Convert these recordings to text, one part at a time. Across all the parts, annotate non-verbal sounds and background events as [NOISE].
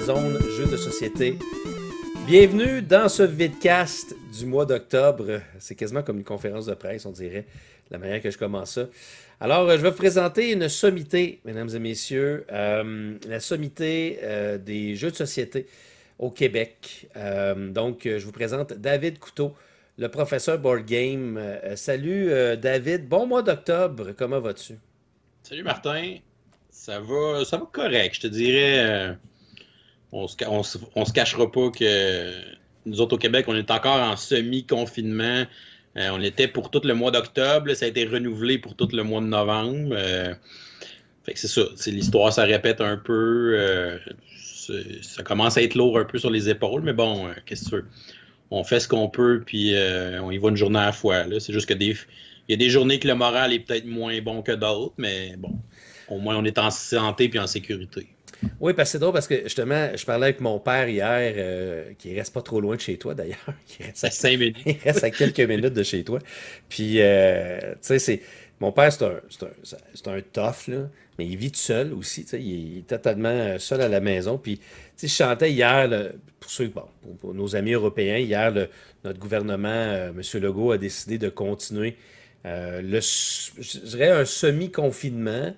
zone jeux de société. Bienvenue dans ce videcast du mois d'octobre. C'est quasiment comme une conférence de presse, on dirait, la manière que je commence ça. Alors, euh, je vais vous présenter une sommité, mesdames et messieurs, euh, la sommité euh, des jeux de société au Québec. donc, je vous présente David Couteau, le professeur Board Game. salut David, bon mois d'octobre, comment vas-tu? Salut Martin, ça va, ça va correct, je te dirais on se, se, cachera pas que nous autres au Québec, on est encore en semi-confinement. Euh, on était pour tout le mois d'octobre, ça a été renouvelé pour tout le mois de novembre. Euh, fait c'est ça, l'histoire ça répète un peu. Euh, ça commence à être lourd un peu sur les épaules, mais bon, qu'est-ce que tu veux? On fait ce qu'on peut, puis on y va une journée à la fois. C'est juste que il y a des journées que le moral est peut-être moins bon que d'autres, mais bon, au moins on est en santé puis en sécurité. Oui, parce que c'est drôle parce que justement, je parlais avec mon père hier, euh, qui reste pas trop loin de chez toi d'ailleurs. [LAUGHS] [LAUGHS] Il reste à quelques minutes de chez toi. Puis, euh, tu sais, c'est. Mon père, c'est un, un, tough, là, mais il vit seul aussi. Il, est totalement euh, seul à la maison. Puis, tu sais, je chantais hier, pour, ceux, bon, pour, nos amis européens, hier, notre gouvernement, M. Legault, a décidé de continuer le, je un semi-confinement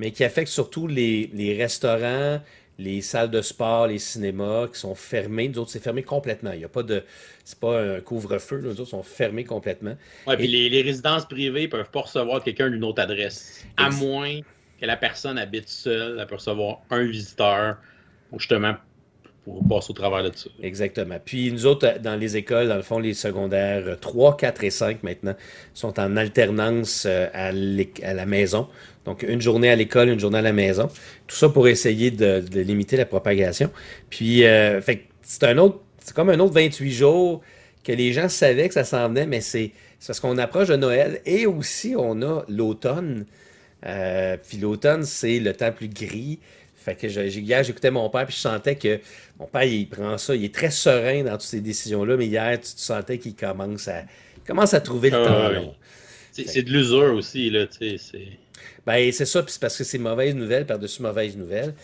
mais qui affecte surtout les, restaurants, les salles de sport, les cinémas qui sont fermés. Nous autres, c'est fermé complètement. Il n'y a pas de. C'est pas un couvre-feu. Nous autres sont fermés complètement. Oui, puis les, résidences privées ne peuvent pas recevoir quelqu'un d'une autre adresse, à moins que la personne habite seule, elle peut recevoir un visiteur, justement pour passer au travers là-dessus. Exactement. Puis nous autres, dans les écoles, dans le fond, les secondaires 3, euh, 4 et 5 maintenant sont en alternance euh, à la maison. Donc, une journée à l'école, une journée à la maison. Tout ça pour essayer de, limiter la propagation. Puis, euh, c'est un autre, comme un autre 28 jours que les gens savaient que ça s'en venait, mais c'est, parce qu'on approche de Noël et aussi on a l'automne. Euh, puis l'automne, c'est le temps plus gris. Fait que hier, j'écoutais mon père, puis je sentais que mon père, il prend ça, il est très serein dans toutes ces décisions-là, mais hier, tu, sentais qu'il commence à, commence à trouver le ah temps c'est de l'usure aussi, là, tu sais. Ben, c'est ça, puis c'est parce que c'est mauvaise nouvelle par-dessus mauvaise nouvelle.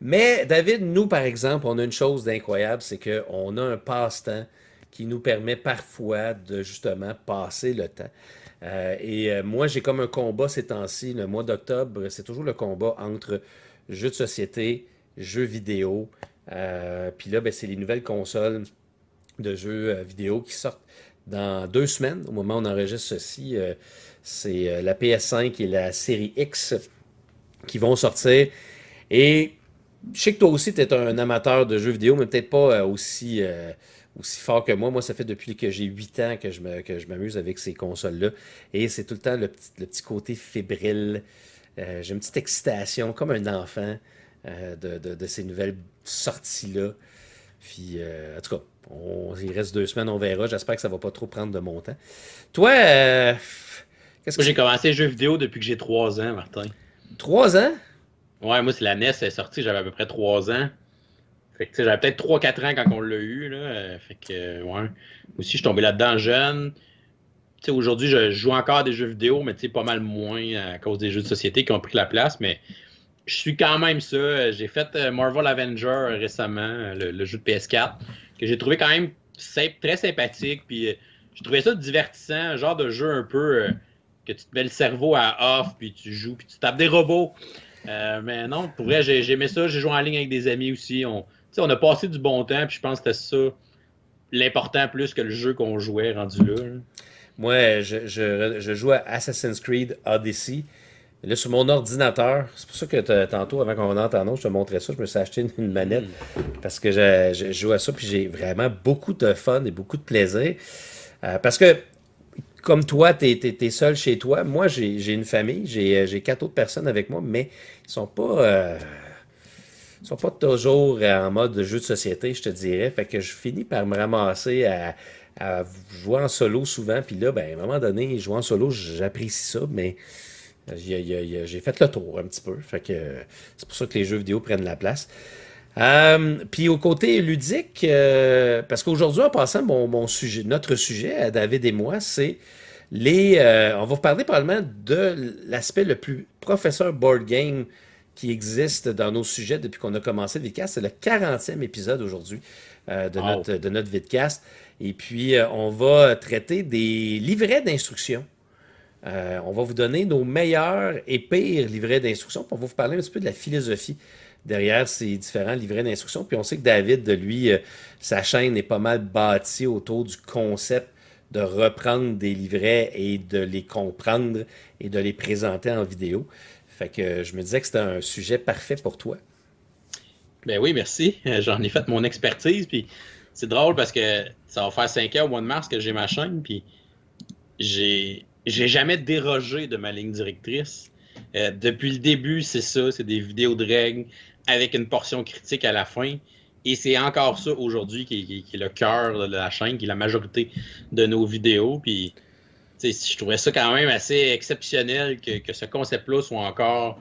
Mais David, nous, par exemple, on a une chose d'incroyable, c'est qu'on a un passe-temps qui nous permet parfois de justement passer le temps. Euh, et euh, moi, j'ai comme un combat ces temps-ci, le mois d'octobre, c'est toujours le combat entre jeux de société, jeux vidéo. Euh, puis là, ben, c'est les nouvelles consoles de jeux vidéo qui sortent dans deux semaines, au moment où on enregistre ceci, euh, c'est euh, la PS5 et la série X qui vont sortir. Et je sais que toi aussi, tu es un amateur de jeux vidéo, mais peut-être pas euh, aussi, aussi fort que moi. Moi, ça fait depuis que j'ai huit ans que je, que je m'amuse avec ces consoles-là. Et c'est tout le temps le petit, côté fébrile. j'ai une petite excitation, comme un enfant, de, de, ces nouvelles sorties-là. Puis, en tout cas, il reste deux semaines, on verra. J'espère que ça va pas trop prendre de mon temps. Toi, euh, qu'est-ce que. j'ai commencé les jeux vidéo depuis que j'ai trois ans, Martin. Trois ans? Ouais, moi, c'est la NES, elle est sortie, j'avais à peu près trois ans. j'avais peut-être trois, quatre ans quand on l'a eu, là. Fait que, euh, ouais. Aussi, je suis tombé là-dedans jeune. aujourd'hui, je joue encore des jeux vidéo, mais pas mal moins à cause des jeux de société qui ont pris la place. Mais je suis quand même ça. J'ai fait euh, Marvel Avenger récemment, le jeu de PS4 que j'ai trouvé quand même très sympathique. Puis j'ai euh, je trouvais ça divertissant, un genre de jeu un peu euh, que tu te mets le cerveau à off, puis tu joues, puis tu tapes des robots. Euh, mais non, pour vrai, j'ai aimé ça. J'ai joué en ligne avec des amis aussi. On, on a passé du bon temps, puis je pense que c'était ça l'important plus que le jeu qu'on jouait rendu là. Moi, je, je, joue à Assassin's Creed Odyssey là, sur mon ordinateur, c'est pour ça que tantôt, avant qu'on rentre en je te montrais ça, je me suis acheté une, manette mm. parce que je, joue à ça, puis j'ai vraiment beaucoup de fun et beaucoup de plaisir. Euh, parce que, comme toi, tu es, seul chez toi. Moi, j'ai une famille, euh, j'ai quatre autres personnes avec moi, mais ils sont pas. Euh, sont pas toujours en mode jeu de société, je te dirais. Fait que je finis par me ramasser à, jouer en solo souvent. Puis là, ben, à un moment donné, jouer en solo, j'apprécie ça, mais j'ai fait le tour un petit peu. c'est pour ça que les jeux vidéo prennent la place. Euh, puis au côté ludique, euh, parce qu'aujourd'hui, en passant, mon, sujet, notre sujet David et moi, c'est les. Euh, on va vous parler probablement de l'aspect le plus professeur board game qui existe dans nos sujets depuis qu'on a commencé le vidcast. C'est le 40e épisode aujourd'hui de, notre, de notre vidcast. Et puis, on va traiter des livrets d'instructions euh, on va vous donner nos meilleurs et pires livrets d'instruction. On va vous parler un petit peu de la philosophie derrière ces différents livrets d'instruction. Puis on sait que David, de lui, euh, sa chaîne est pas mal bâtie autour du concept de reprendre des livrets et de les comprendre et de les présenter en vidéo. Fait que euh, je me disais que c'était un sujet parfait pour toi. Ben oui, merci. [LAUGHS] J'en ai fait mon expertise. Puis c'est drôle parce que ça va faire cinq ans au mois de mars que j'ai ma chaîne. Puis j'ai j'ai jamais dérogé de ma ligne directrice. Euh, depuis le début, c'est ça, c'est des vidéos de règles avec une portion critique à la fin. Et c'est encore ça aujourd'hui qui, est le cœur de la chaîne, qui est la majorité de nos vidéos. Puis, je trouvais ça quand même assez exceptionnel que, ce concept-là soit encore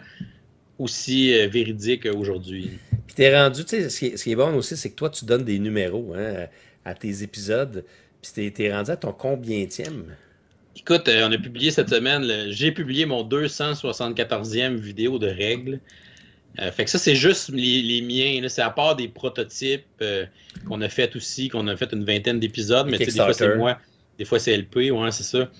aussi euh, véridique aujourd'hui. Puis t'es rendu, tu sais, ce, qui est bon aussi, c'est que toi, tu donnes des numéros hein, à, tes épisodes. Puis t'es rendu à ton combienième? Écoute, euh, on a publié cette semaine, j'ai publié mon 274e vidéo de règles. Euh, fait que ça, c'est juste les, les miens. C'est à part des prototypes euh, qu'on a fait aussi, qu'on a fait une vingtaine d'épisodes, mais des fois c'est moi, des fois c'est LP, ouais, c'est ça.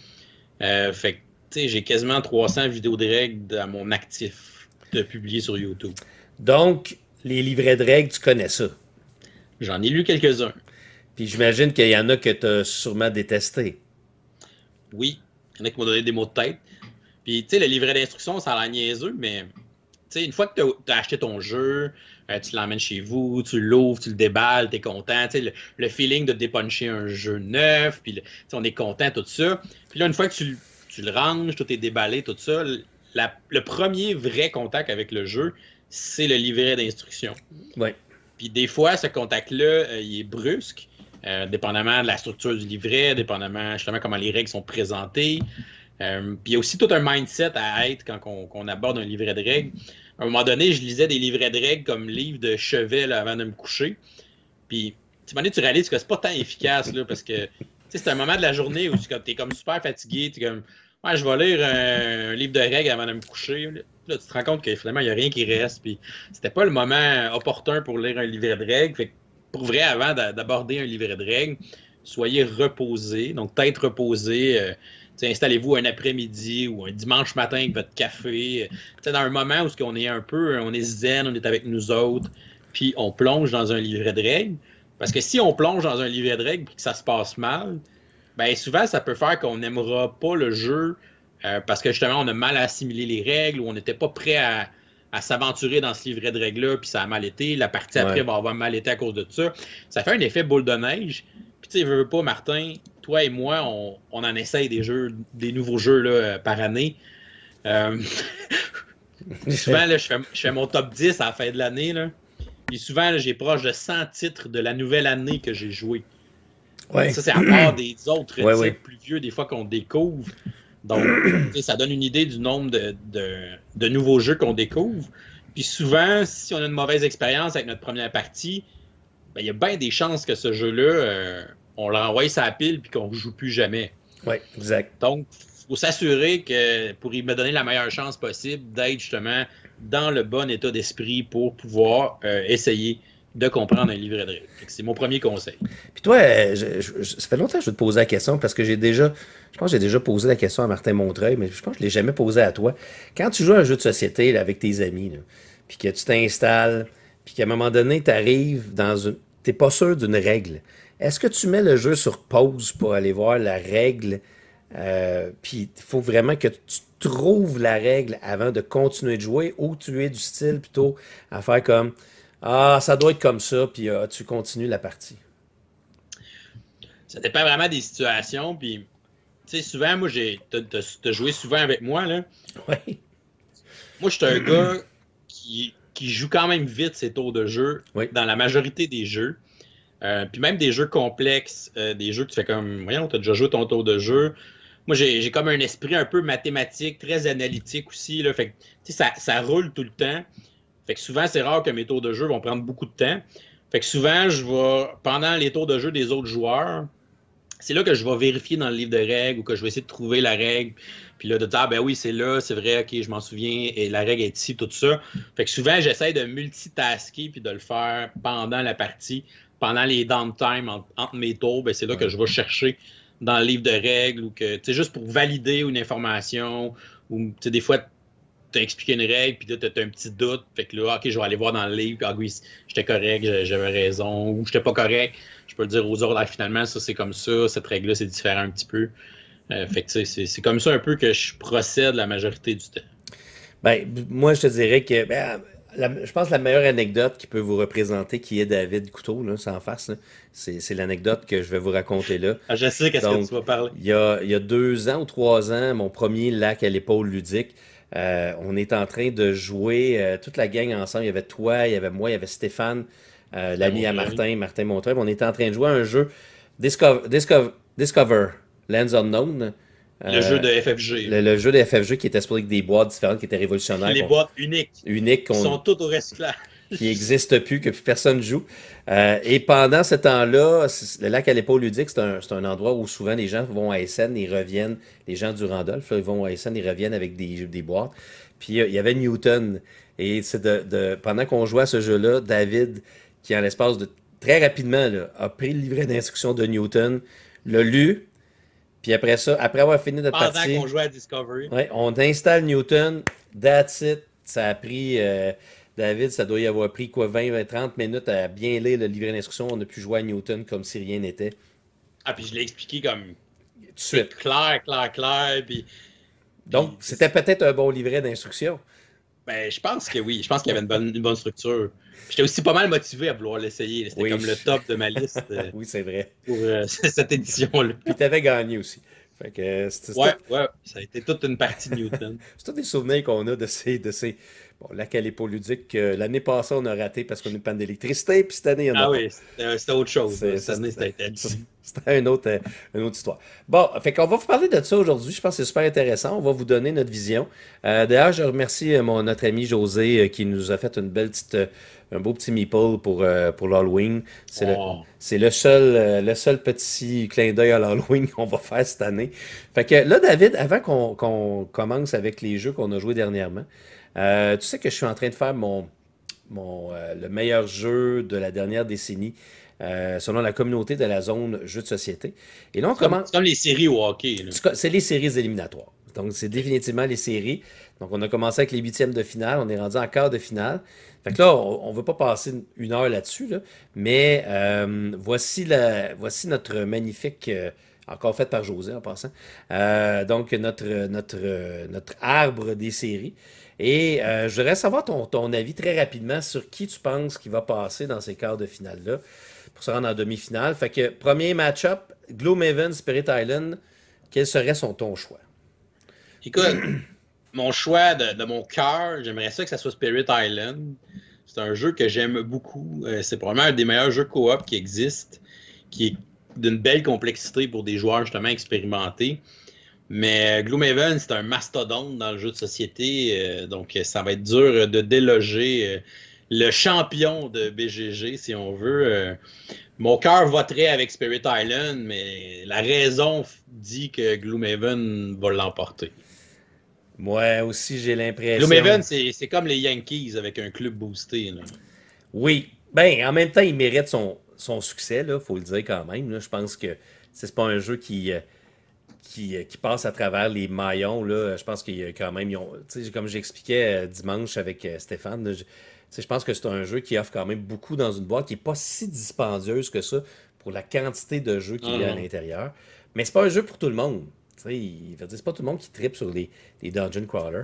fait que j'ai quasiment 300 vidéos de règles à mon actif de publier sur YouTube. Donc, les livrets de règles, tu connais ça? J'en ai lu quelques-uns. Puis j'imagine qu'il y en a que tu as sûrement détesté. Oui, il y en a qui m'ont donné des mots de tête. Puis, tu sais, le livret d'instruction, ça a l'air niaiseux, mais une fois que tu as, acheté ton jeu, euh, tu l'emmènes chez vous, tu l'ouvres, tu le déballes, tu es content. Le, le, feeling de dépuncher un jeu neuf, puis on est content, tout ça. Puis là, une fois que tu, le ranges, tout est déballé, tout ça, le premier vrai contact avec le jeu, c'est le livret d'instruction. Oui. Puis des fois, ce contact-là, euh, il est brusque. Euh, dépendamment de la structure du livret, dépendamment justement comment les règles sont présentées. Euh, puis il y a aussi tout un mindset à être quand on, aborde un livret de règles. À un moment donné, je lisais des livrets de règles comme livre de chevet avant de me coucher. Puis, tu tu réalises que c'est pas tant efficace là, parce que c'est un moment de la journée où tu es comme super fatigué, tu es comme Ouais, je vais lire un, livre de règles avant de me coucher. Là, tu te rends compte que finalement, il n'y a rien qui reste. Puis c'était pas le moment opportun pour lire un livret de règles. Fait pour vrai, avant d'aborder un livret de règles, soyez reposé, donc tête reposée. Euh, installez-vous un après-midi ou un dimanche matin avec votre café. Euh, dans un moment où on est un peu, euh, on est zen, on est avec nous autres, puis on plonge dans un livret de règles. Parce que si on plonge dans un livret de règles et que ça se passe mal, ben souvent ça peut faire qu'on n'aimera pas le jeu parce que justement on a mal assimilé les règles ou on n'était pas prêt à, à s'aventurer dans ce livret de règles-là, puis ça a mal été. La partie après va avoir mal été à cause de ça. Ça fait un effet boule de neige. Puis tu sais, veux, veux pas, Martin, toi et moi, on, en essaye des jeux, des nouveaux jeux là, euh, par année. Euh, [LAUGHS] souvent, je, fais, mon top 10 à la fin de l'année. Puis souvent, j'ai proche de 100 titres de la nouvelle année que j'ai joué. Ça, c'est à part [CLEARS THROAT] des autres plus vieux, des fois qu'on découvre. Donc, [CLEARS THROAT] ça donne une idée du nombre de, nouveaux jeux qu'on découvre. Puis souvent, si on a une mauvaise expérience avec notre première partie, ben, il y a bien des chances que ce jeu-là, euh, on le renvoie sa pile puis qu'on ne joue plus jamais. Oui, exact. Donc, il faut s'assurer que pour y me donner la meilleure chance possible d'être justement dans le bon état d'esprit pour pouvoir euh, essayer de comprendre un livret de règles. C'est mon premier conseil. Puis toi, euh, je, ça fait longtemps que je te poser la question parce que j'ai déjà, je pense que j'ai déjà posé la question à Martin Montreuil, mais je pense que je ne l'ai jamais posé à toi. Quand tu joues à un jeu de société avec tes amis, puis que tu t'installes, puis qu'à un moment donné, tu arrives dans une. Tu n'es pas sûr d'une règle. Est-ce que tu mets le jeu sur pause pour aller voir la règle? Euh, puis il faut vraiment que tu trouves la règle avant de continuer de jouer ou tu es du style plutôt à faire comme ah, ça doit être comme ça, puis euh, tu continues la partie. Ça dépend vraiment des situations, puis tu sais, souvent, moi, j'ai. as joué souvent avec moi, là. Oui. Moi, je suis un gars qui, joue quand même vite ses tours de jeu dans la majorité des jeux. Euh, puis même des jeux complexes, euh, des jeux que tu fais comme, voyons, tu as déjà joué ton tour de jeu. Moi, j'ai comme un esprit un peu mathématique, très analytique aussi. Là, fait que, ça, ça roule tout le temps. Fait que souvent, c'est rare que mes tours de jeu vont prendre beaucoup de temps. Fait que souvent, je vais, pendant les tours de jeu des autres joueurs, c'est là que je vais vérifier dans le livre de règles ou que je vais essayer de trouver la règle. Puis là, de dire, ah, ben oui, c'est là, c'est vrai, ok, je m'en souviens, et la règle est ici, tout ça. Fait que souvent, j'essaie de multitasker puis de le faire pendant la partie, pendant les downtime entre, mes tours. Ben, c'est là que je vais chercher dans le livre de règles ou que, c'est juste pour valider une information ou, tu des fois, t'as expliqué une règle, puis là, t'as un petit doute. Fait que là, OK, je vais aller voir dans le livre. Ah oui, j'étais correct, j'avais raison, ou j'étais pas correct. Je peux le dire aux autres, là, ah, finalement, ça, c'est comme ça. Cette règle-là, c'est différent un petit peu. Euh, fait que, c'est comme ça un peu que je procède la majorité du temps. Ben, moi, je te dirais que... Ben, je pense que la meilleure anecdote qui peut vous représenter qui est David Couteau, là, sans face, c'est l'anecdote que je vais vous raconter là. Ah, je sais qu'est-ce que tu vas parler. Il y, a, il y, a, deux ans ou trois ans, mon premier lac à l'épaule ludique, euh, on est en train de jouer euh, toute la gang ensemble. Il y avait toi, il y avait moi, il y avait Stéphane, euh, l'ami à Martin, Martin Montreuil. On était en train de jouer à un jeu Discover, Discover, Lands Unknown. Le jeu de FFG. Le, jeu de FFG qui était supposé avec des boîtes différentes, qui étaient révolutionnaires. Les boîtes uniques. Uniques. Ils sont toutes au recyclage qui n'existe plus, que plus personne joue. Euh, et pendant ce temps-là, le lac à l'épaule ludique, c'est un, endroit où souvent les gens vont à Essen et reviennent. Les gens du Randolph ils vont à Essen et reviennent avec des, des boîtes. Puis euh, il y avait Newton. Et c'est de, pendant qu'on jouait à ce jeu-là, David, qui en l'espace de très rapidement, a pris le livret d'instruction de Newton, l'a lu, puis après ça, après avoir fini notre Pendant qu'on jouait à Discovery. on installe Newton, that's it. Ça a pris. Euh, David, ça doit y avoir pris quoi 20-30 minutes à bien lire le livret d'instruction. On a pu jouer à Newton comme si rien n'était. Ah, puis je l'ai expliqué comme. suite, clair, clair, clair. Puis... Donc, c'était peut-être un bon livret d'instruction. Ben, je pense que oui. Je pense qu'il y avait une bonne, structure. J'étais aussi pas mal motivé à vouloir l'essayer. C'était comme le top de ma liste. [LAUGHS] Euh, oui, c'est vrai. Pour euh, [LAUGHS] cette édition-là. Puis t'avais gagné aussi. Fait que, ouais, ouais, ça a été toute une partie de Newton. [LAUGHS] c'est tous des souvenirs qu'on a de ces Laquelle la pour ludique euh, l'année passée, on a raté parce qu'on a une panne d'électricité, puis cette année, il y en a. Ah oui, euh, c'était autre chose. C'était [LAUGHS] une autre, euh, une autre histoire. Bon, fait qu'on va vous parler de ça aujourd'hui. Je pense que c'est super intéressant. On va vous donner notre vision. D'ailleurs, je remercie mon, notre ami José qui nous a fait une belle un beau petit meeple pour, pour l'Halloween. C'est le, seul, le seul petit clin d'œil à l'Halloween [LAUGHS] qu'on va faire cette année. Fait que là, David, avant qu'on commence avec les jeux qu'on a joués dernièrement, euh, tu sais que je suis en train de faire mon, mon euh, le meilleur jeu de la dernière décennie. Euh, selon la communauté de la zone jeux de société. Et là, on commence. C'est comme les séries au hockey. C'est les séries éliminatoires. Donc, c'est définitivement les séries. Donc, on a commencé avec les huitièmes de finale. On est rendu en quart de finale. Fait que là, on ne veut pas passer une heure là-dessus. mais voici, la, voici notre magnifique encore faite par José en passant. donc, notre, notre, notre arbre des séries. Et euh, je voudrais savoir ton, avis très rapidement sur qui tu penses qui va passer dans ces quarts de finale-là pour se rendre en demi-finale. Fait que premier match-up, Gloomhaven, Spirit Island, quel serait son, ton choix? Écoute, [CLEARS THROAT] mon choix de, de mon cœur, j'aimerais ça que ça soit Spirit Island. C'est un jeu que j'aime beaucoup. Euh, c'est probablement un des meilleurs jeux coop qui existe, qui est d'une belle complexité pour des joueurs justement expérimentés. Mais euh, Gloomhaven, c'est un mastodonte dans le jeu de société, euh, donc euh, ça va être dur de déloger le champion de BGG, si on veut. mon cœur voterait avec Spirit Island, mais la raison dit que Gloomhaven va l'emporter. Moi aussi, j'ai l'impression. Gloomhaven, c'est comme les Yankees avec un club boosté. Oui. Ben, en même temps, il mérite son, succès, il faut le dire quand même. Je pense que c'est pas un jeu qui qui, euh, passe à travers les maillons. Là, euh, je pense qu'il y a quand même, comme j'expliquais euh, dimanche avec Stéphane, je, pense que c'est un jeu qui offre quand même beaucoup dans une boîte qui n'est pas si dispendieuse que ça pour la quantité de jeux qu'il y a à ah. l'intérieur. Mais c'est pas un jeu pour tout le monde. C'est pas tout le monde qui tripe sur les, dungeon Crawler.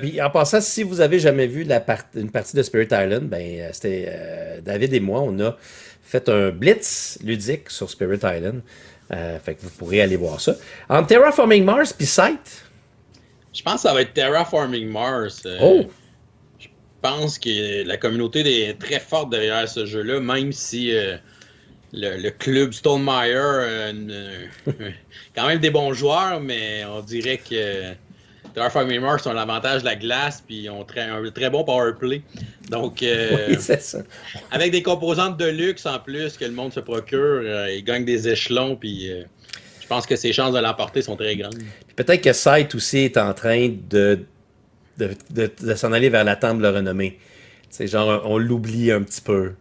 puis en passant, si vous avez jamais vu une partie de Spirit Island, ben, c'était David et moi, on a fait un blitz ludique sur Spirit Island. Euh, fait que vous pourrez aller voir ça. En Terraforming Mars puis Site? Je pense que ça va être Terraforming Mars. Euh, oh! Je pense que la communauté est très forte derrière ce jeu-là, même si euh, le, club club Stonemeyer, [LAUGHS] quand même des bons joueurs, mais on dirait que Terraforming Mars ont l'avantage de la glace, puis ont un très bon power play. Donc, euh, [LAUGHS] avec des composantes de luxe en plus que le monde se procure, euh, ils gagnent des échelons, puis euh, je pense que ses chances de l'emporter sont très grandes. Peut-être que Sight aussi est en train de, de, s'en aller vers la tente de renommée. C'est genre, on l'oublie un petit peu.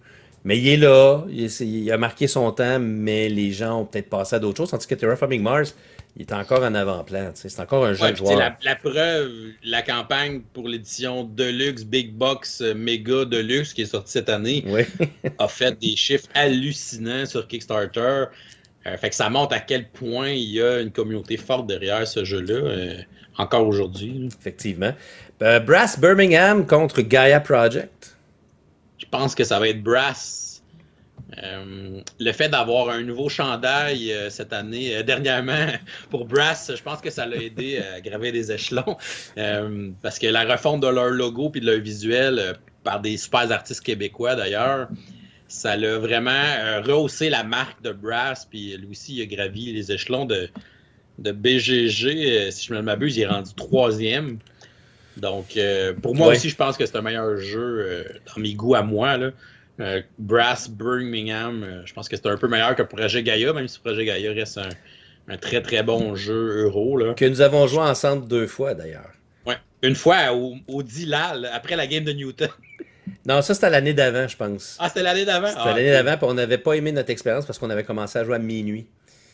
Mais il est là, il, il, a marqué son temps, mais les gens ont peut-être passé à d'autres choses. Tandis que Terraforming Mars, il est encore en avant-plan. C'est encore un jeu de voir. La, preuve, la campagne pour l'édition Deluxe, Big Box, euh, Mega Deluxe qui est sortie cette année a fait des chiffres hallucinants sur Kickstarter. Euh, fait que ça montre à quel point il y a une communauté forte derrière ce jeu-là, euh, encore aujourd'hui. Effectivement. Brass Birmingham contre Gaia Project. Je pense que ça va être Brass. Euh, le fait d'avoir un nouveau chandail euh, cette année, euh, dernièrement, [LAUGHS] pour Brass, je pense que ça l'a aidé à [LAUGHS] graver des échelons. parce que la refonte de leur logo et de leur visuel, par des super artistes québécois d'ailleurs, ça l'a vraiment rehaussé la marque de Brass. Puis lui aussi, il a gravi les échelons de, de BGG. si je ne m'abuse, il est rendu troisième. Donc, pour moi aussi, je pense que c'est un meilleur jeu dans mes goûts à moi. Là. Euh, Brass Birmingham, euh, je pense que c'était un peu meilleur que Projet Gaia, même si Projet Gaia reste un, très très bon jeu euro. Que nous avons joué ensemble deux fois d'ailleurs. Ouais, une fois au, au Dilal, après la game de Newton. [LAUGHS] Non, ça c'était l'année d'avant, je pense. Ah, c'était l'année d'avant. C'était ah, l'année d'avant, puis on n'avait pas aimé notre expérience parce qu'on avait commencé à jouer à minuit.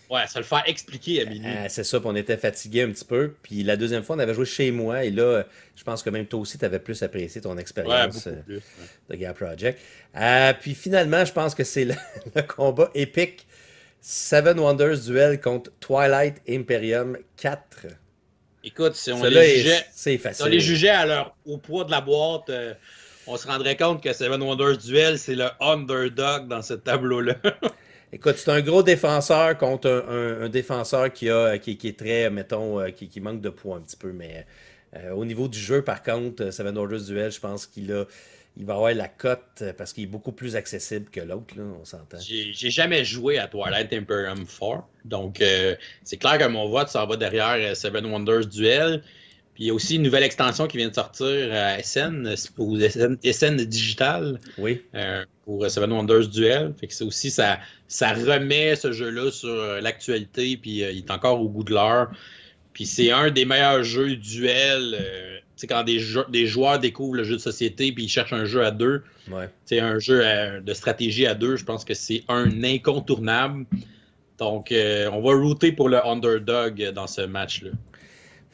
Ouais, ça le fait expliquer à minuit. Euh, c'est ça, puis on était fatigué un petit peu. Puis la deuxième fois, on avait joué chez moi. Et là, je pense que même toi aussi, tu avais plus apprécié ton expérience euh, de Project. Euh, puis finalement, je pense que c'est [LAUGHS] le, combat épique Seven Wonders Duel contre Twilight Imperium 4. Écoute, si on, les jugeait, c'est si on les jugeait à au poids de la boîte, on se rendrait compte que Seven Wonders Duel, c'est le underdog dans ce tableau-là. [LAUGHS] Écoute, c'est un gros défenseur contre un, défenseur qui, a, qui, est très, mettons, euh, qui, manque de poids un petit peu. Mais euh, au niveau du jeu, par contre, euh, Seven Wonders Duel, je pense qu'il a il va avoir la cote parce qu'il est beaucoup plus accessible que l'autre, on s'entend. J'ai jamais joué à Twilight Imperium 4, donc c'est clair que mon vote s'en va derrière Seven Wonders Duel. Puis il y a aussi une nouvelle extension qui vient de sortir à SN, ou SN, Digital. Oui pour Seven Wonders Duel. c'est aussi, ça, ça remet ce jeu-là sur euh, l'actualité, puis euh, il est encore au goût de l'heure. Puis c'est un des meilleurs jeux duel. Euh, quand des, joueurs découvrent le jeu de société puis ils cherchent un jeu à deux. C'est un jeu de stratégie à deux. Je pense que c'est un incontournable. Donc, on va router pour le underdog dans ce match-là.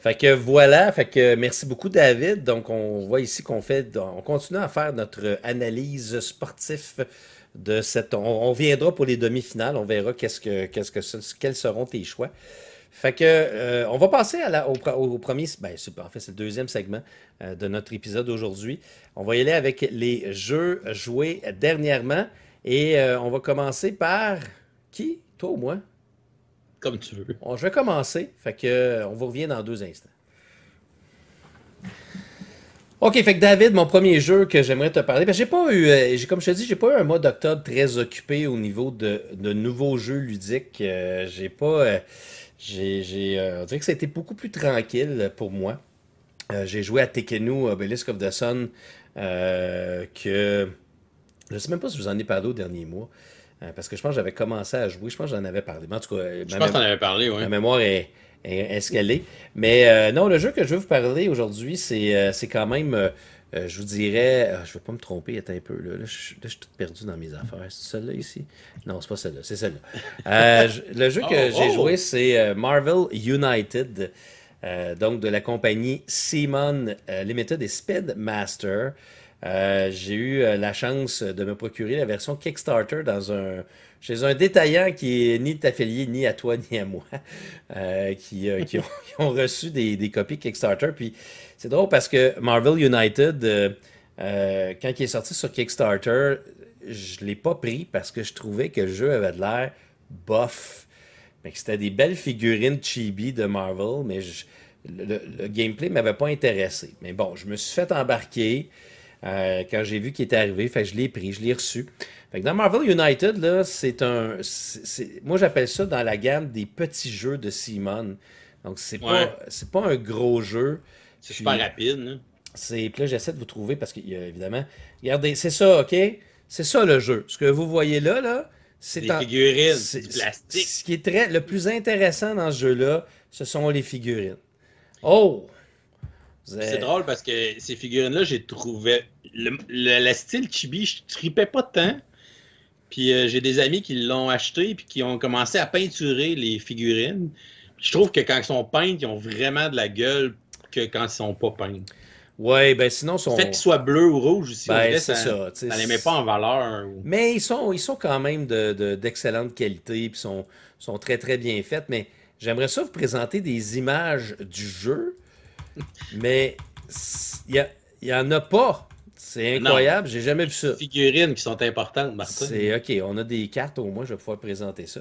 Fait que voilà, fait que merci beaucoup David. Donc on voit ici qu'on fait, on continue à faire notre analyse sportive de cette. On, viendra pour les demi-finales, on verra qu'est-ce que, qu'est-ce que, quels seront tes choix. Fait que, euh, on va passer à au, premier, ben, en fait, c'est le deuxième segment euh, de notre épisode aujourd'hui. On va y aller avec les jeux joués dernièrement et euh, on va commencer par qui Toi ou moi comme tu veux. Bon, je vais commencer. Fait que, euh, on vous revient dans deux instants. OK, fait que David, mon premier jeu que j'aimerais te parler, j'ai pas eu, euh, comme je te dis, j'ai pas eu un mois d'octobre très occupé au niveau de, nouveaux jeux ludiques. Euh, j'ai pas. j'ai, on dirait que ça a été beaucoup plus tranquille pour moi. j'ai joué à Tekenu, Obelisk of the Sun, que. Je sais même pas si je vous en ai parlé au dernier mois. Euh, parce que je pense que j'avais commencé à jouer. Je pense que j'en avais parlé. en tout cas, euh, je pense que en avais parlé, oui. Ma mémoire est, escalée. Mais euh, non, le jeu que je veux vous parler aujourd'hui, c'est quand même, je vous dirais, ah, je ne vais pas me tromper, a un peu. Là, là, je, suis tout perdu dans mes affaires. C'est celle-là ici Non, c'est pas celle-là, c'est celle-là. le jeu que oh, j'ai oh! joué, c'est Marvel United. donc, de la compagnie Simon Limited et Speedmaster. Master. Euh, j'ai eu euh, la chance de me procurer la version Kickstarter dans chez un détaillant qui est ni affilié ni à toi [LAUGHS] ni à moi, euh, qui, ont, reçu des, copies Kickstarter. Puis c'est drôle parce que Marvel United, quand il est sorti sur Kickstarter, je ne l'ai pas pris parce que je trouvais que le jeu avait de l'air bof. Mais c'était des belles figurines chibi de Marvel, mais le, le, gameplay ne m'avait pas intéressé. Mais bon, je me suis fait embarquer. Euh, quand j'ai vu qu'il était arrivé. Fait je l'ai pris, je l'ai reçu. Fait dans Marvel United, là, c'est un. moi, j'appelle ça dans la gamme des petits jeux de Simon. Donc, c'est pas, pas, pas un gros jeu. C'est super rapide. C'est, là, j'essaie de vous trouver parce qu'il y a évidemment, regardez, c'est ça, OK? C'est ça le jeu. Ce que vous voyez là, là, c'est les figurines, plastique. Ce qui est très, le plus intéressant dans ce jeu-là, ce sont les figurines. Oh! C'est drôle parce que ces figurines-là, j'ai trouvé le, style chibi, je tripais pas tant. Puis euh, j'ai des amis qui l'ont acheté puis qui ont commencé à peinturer les figurines. je trouve que quand ils sont peintes, ils ont vraiment de la gueule que quand ils sont pas peintes. Oui, ben sinon fait qu'ils soient bleus ou rouges aussi, ben, ça, ça, les met pas en valeur. Mais ils sont, ils sont quand même d'excellente qualité, puis sont, sont très très bien faites. Mais j'aimerais ça vous présenter des images du jeu, mais il n'y en a pas. C'est ah, incroyable, j'ai jamais vu ça. Figurines qui sont importantes, Martin. C'est OK, on a des cartes au moins, je vais pouvoir présenter ça.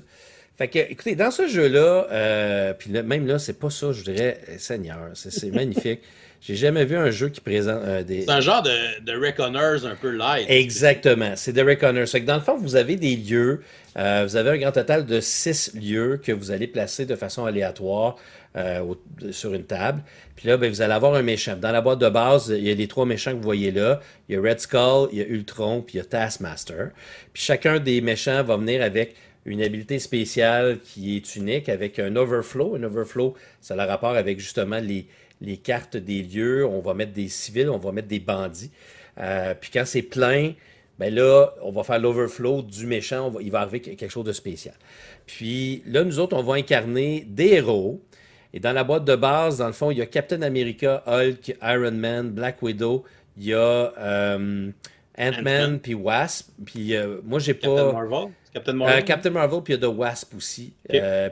Fait que, écoutez, dans ce jeu-là, euh, puis même là, c'est pas ça, je dirais, euh, Seigneur, c'est [LAUGHS] magnifique. J'ai jamais vu un jeu qui présente euh, des. C'est un genre de, de Reckoners un peu light. Exactement, c'est des Reckoners. dans le fond, vous avez des lieux. Euh, vous avez un grand total de six lieux que vous allez placer de façon aléatoire euh, sur une table. Puis là, ben, vous allez avoir un méchant. Dans la boîte de base, il y a les trois méchants que vous voyez là. Il y a Red Skull, il y a Ultron, puis il y a Taskmaster. Puis chacun des méchants va venir avec une habilité spéciale qui est unique, avec un overflow. Un overflow, ça a rapport avec justement les les cartes des lieux, on va mettre des civils, on va mettre des bandits. Euh, puis quand c'est plein, ben là, on va faire l'overflow du méchant, il va arriver quelque chose de spécial. Puis là, nous autres, on va incarner des héros. Et dans la boîte de base, dans le fond, il y a Captain America, Hulk, Iron Man, Black Widow, il y a euh, Ant-Man, puis Wasp. Puis euh, moi, j'ai pas. Captain Marvel. Captain Marvel, puis il y a The Wasp aussi.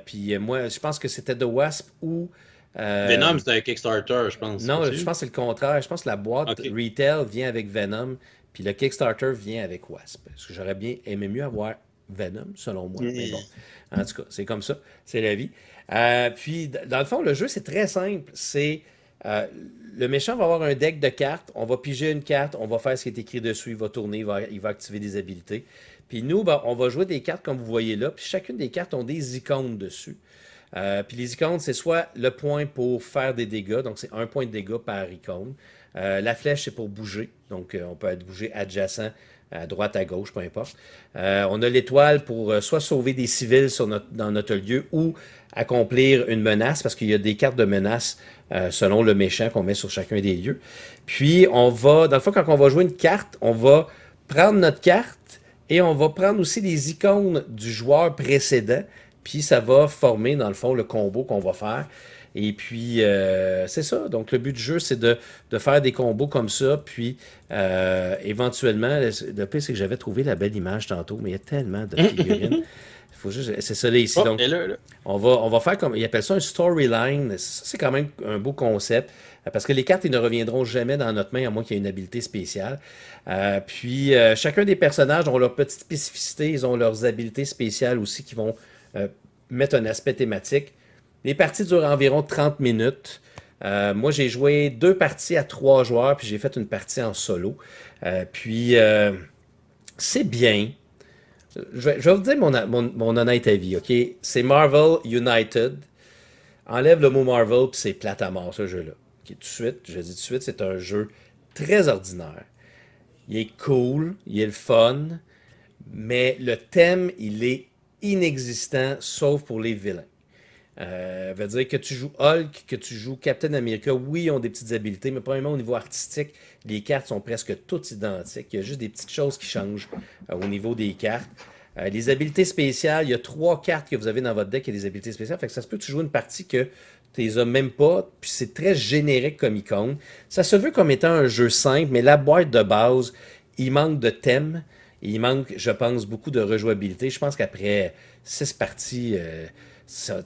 puis moi, je pense que c'était The Wasp ou euh, Venom, c'est un Kickstarter, je pense. Non, je pense que c'est le contraire. Je pense que la boîte retail vient avec Venom, puis le Kickstarter vient avec Wasp. Parce que j'aurais bien aimé mieux avoir Venom, selon moi. Mm. en tout cas, c'est comme ça, c'est la vie. Euh, puis, dans le fond, le jeu, c'est très simple. C'est euh, le méchant va avoir un deck de cartes, on va piger une carte, on va faire ce qui est écrit dessus, il va tourner, il va, activer des habilités. Puis nous, ben, on va jouer des cartes comme vous voyez là, puis chacune des cartes ont des icônes dessus. Euh, puis les icônes, c'est soit le point pour faire des dégâts, donc c'est un point de dégâts par icône. Euh, la flèche, c'est pour bouger, donc euh, on peut être bougé adjacent à droite, à gauche, peu importe. on a l'étoile pour soit sauver des civils dans notre lieu ou accomplir une menace, parce qu'il y a des cartes de menace selon le méchant qu'on met sur chacun des lieux. Puis on va, dans le fond, quand on va jouer une carte, on va prendre notre carte et on va prendre aussi les icônes du joueur précédent. Puis ça va former, dans le fond, le combo qu'on va faire. Et puis, euh, c'est ça. Donc, le but du jeu, c'est de, faire des combos comme ça. Puis, euh, éventuellement, le pire, c'est que j'avais trouvé la belle image tantôt, mais il y a tellement de figurines. [LAUGHS] c'est ça là ici. Oh, Donc, On, va, on va faire comme. Ils appellent ça un storyline. C'est quand même un beau concept. Parce que les cartes, ils ne reviendront jamais dans notre main, à moins qu'il y ait une habilité spéciale. Euh, puis, chacun des personnages ont leur petite spécificité. Ils ont leurs habilités spéciales aussi qui vont euh, mettre un aspect thématique. Les parties durent environ 30 minutes. Euh, moi, j'ai joué deux parties à trois joueurs, puis j'ai fait une partie en solo. Euh, puis, c'est bien. Je vais, vous dire mon, mon, honnête avis, OK? C'est Marvel United. Enlève le mot Marvel, puis c'est plate à mort, ce jeu-là. Qui tout de suite, je dis tout de suite, c'est un jeu très ordinaire. Il est cool, il est le fun, mais le thème, il est inexistant, sauf pour les vilains. Euh, veut dire que tu joues Hulk, que tu joues Captain America, oui, ils ont des petites habiletés, mais premièrement, au niveau artistique, les cartes sont presque toutes identiques. Il y a juste des petites choses qui changent euh, au niveau des cartes. Euh, les habiletés spéciales, il y a trois cartes que vous avez dans votre deck et des habiletés spéciales. Fait que ça se peut que tu joues une partie que tu les as même pas, puis c'est très générique comme icône. Ça se veut comme étant un jeu simple, mais la boîte de base, il manque de thème. Il manque, je pense, beaucoup de rejouabilité. Je pense qu'après six parties, euh, ça,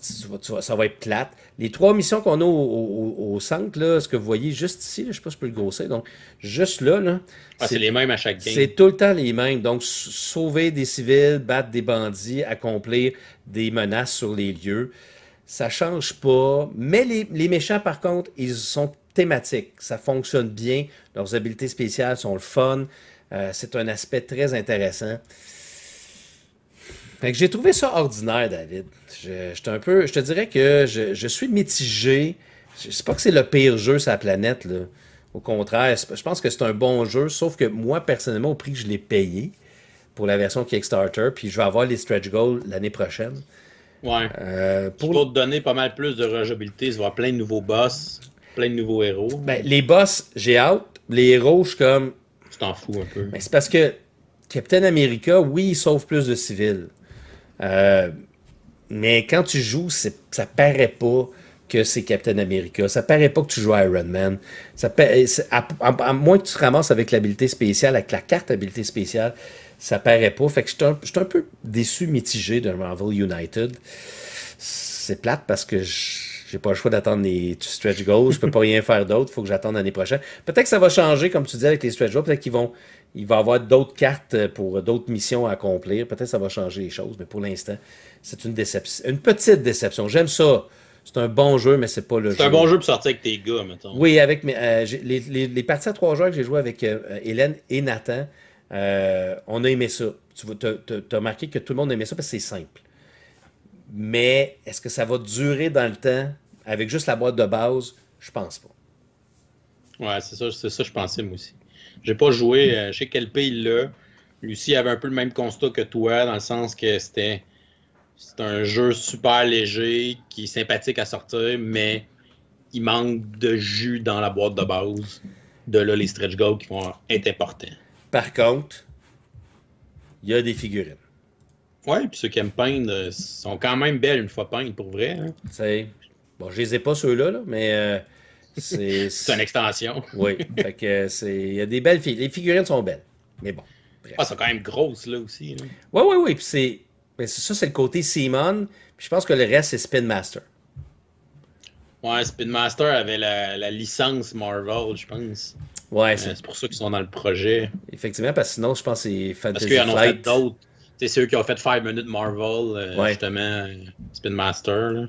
va être plate. Les trois missions qu'on a au, centre, ce que vous voyez juste ici, je ne sais pas si je peux le grossir, donc juste là, ah, c'est les mêmes à chaque game. C'est tout le temps les mêmes. Donc, sauver des civils, battre des bandits, accomplir des menaces sur les lieux. Ça ne change pas. Mais les, les méchants, par contre, ils sont thématiques. Ça fonctionne bien. Leurs habiletés spéciales sont le fun. Euh, c'est un aspect très intéressant. j'ai trouvé ça ordinaire, David. Je, un peu, je te dirais que je, suis mitigé. Je sais pas que c'est le pire jeu sur la planète. Là. Au contraire, je pense que c'est un bon jeu, sauf que moi, personnellement, au prix que je l'ai payé pour la version Kickstarter, puis je vais avoir les stretch goals l'année prochaine. Ouais. Euh, pour... te donner pas mal plus de rejouabilité, il va plein de nouveaux boss, plein de nouveaux héros. Ben, les boss, j'ai hâte. Les héros, je suis comme, t'en fous un peu. Mais c'est parce que Captain America, oui, il sauve plus de civils. Euh, mais quand tu joues, ça paraît pas que c'est Captain America. Ça paraît pas que tu joues Iron Man. Euh, à, moins que tu te ramasses avec l'habilité spéciale, avec la carte habilité spéciale, ça paraît pas. Fait que je suis un, un, peu déçu, mitigé de Marvel United. C'est plate parce que je j'ai pas le choix d'attendre les stretch goals. Je peux pas rien faire d'autre. il Faut que j'attende l'année prochaine. Peut-être que ça va changer, comme tu dis, avec les stretch goals. Peut-être qu'ils vont, il va y avoir d'autres cartes euh, pour d'autres missions à accomplir. Peut-être que ça va changer les choses. Mais pour l'instant, c'est une déception, une petite déception. J'aime ça. C'est un bon jeu, mais c'est pas le jeu. C'est un bon jeu pour sortir avec tes gars, mettons. Oui, avec euh, les, parties à trois joueurs que j'ai jouées avec euh, Hélène et Nathan, on a aimé ça. Tu as, remarqué que tout le monde aimait ça parce que c'est simple. Mais est-ce que ça va durer dans le temps avec juste la boîte de base? Je pense pas. Ouais, c'est ça, c'est ça, je pensais moi aussi. J'ai pas joué, euh, je ne sais quel pays là. Lucie avait un peu le même constat que toi, dans le sens que c'était c'est un jeu super léger qui est sympathique à sortir, mais il manque de jus dans la boîte de base. De là, les stretch goals qui vont être importants. Par contre, il y a des figurines. Oui, puis ceux qui aiment peindre euh, sont quand même belles une fois peintes, pour vrai. C'est... Hein. Bon, je les ai pas ceux-là, là, mais euh, c'est... [LAUGHS] c'est une extension. [LAUGHS] oui, euh, Il y a des belles filles. Les figurines sont belles, mais bon. Ah, sont quand même grosses, là, aussi. Oui, oui, oui. Ouais, c'est... ça, c'est le côté Simon. Puis je pense que le reste, c'est Spin Master. Ouais, Spin Master avait la, licence Marvel, je pense. Ouais, c'est... pour ça qu'ils sont dans le projet. Effectivement, parce que sinon, je pense que c'est Fantasy Parce qu'il y en a d'autres c'est eux qui ont fait 5 minutes Marvel, euh, justement, euh, Spin Master.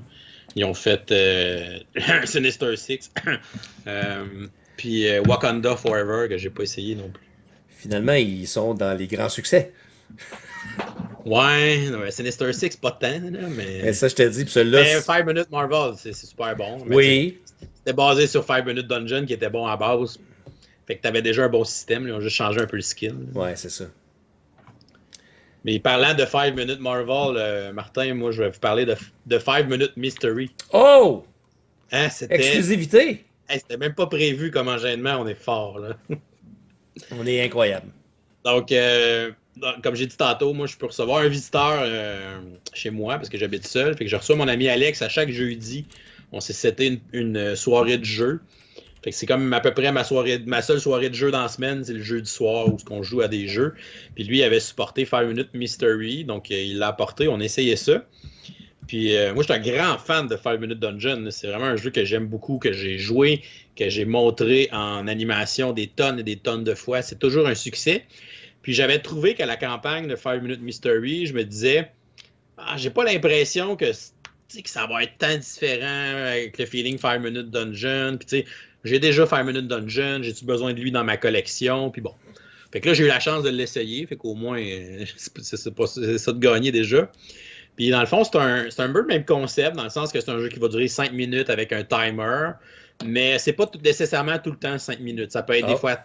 Ils ont fait euh, [LAUGHS] Sinister Six. [COUGHS] puis Wakanda Forever, que j'ai pas essayé non plus. Finalement, ils sont dans les grands succès. [LAUGHS] Ouais, Sinister Six, pas tant, temps mais... ça, je t'ai dit. puis celui-là. 5 Minutes Marvel, c'est super bon. oui. C'était basé sur 5 Minutes Dungeon, qui était bon à base. Fait que t'avais déjà un bon système, ils ont juste changé un peu le skill. Ouais, c'est ça. Mais parlant de 5 minutes Marvel, euh, Martin, moi, je vais vous parler de, de 5 minutes Mystery. Oh! Hein, Exclusivité! C'était même pas prévu comme enchaînement, on est fort, là. [LAUGHS] on est incroyable. Euh, donc, comme j'ai dit tantôt, moi, je peux recevoir un visiteur euh, chez moi parce que j'habite seul. Fait que je reçois mon ami Alex à chaque jeudi. On s'est cité une, soirée de jeu c'est comme à peu près ma, soirée, ma seule soirée de jeu dans la semaine, c'est le jeu du soir où on joue à des jeux. Puis lui, il avait supporté Five Minute Mystery, donc euh, il l'a apporté, on essayait ça. Puis euh, moi, je suis un grand fan de Five Minute Dungeon. C'est vraiment un jeu que j'aime beaucoup, que j'ai joué, que j'ai montré en animation des tonnes et des tonnes de fois. C'est toujours un succès. Puis j'avais trouvé qu'à la campagne de Five Minute Mystery, je me disais, ah, j'ai pas l'impression que ça va être tant différent avec le feeling Five Minute Dungeon. Puis, j'ai déjà fait un minute Dungeon, j'ai-tu besoin de lui dans ma collection? Puis bon. Fait que là, j'ai eu la chance de l'essayer. Fait qu'au moins, euh, [LAUGHS] c'est ça de gagner déjà. Puis dans le fond, c'est un, peu le même concept, dans le sens que c'est un jeu qui va durer 5 minutes avec un timer, mais c'est pas nécessairement tout le temps 5 minutes. Ça peut être des ah. fois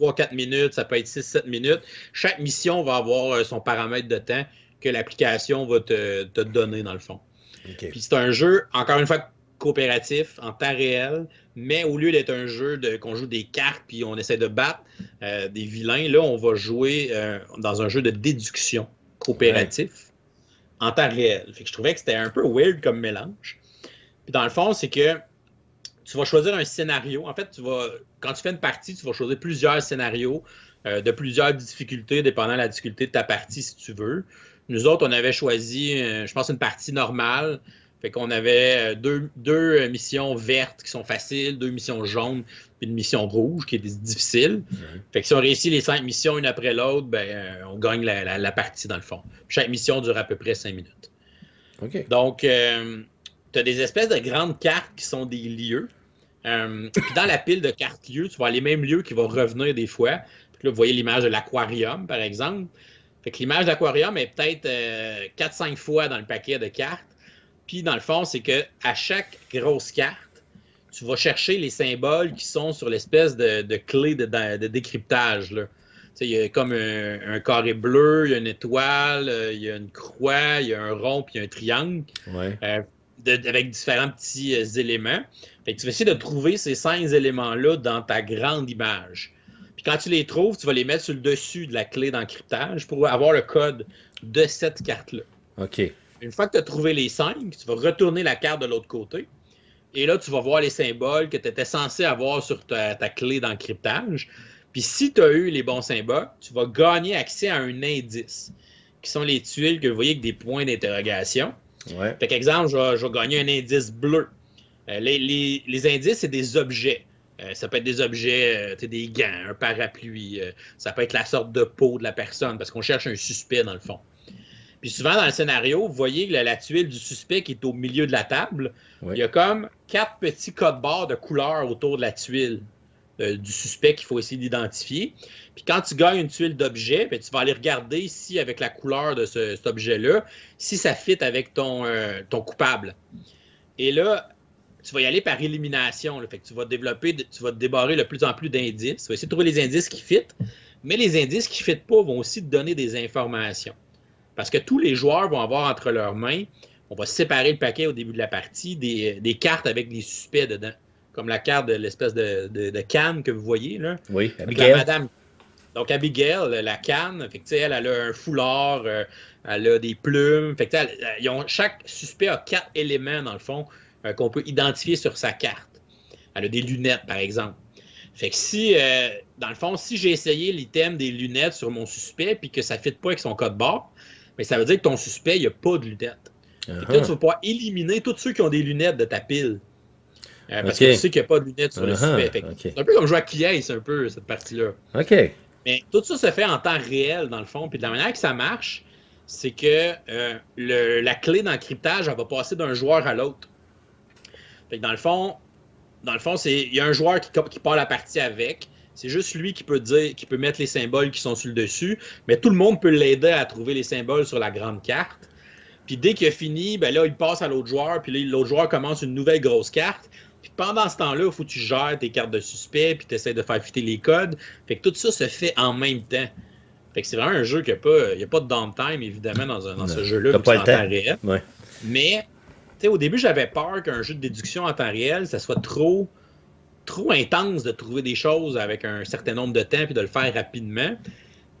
3-4 minutes, ça peut être 6-7 minutes. Chaque mission va avoir euh, son paramètre de temps que l'application va te, donner, dans le fond. Puis c'est un jeu, encore une fois, coopératif, en temps réel mais au lieu d'être un jeu de, qu'on joue des cartes et on essaie de battre euh, des vilains, là, on va jouer euh, dans un jeu de déduction coopératif en temps réel. je trouvais que c'était un peu weird comme mélange. Puis dans le fond, c'est que tu vas choisir un scénario. En fait, tu vas, quand tu fais une partie, tu vas choisir plusieurs scénarios euh, de plusieurs difficultés, dépendant de la difficulté de ta partie, si tu veux. Nous autres, on avait choisi, je pense, une partie normale. Fait qu'on avait euh, deux, euh, missions vertes qui sont faciles, deux missions jaunes, puis une mission rouge qui est difficile. Fait que si on réussit les cinq missions une après l'autre, ben, euh, on gagne la, partie dans le fond. chaque mission dure à peu près cinq minutes. Donc, tu as des espèces de grandes cartes qui sont des lieux. dans la pile de cartes lieux, tu vois les mêmes lieux qui vont revenir des fois. Puis là, vous voyez l'image de l'aquarium, par exemple. Fait que l'image d'aquarium est peut-être quatre 4-5 fois dans le paquet de cartes. Puis, dans le fond, c'est que à chaque grosse carte, tu vas chercher les symboles qui sont sur l'espèce de, clé de, décryptage. Il y a comme un, carré bleu, il y a une étoile, euh, il y a une croix, il y a un rond, puis un triangle. Euh, avec différents petits euh, éléments. Fait tu vas essayer de trouver ces cinq éléments-là dans ta grande image. Puis quand tu les trouves, tu vas les mettre sur le dessus de la clé d'encryptage pour avoir le code de cette carte-là. OK. Une fois que tu as trouvé les cinq, tu vas retourner la carte de l'autre côté. Et là, tu vas voir les symboles que tu étais censé avoir sur ta, ta clé d'encryptage. Puis si tu as eu les bons symboles, tu vas gagner accès à un indice, qui sont les tuiles que vous voyez avec des points d'interrogation. Ouais. Fait qu'exemple, je, vais, gagner un indice bleu. Euh, les, indices, c'est des objets. Euh, ça peut être des objets, euh, des gants, un parapluie. ça peut être la sorte de peau de la personne, parce qu'on cherche un suspect dans le fond. Puis souvent, dans le scénario, vous voyez que la tuile du suspect qui est au milieu de la table. Il y a comme quatre petits codes barres de couleur autour de la tuile euh, du suspect qu'il faut essayer d'identifier. Puis quand tu gagnes une tuile d'objet, ben, tu vas aller regarder si, avec la couleur de cet objet-là, si ça fit avec ton, euh, ton coupable. Et là, tu vas y aller par élimination. Fait que tu vas développer, tu vas te débarrer de plus en plus d'indices. Tu vas essayer de trouver les indices qui fitent, mais les indices qui ne fitent pas vont aussi te donner des informations. Parce que tous les joueurs vont avoir entre leurs mains, on va séparer le paquet au début de la partie, des, euh, cartes avec des suspects dedans. Comme la carte de l'espèce de, canne que vous voyez. Là. Oui, Abigail. Donc, Abigail, la canne, elle, a un foulard, euh, elle a des plumes. Fait chaque suspect a quatre éléments, dans le fond, euh, qu'on peut identifier sur sa carte. Elle a des lunettes, par exemple. Fait que si, dans le fond, si j'ai essayé l'item des lunettes sur mon suspect puis que ça ne fit pas avec son code barre, mais ça veut dire que ton suspect, il n'y a pas de lunettes. Et uh-huh. tu vas pouvoir éliminer tous ceux qui ont des lunettes de ta pile. Euh, parce que tu sais qu'il n'y a pas de lunettes sur le uh-huh. suspect. C'est un peu comme jouer à c'est un peu, cette partie-là. OK. Mais tout ça se fait en temps réel, dans le fond. Puis de la manière que ça marche, c'est que euh, la clé d'encryptage, elle va passer d'un joueur à l'autre. dans le fond, dans le fond, il y a un joueur qui, qui part la partie avec. C'est juste lui qui peut dire, qui peut mettre les symboles qui sont sur le dessus, mais tout le monde peut l'aider à trouver les symboles sur la grande carte. Puis dès qu'il a fini, ben là, il passe à l'autre joueur, puis l'autre joueur commence une nouvelle grosse carte. Puis pendant ce temps-là, il faut que tu gères tes cartes de suspect, puis tu essaies de faire fitter les codes. Fait que tout ça se fait en même temps. Fait que c'est vraiment un jeu qui n'a pas, il y a pas de downtime, évidemment, dans, ce jeu-là, pas le temps. Réel. Mais, tu sais, au début, j'avais peur qu'un jeu de déduction en temps réel, ça soit trop trop intense de trouver des choses avec un certain nombre de temps puis de le faire rapidement.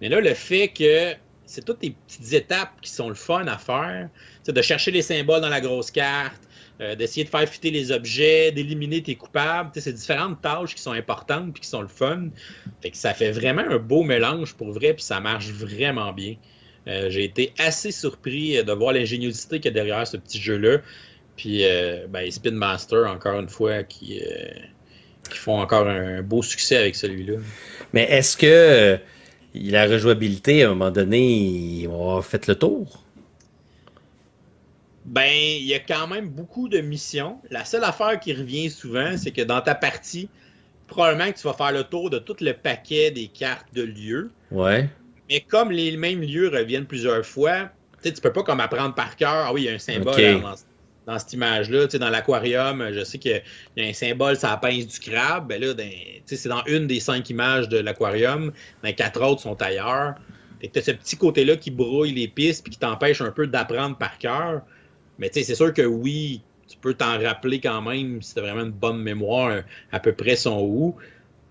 Mais là, le fait que c'est toutes les petites étapes qui sont le fun à faire, c'est de chercher les symboles dans la grosse carte, euh, d'essayer de faire fitter les objets, d'éliminer tes coupables. C'est différentes tâches qui sont importantes puis qui sont le fun. Fait que ça fait vraiment un beau mélange pour vrai, puis ça marche vraiment bien. Euh, j'ai été assez surpris euh, de voir l'ingéniosité qu'il y a derrière ce petit jeu-là. Puis, ben, Spin Master, encore une fois, qui, qui font encore un beau succès avec celui-là. Mais est-ce que euh, la rejouabilité, à un moment donné, va faire le tour? Ben, il y a quand même beaucoup de missions. La seule affaire qui revient souvent, c'est que dans ta partie, probablement que tu vas faire le tour de tout le paquet des cartes de lieux. Ouais. Mais comme les mêmes lieux reviennent plusieurs fois, tu ne peux pas comme apprendre par cœur, ah oui, il y a un symbole dans cette image-là. Dans l'aquarium, je sais qu'il y, a un symbole, ça pince du crabe. Ben ben, c'est dans une des cinq images de l'aquarium. Les ben, quatre autres sont ailleurs. Tu as ce petit côté-là qui brouille les pistes et qui t'empêche un peu d'apprendre par cœur. Mais c'est sûr que oui, tu peux t'en rappeler quand même si tu vraiment une bonne mémoire, à peu près son où.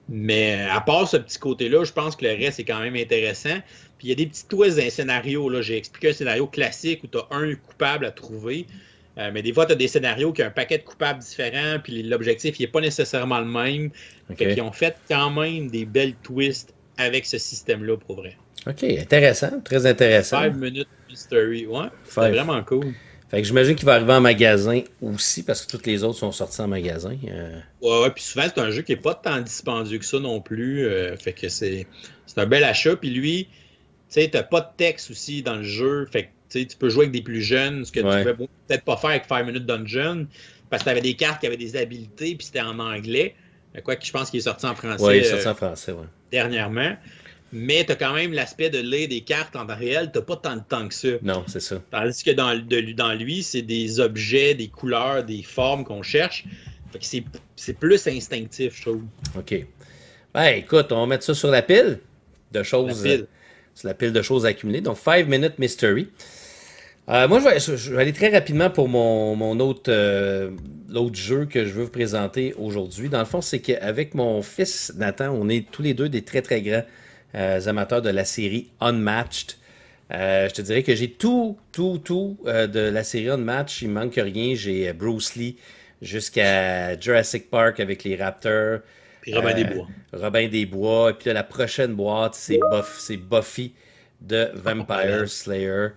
Mais à part ce petit côté-là, je pense que le reste est quand même intéressant. Puis il y a des petits twists d'un scénario. J'ai expliqué un scénario classique où tu as un coupable à trouver. Euh, mais des fois, tu as des scénarios qui ont un paquet de coupables différents, puis l'objectif n'est pas nécessairement le même. Et Fait ils ont fait quand même des belles twists avec ce système-là pour vrai. OK, intéressant, très intéressant. 5 minutes mystery, ouais, c'est vraiment cool. Fait que j'imagine qu'il va arriver en magasin aussi parce que toutes les autres sont sorties en magasin. Euh. Ouais, ouais, puis souvent c'est un jeu qui n'est pas tant dispendieux que ça non plus. Euh, fait que c'est un bel achat. Puis lui, tu sais, t'as pas de texte aussi dans le jeu. Fait que tu peux jouer avec des plus jeunes, ce que tu ne pouvais peut-être pas faire avec Five Minute Dungeon, parce que tu avais des cartes qui avaient des habilités, puis c'était en anglais. Euh, quoi que je pense qu'il est sorti en français. il est euh, sorti en français, ouais. Dernièrement. Mais tu as quand même l'aspect de lire des cartes en temps réel, tu n'as pas tant de temps que ça. Non, c'est ça. Tandis que dans, de, dans lui, c'est des objets, des couleurs, des formes qu'on cherche. c'est plus instinctif, je trouve. OK. Ben, écoute, on va mettre ça sur la pile de choses. La euh, la pile de choses accumulées. Donc, Five Minutes Mystery. Euh, moi, je vais, aller très rapidement pour mon, mon autre, euh, l'autre jeu que je veux vous présenter aujourd'hui. Dans le fond, c'est qu'avec mon fils Nathan, on est tous les deux des très très grands euh, amateurs de la série Unmatched. je te dirais que j'ai tout, tout, tout de la série Unmatched. Il manque rien. J'ai Bruce Lee jusqu'à Jurassic Park avec les Raptors. Puis Robin des Bois. Robin des Bois. Et puis la prochaine boîte, c'est c'est Buffy de Vampire Slayer.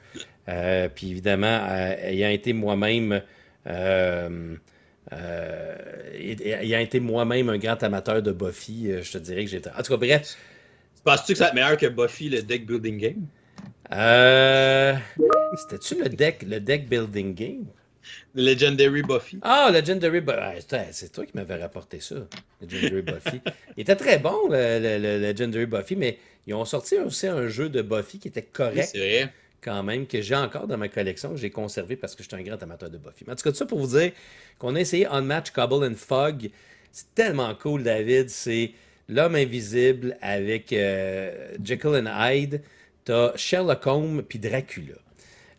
Euh, puis évidemment, euh, ayant été moi-même. Euh, ayant été moi-même un grand amateur de Buffy, je te dirais que j'étais. En tout cas, bref. Penses-tu que ça va être meilleur que Buffy, le deck building game? C'était-tu le deck, le deck building game? Legendary Buffy. Ah, Legendary Buffy. Ah, c'est toi qui m'avais rapporté ça, Legendary Buffy. Il était très bon, le, Legendary Buffy, mais ils ont sorti aussi un jeu de Buffy qui était correct. c'est vrai quand même, que j'ai encore dans ma collection, j'ai conservé parce que j'étais un grand amateur de Buffy. Mais en tout cas, tout ça pour vous dire qu'on a essayé On Match, Cobble and Fog. C'est tellement cool, David. C'est L'homme invisible avec euh, Jekyll and Hyde. T'as Sherlock Holmes puis Dracula.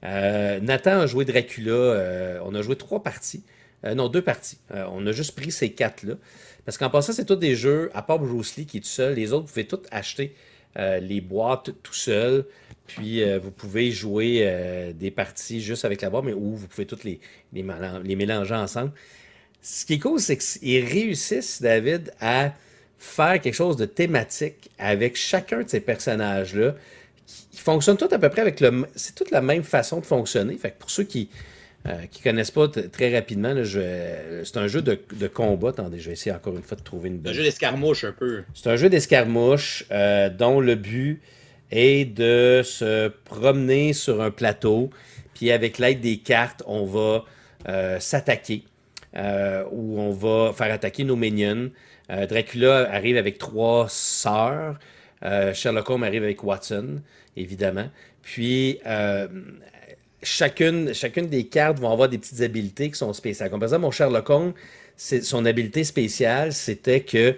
Euh, Nathan a joué Dracula. Euh, on a joué trois parties. non, deux parties. on a juste pris ces quatre-là. Parce qu'en passant, c'est tous des jeux, à part Bruce Lee qui est tout seul. Les autres, vous pouvez tous acheter les boîtes tout seul. Puis euh, vous pouvez jouer euh, des parties juste avec la boîte, mais où vous pouvez toutes les, les, mélanger ensemble. Ce qui est cool, c'est qu'ils réussissent, David, à faire quelque chose de thématique avec chacun de ces personnages-là. qui fonctionnent tout à peu près avec le. C'est toute la même façon de fonctionner. Fait que pour ceux qui ne euh, connaissent pas très rapidement, c'est un jeu de, de, combat. Attendez, je vais essayer encore une fois de trouver une bonne. Un jeu d'escarmouche un peu. C'est un jeu d'escarmouche dont le but et de se promener sur un plateau. Puis avec l'aide des cartes, on va euh, s'attaquer euh, ou on va faire attaquer nos minions. Euh, Dracula arrive avec trois sœurs. Sherlock Holmes arrive avec Watson, évidemment. Puis chacune, chacune des cartes vont avoir des petites habiletés qui sont spéciales. Comme par exemple, mon Sherlock Holmes, son habileté spéciale, c'était que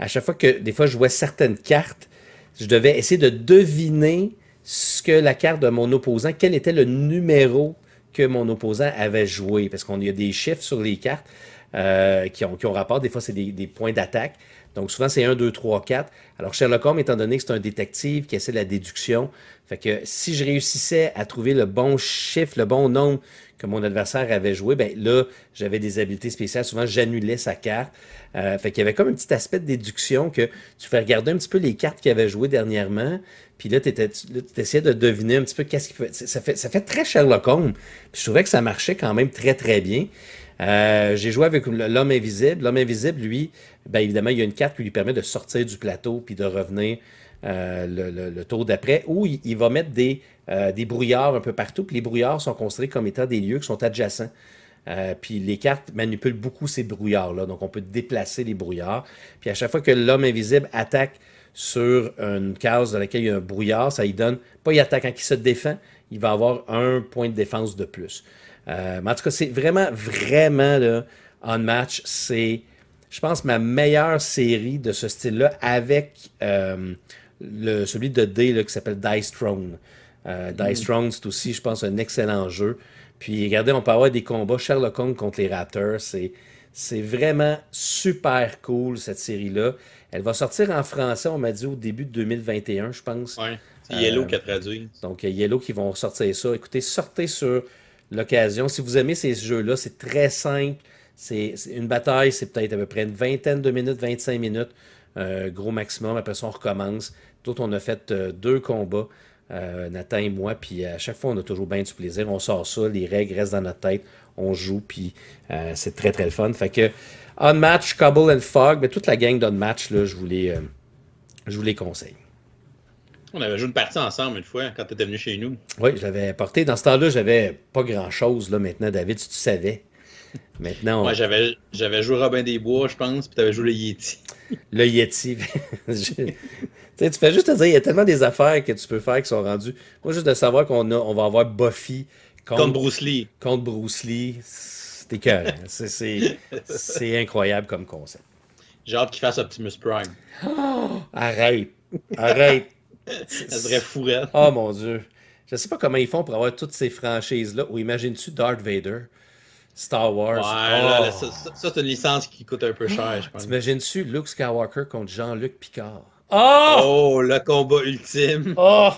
à chaque fois que des fois je jouais certaines cartes, je devais essayer de deviner ce que la carte de mon opposant, quel était le numéro que mon opposant avait joué. Parce qu'on y a des chiffres sur les cartes euh, qui, ont, qui, ont, rapport. Des fois, c'est des, des, points d'attaque. Donc, souvent, c'est 1, 2, 3, 4. Alors, Sherlock Holmes, étant donné que c'est un détective qui essaie de la déduction, fait que si je réussissais à trouver le bon chiffre, le bon nombre que mon adversaire avait joué, ben là, j'avais des habiletés spéciales. Souvent, j'annulais sa carte. Euh, fait qu'il y avait comme un petit aspect de déduction que tu fais regarder un petit peu les cartes qu'il avait jouées dernièrement. Puis là, tu essayais de deviner un petit peu qu'est-ce qu'il fait. Ça, fait. ça fait très Sherlock Holmes. Puis je trouvais que ça marchait quand même très, très bien. Euh, j'ai joué avec l'homme invisible. L'homme invisible, lui, ben évidemment, il y a une carte qui lui permet de sortir du plateau puis de revenir euh, le, tour d'après, où il, va mettre des, euh, des brouillards un peu partout. Puis les brouillards sont construits comme étant des lieux qui sont adjacents. Euh, puis les cartes manipulent beaucoup ces brouillards-là. Donc on peut déplacer les brouillards. Puis à chaque fois que l'homme invisible attaque sur une case dans laquelle il y a un brouillard, ça lui donne, pas il attaque hein, quand il se défend, il va avoir un point de défense de plus. mais en tout cas, c'est vraiment, vraiment là, on match. C'est, je pense, ma meilleure série de ce style-là avec celui de D qui s'appelle Dice Throne. Euh, Dice mm. Throne, c'est aussi, je pense, un excellent jeu. Puis regardez, on peut avoir des combats Sherlock Holmes contre les Raptors. C'est, vraiment super cool, cette série-là. Elle va sortir en français, on m'a dit, au début de 2021, je pense. Oui, Yellow euh, qui a traduit. Donc, euh, Yellow qui vont sortir ça. Écoutez, sortez sur l'occasion. Si vous aimez ces jeux-là, c'est très simple. C'est, une bataille, c'est peut-être à peu près une vingtaine de minutes, 25 minutes, gros maximum. Après ça, on recommence. Tout, on a fait euh, deux combats, euh, Nathan et moi, puis à chaque fois, on a toujours bien du plaisir. On sort ça, les règles restent dans notre tête, on joue, puis euh, c'est très, très le fun. Fait que On Match, Cobble and Fog, mais toute la gang d'On Match, je vous les, conseille. On avait joué une partie ensemble une fois quand tu étais venu chez nous. Oui, je l'avais porté. Dans ce temps-là, j'avais pas grand-chose. Là, maintenant, David, si tu savais. [LAUGHS] Maintenant. Moi, j'avais, joué Robin des Bois, je pense, puis avais joué le Yeti. [LAUGHS] Le Yeti. [LAUGHS] tu fais juste te dire, il y a tellement des affaires que tu peux faire qui sont rendues. Moi, juste de savoir qu'on on va avoir Buffy contre, Bruce Lee. Contre Bruce Lee, c'est écœurant. c'est, incroyable comme concept. J'ai hâte qu'il fasse Optimus Prime. [GASPS] arrête. Arrête. Ça serait fourré. Oh mon Dieu. Je ne sais pas comment ils font pour avoir toutes ces franchises-là. Ou imagines-tu Darth Vader? Star Wars. Ouais, oh. ça, c'est une licence qui coûte un peu ah, cher, je pense. T'imagines-tu Luke Skywalker contre Jean-Luc Picard? Oh! Ah! oh! le combat ultime. Oh!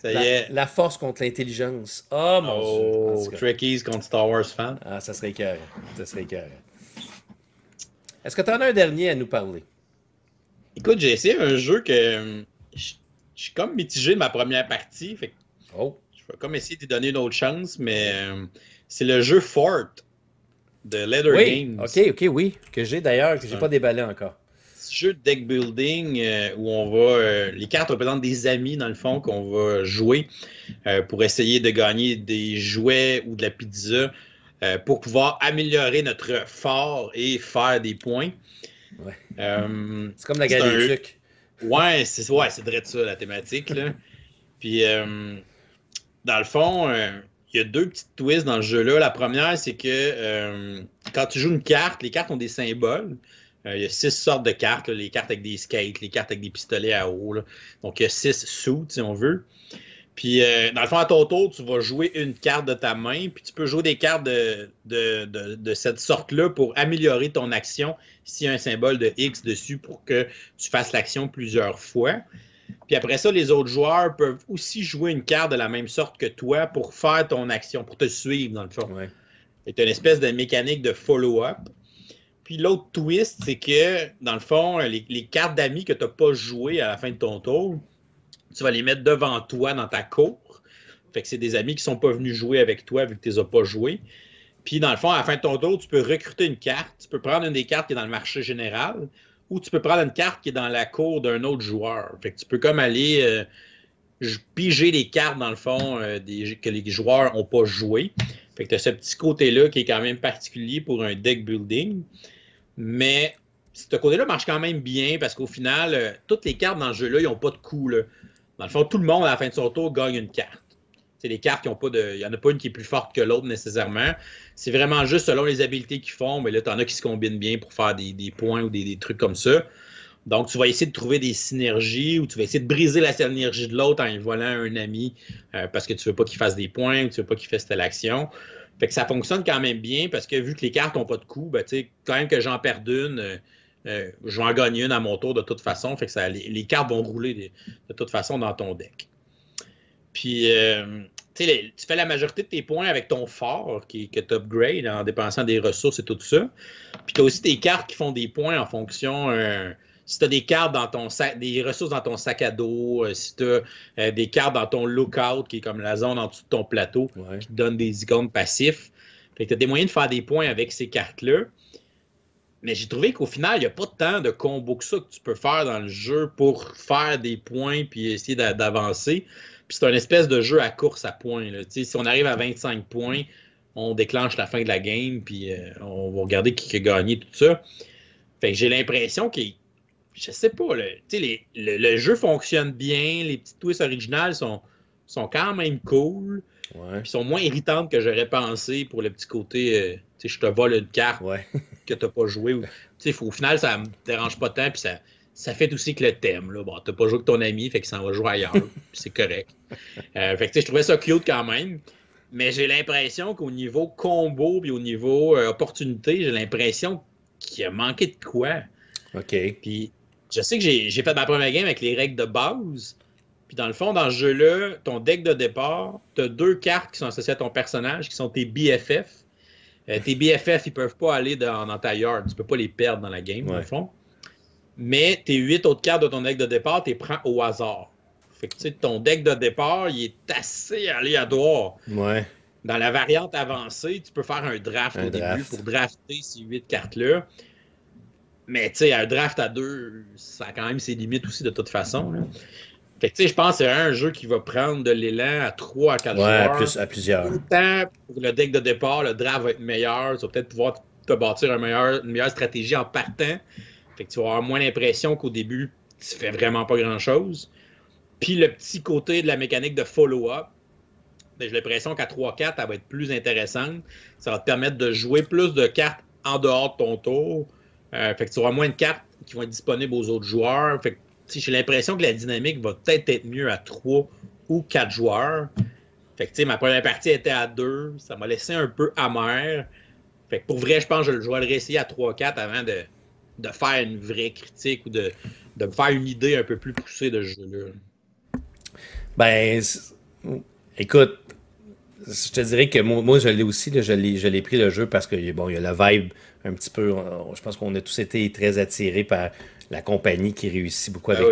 Ça la, y est. La force contre l'intelligence. Oh mon dieu. Trekkies contre Star Wars fans. Ah, ça serait cœur. Ça serait Est-ce que tu en as un dernier à nous parler? Écoute, j'ai essayé un jeu que hum, je suis comme mitigé de ma première partie. Fait oh. Je vais comme essayer de donner une autre chance, mais oh. hum, c'est le jeu Fort de Leather Games. Ok, ok, oui. Que j'ai d'ailleurs, que j'ai pas déballé encore. un jeu de deck building euh, où on va. Euh, les cartes représentent des amis, dans le fond, qu'on va jouer euh, pour essayer de gagner des jouets ou de la pizza pour pouvoir améliorer notre fort et faire des points. c'est comme la galerie du truc. Ouais, c'est ouais, vrai de ça, la thématique. Puis, dans le fond il y a deux petits twists dans le jeu-là. La première, c'est que euh, quand tu joues une carte, les cartes ont des symboles. Euh, il y a six sortes de cartes, les cartes avec des skates, les cartes avec des pistolets à eau. Donc, il y a six sous, si on veut. Puis, euh, dans le fond, à ton tour, tu vas jouer une carte de ta main, puis tu peux jouer des cartes de, de, de cette sorte-là pour améliorer ton action s'il y a un symbole de X dessus pour que tu fasses l'action plusieurs fois. Puis après ça, les autres joueurs peuvent aussi jouer une carte de la même sorte que toi pour faire ton action, pour te suivre, dans le fond. C'est une espèce de mécanique de follow-up. Puis l'autre twist, c'est que, dans le fond, les, cartes d'amis que tu n'as pas jouées à la fin de ton tour, tu vas les mettre devant toi dans ta cour. Fait que c'est des amis qui ne sont pas venus jouer avec toi vu que tu les as pas joué. Puis, dans le fond, à la fin de ton tour, tu peux recruter une carte. Tu peux prendre une des cartes qui est dans le marché général ou tu peux prendre une carte qui est dans la cour d'un autre joueur. Fait que tu peux comme aller euh, piger les cartes, dans le fond, euh, des, que les joueurs n'ont pas joué. Fait que tu as ce petit côté-là qui est quand même particulier pour un deck building. Mais ce côté-là marche quand même bien parce qu'au final, euh, toutes les cartes dans le jeu-là, ils n'ont pas de coût. Dans le fond, tout le monde, à la fin de son tour, gagne une carte. Les cartes qui n'ont pas de. Il n'y en a pas une qui est plus forte que l'autre nécessairement. C'est vraiment juste selon les habiletés qu'ils font, mais là, tu en as qui se combinent bien pour faire des, points ou des, trucs comme ça. Donc, tu vas essayer de trouver des synergies ou tu vas essayer de briser la synergie de l'autre en y volant un ami euh, parce que tu ne veux pas qu'il fasse des points ou tu ne veux pas qu'il fasse telle action. Fait que ça fonctionne quand même bien parce que vu que les cartes n'ont pas de coût, ben, quand même que j'en perde une, euh, euh, je vais en gagner une à mon tour de toute façon. Fait que ça, les, cartes vont rouler de, toute façon dans ton deck. Puis, tu fais la majorité de tes points avec ton fort qui, que tu upgrades en dépensant des ressources et tout ça. Puis tu as aussi tes cartes qui font des points en fonction. Euh, si tu as des cartes dans ton sac, des ressources dans ton sac à dos, euh, si tu as euh, des cartes dans ton lookout, qui est comme la zone en dessous de ton plateau, qui te donne des icônes passifs. tu as des moyens de faire des points avec ces cartes-là. Mais j'ai trouvé qu'au final, il n'y a pas tant de combos que ça que tu peux faire dans le jeu pour faire des points puis essayer d'avancer. Puis c'est un espèce de jeu à course à points. Si on arrive à 25 points, on déclenche la fin de la game, puis euh, on va regarder qui a gagné, tout ça. Fait que j'ai l'impression que Je sais pas, les, le, jeu fonctionne bien, les petits twists originales sont, sont quand même cool. Ouais. Ils sont moins irritantes que j'aurais pensé pour le petit côté euh, je te vole une carte que [LAUGHS] que t'as pas joué. au final, ça me dérange pas tant, puis ça, ça fait aussi que le thème. Là, bon, t'as pas joué avec ton ami, fait que ça en va jouer ailleurs. [LAUGHS] c'est correct. Euh, je trouvais ça cute quand même. Mais j'ai l'impression qu'au niveau combo Et au niveau euh, opportunité, j'ai l'impression qu'il a manqué de quoi. OK. Puis je sais que j'ai fait ma première game avec les règles de base. Puis dans le fond, dans ce jeu-là, ton deck de départ, tu as deux cartes qui sont associées à ton personnage, qui sont tes BFF. Euh, tes BFF, ils peuvent pas aller dans, ta yard. Tu peux pas les perdre dans la game, fond. Mais tes huit autres cartes de ton deck de départ, tu les prends au hasard. Fait que, ton deck de départ, il est assez aléatoire. Ouais. Dans la variante avancée, tu peux faire un draft au début pour drafter ces huit cartes-là. Mais tu sais, un draft à deux, ça a quand même ses limites aussi de toute façon. Fait que tu sais, je pense que c'est un jeu qui va prendre de l'élan à trois à quatre ouais, À, plus, à plusieurs. pour le deck de départ, le draft va être meilleur. Tu vas peut-être pouvoir te bâtir un meilleur, une meilleure stratégie en partant. Fait que tu vas avoir moins l'impression qu'au début, tu fais vraiment pas grand-chose. Puis le petit côté de la mécanique de follow-up, ben, j'ai l'impression qu'à 3-4, elle va être plus intéressante. Ça va te permettre de jouer plus de cartes en dehors de ton tour. Euh, fait que tu auras moins de cartes qui vont être disponibles aux autres joueurs. Fait j'ai l'impression que la dynamique va peut-être être mieux à 3 ou 4 joueurs. Fait ma première partie était à 2. Ça m'a laissé un peu amer. Fait pour vrai, je pense que je vais le réessayer à 3-4 avant de, faire une vraie critique ou de, de me faire une idée un peu plus poussée de ce jeu-là. Ben, écoute, je te dirais que moi, moi je l'ai aussi, je l'ai pris le jeu parce que, bon, y a la vibe un petit peu. je pense qu'on a tous été très attirés par la compagnie qui réussit beaucoup avec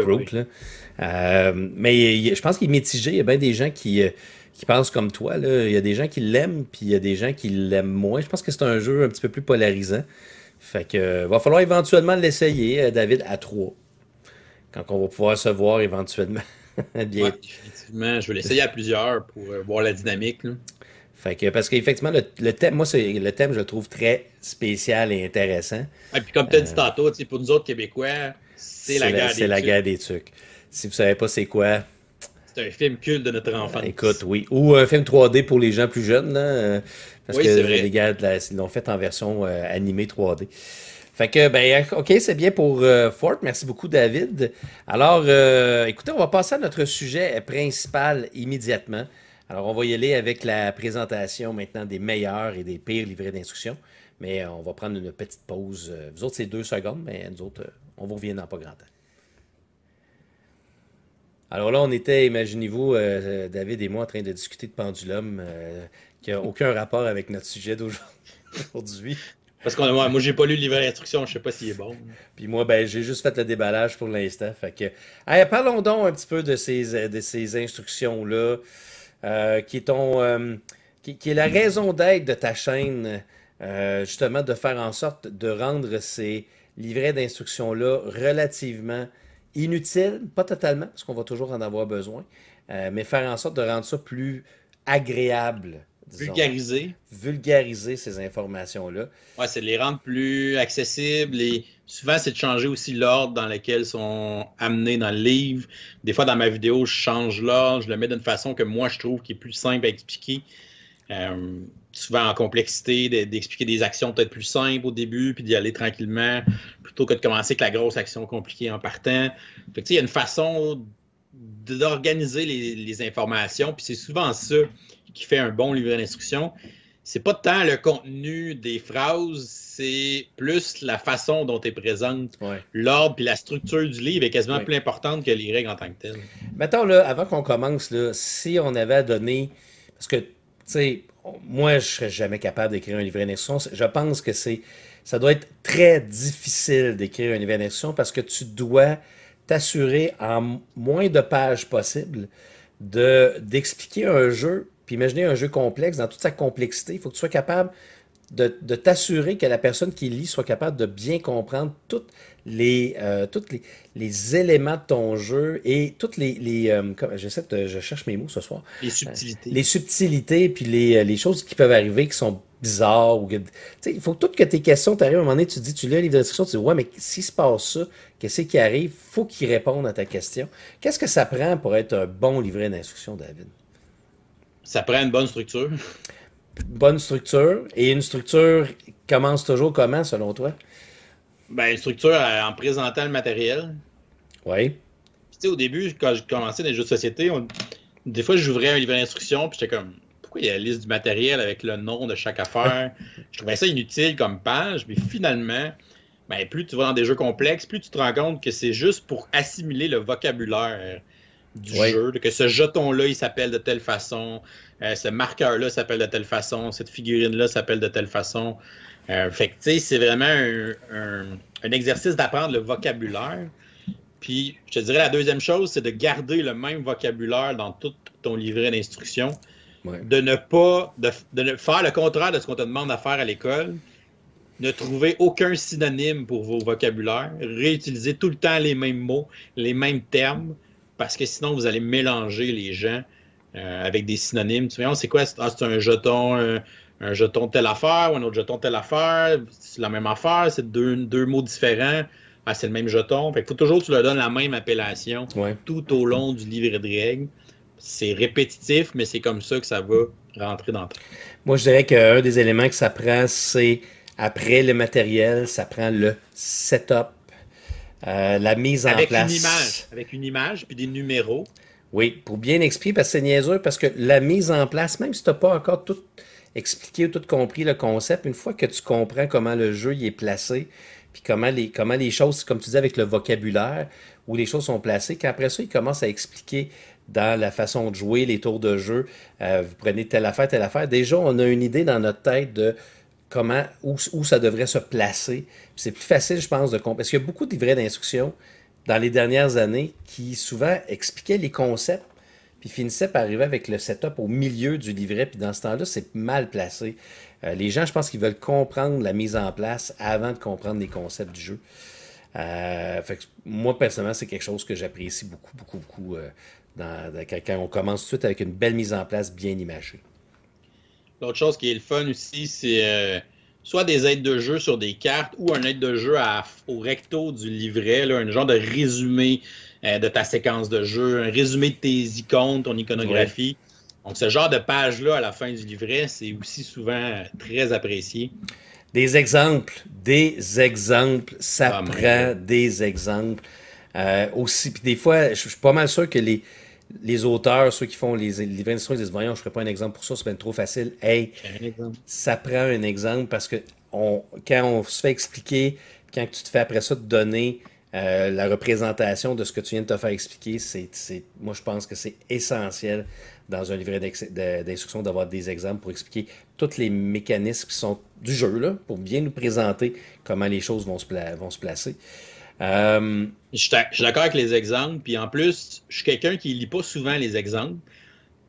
ah euh, mais je pense qu'il est mitigé. Il y a bien des gens qui, euh, qui pensent comme toi. Il y a des gens qui l'aiment, puis il y a des gens qui l'aiment moins. Je pense que c'est un jeu un petit peu plus polarisant. Fait que euh, va falloir éventuellement l'essayer, David, à trois. Quand on va pouvoir se voir éventuellement. [LAUGHS] [LAUGHS] Bien. effectivement, je vais l'essayer à plusieurs pour euh, voir la dynamique. que, parce qu'effectivement, le, thème, moi, le thème, je le trouve très spécial et intéressant. Et puis comme euh, tu as dit tantôt, pour nous autres Québécois, c'est la, guerre des trucs Si vous ne savez pas c'est quoi, c'est un film culte de notre enfance. Écoute, oui. Ou un film 3D pour les gens plus jeunes, là, euh, parce que les gars l'ont fait en version animée 3D. Fait que, ben, OK, c'est bien pour euh, Fort. Merci beaucoup, David. Alors, euh, écoutez, on va passer à notre sujet principal immédiatement. Alors, on va y aller avec la présentation maintenant des meilleurs et des pires livrets d'instruction. Mais euh, on va prendre une petite pause. Vous autres, c'est deux secondes, mais nous autres, on vous revient dans pas grand temps. Alors là, on était, imaginez-vous, David et moi en train de discuter de pendulum qui n'a aucun rapport avec notre sujet [LAUGHS] d'aujourd'hui. Parce que moi, moi, j'ai pas lu le livret d'instruction, je sais pas s'il est bon. Puis moi, ben, j'ai juste fait le déballage pour l'instant. parlons donc un petit peu de ces, de ces instructions-là, euh, euh, qui, qui, est la raison d'être de ta chaîne, euh, justement, de faire en sorte de rendre ces livrets d'instructions-là relativement inutiles, pas totalement, parce qu'on va toujours en avoir besoin, mais faire en sorte de rendre ça plus agréable vulgariser. Vulgariser ces informations-là. Oui, c'est de les rendre plus accessibles et souvent, c'est de changer aussi l'ordre dans lequel sont amenés dans le livre. Des fois, dans ma vidéo, je change l'ordre, je le mets d'une façon que moi, je trouve qui est plus simple à expliquer. Euh, souvent en complexité, d'expliquer des actions peut-être plus simples au début, puis d'y aller tranquillement, plutôt que de commencer avec la grosse action compliquée en partant. il y a une façon d'organiser les, les informations, puis c'est souvent ça qui fait un bon livret d'instruction, c'est pas tant le contenu des phrases, c'est plus la façon dont tu es présente. L'ordre et la structure du livre est quasiment plus importante que les règles en tant que telles. Mettons, là, avant qu'on commence, là, si on avait à donner. Parce que, tu sais, moi, je serais jamais capable d'écrire un livret d'instruction. Je pense que c'est. Ça doit être très difficile d'écrire un livret d'instruction parce que tu dois t'assurer en moins de pages possible d'expliquer un jeu puis imaginez un jeu complexe, dans toute sa complexité, il faut que tu sois capable de, t'assurer que la personne qui lit soit capable de bien comprendre tous euh, les, éléments de ton jeu et toutes les... les euh, je cherche mes mots ce soir. Les subtilités. Euh, les subtilités, puis les, choses qui peuvent arriver qui sont bizarres. il faut que toutes que tes questions t'arrivent. À un moment donné, tu dis, tu lis un livre d'instruction, tu dis, ouais, mais s'il se passe ça, qu'est-ce qui arrive? faut qu'il réponde à ta question. Qu'est-ce que ça prend pour être un bon livret d'instruction, David? Ça prend une bonne structure. Bonne structure. Et une structure commence toujours comment, selon toi? Ben, une structure euh, en présentant le matériel. Oui. Tu sais, au début, quand je commençais dans les jeux de société, des fois, j'ouvrais un livre d'instruction puis j'étais comme, pourquoi il y a la liste du matériel avec le nom de chaque affaire? [LAUGHS] je trouvais ça inutile comme page, mais finalement, ben, plus tu vas dans des jeux complexes, plus tu te rends compte que c'est juste pour assimiler le vocabulaire du jeu, que ce jeton-là, il s'appelle de telle façon, euh, ce marqueur-là s'appelle de telle façon, cette figurine-là s'appelle de telle façon. En euh, fait tu sais, c'est vraiment un, exercice d'apprendre le vocabulaire. Puis, je te dirais, la deuxième chose, c'est de garder le même vocabulaire dans tout ton livret d'instruction. De ne pas de, faire le contraire de ce qu'on te demande à faire à l'école. Ne trouver aucun synonyme pour vos vocabulaires. Réutiliser tout le temps les mêmes mots, les mêmes termes parce que sinon, vous allez mélanger les gens euh, avec des synonymes. Tu vois, oh, c'est quoi? Ah, c'est un jeton, euh, un, jeton telle affaire ou un autre jeton telle affaire. C'est la même affaire, c'est deux, mots différents. Ah, c'est le même jeton. Fait il faut toujours que tu leur donnes la même appellation tout au long du livre de règles. C'est répétitif, mais c'est comme ça que ça va rentrer dans tout. Moi, je dirais qu'un des éléments que ça prend, c'est après le matériel, ça prend le setup euh, la mise en avec place. Une image, avec une image, puis des numéros. Oui, pour bien expliquer, parce que c'est niaiseux, parce que la mise en place, même si tu n'as pas encore tout expliqué ou tout compris le concept, une fois que tu comprends comment le jeu est placé, puis comment les, comment les choses, comme tu dis avec le vocabulaire, où les choses sont placées, qu'après ça, ils commencent à expliquer dans la façon de jouer, les tours de jeu, euh, vous prenez telle affaire, telle affaire. Déjà, on a une idée dans notre tête de comment, où, ça devrait se placer. C'est plus facile, je pense, de comprendre. Parce qu'il y a beaucoup de livrets d'instruction dans les dernières années qui souvent expliquaient les concepts, puis finissaient par arriver avec le setup au milieu du livret, puis dans ce temps-là, c'est mal placé. Euh, les gens, je pense qu'ils veulent comprendre la mise en place avant de comprendre les concepts du jeu. Euh, moi, personnellement, c'est quelque chose que j'apprécie beaucoup, beaucoup, beaucoup dans, quand on commence tout de suite avec une belle mise en place bien imagée. L'autre chose qui est le fun aussi, c'est euh, soit des aides de jeu sur des cartes ou un aide de jeu au recto du livret, un genre de résumé euh, de ta séquence de jeu, un résumé de tes icônes, ton iconographie. Donc, ce genre de page-là à la fin du livret, c'est aussi souvent euh, très apprécié. Des exemples, des exemples, ça ah, prend des exemples. aussi, puis des fois, je suis pas mal sûr que les, les auteurs, ceux qui font les livres d'instruction, ils disent Voyons, je ne ferai pas un exemple pour ça, c'est être trop facile. Hey, ça prend un exemple parce que quand on se fait expliquer, quand tu te fais après ça te donner euh, la représentation de ce que tu viens de te faire expliquer, c'est, moi je pense que c'est essentiel dans un livret d'instruction d'avoir des exemples pour expliquer tous les mécanismes qui sont du jeu, là, pour bien nous présenter comment les choses vont se, placer. Euh, je suis d'accord avec les exemples. Puis en plus, je suis quelqu'un qui ne lit pas souvent les exemples.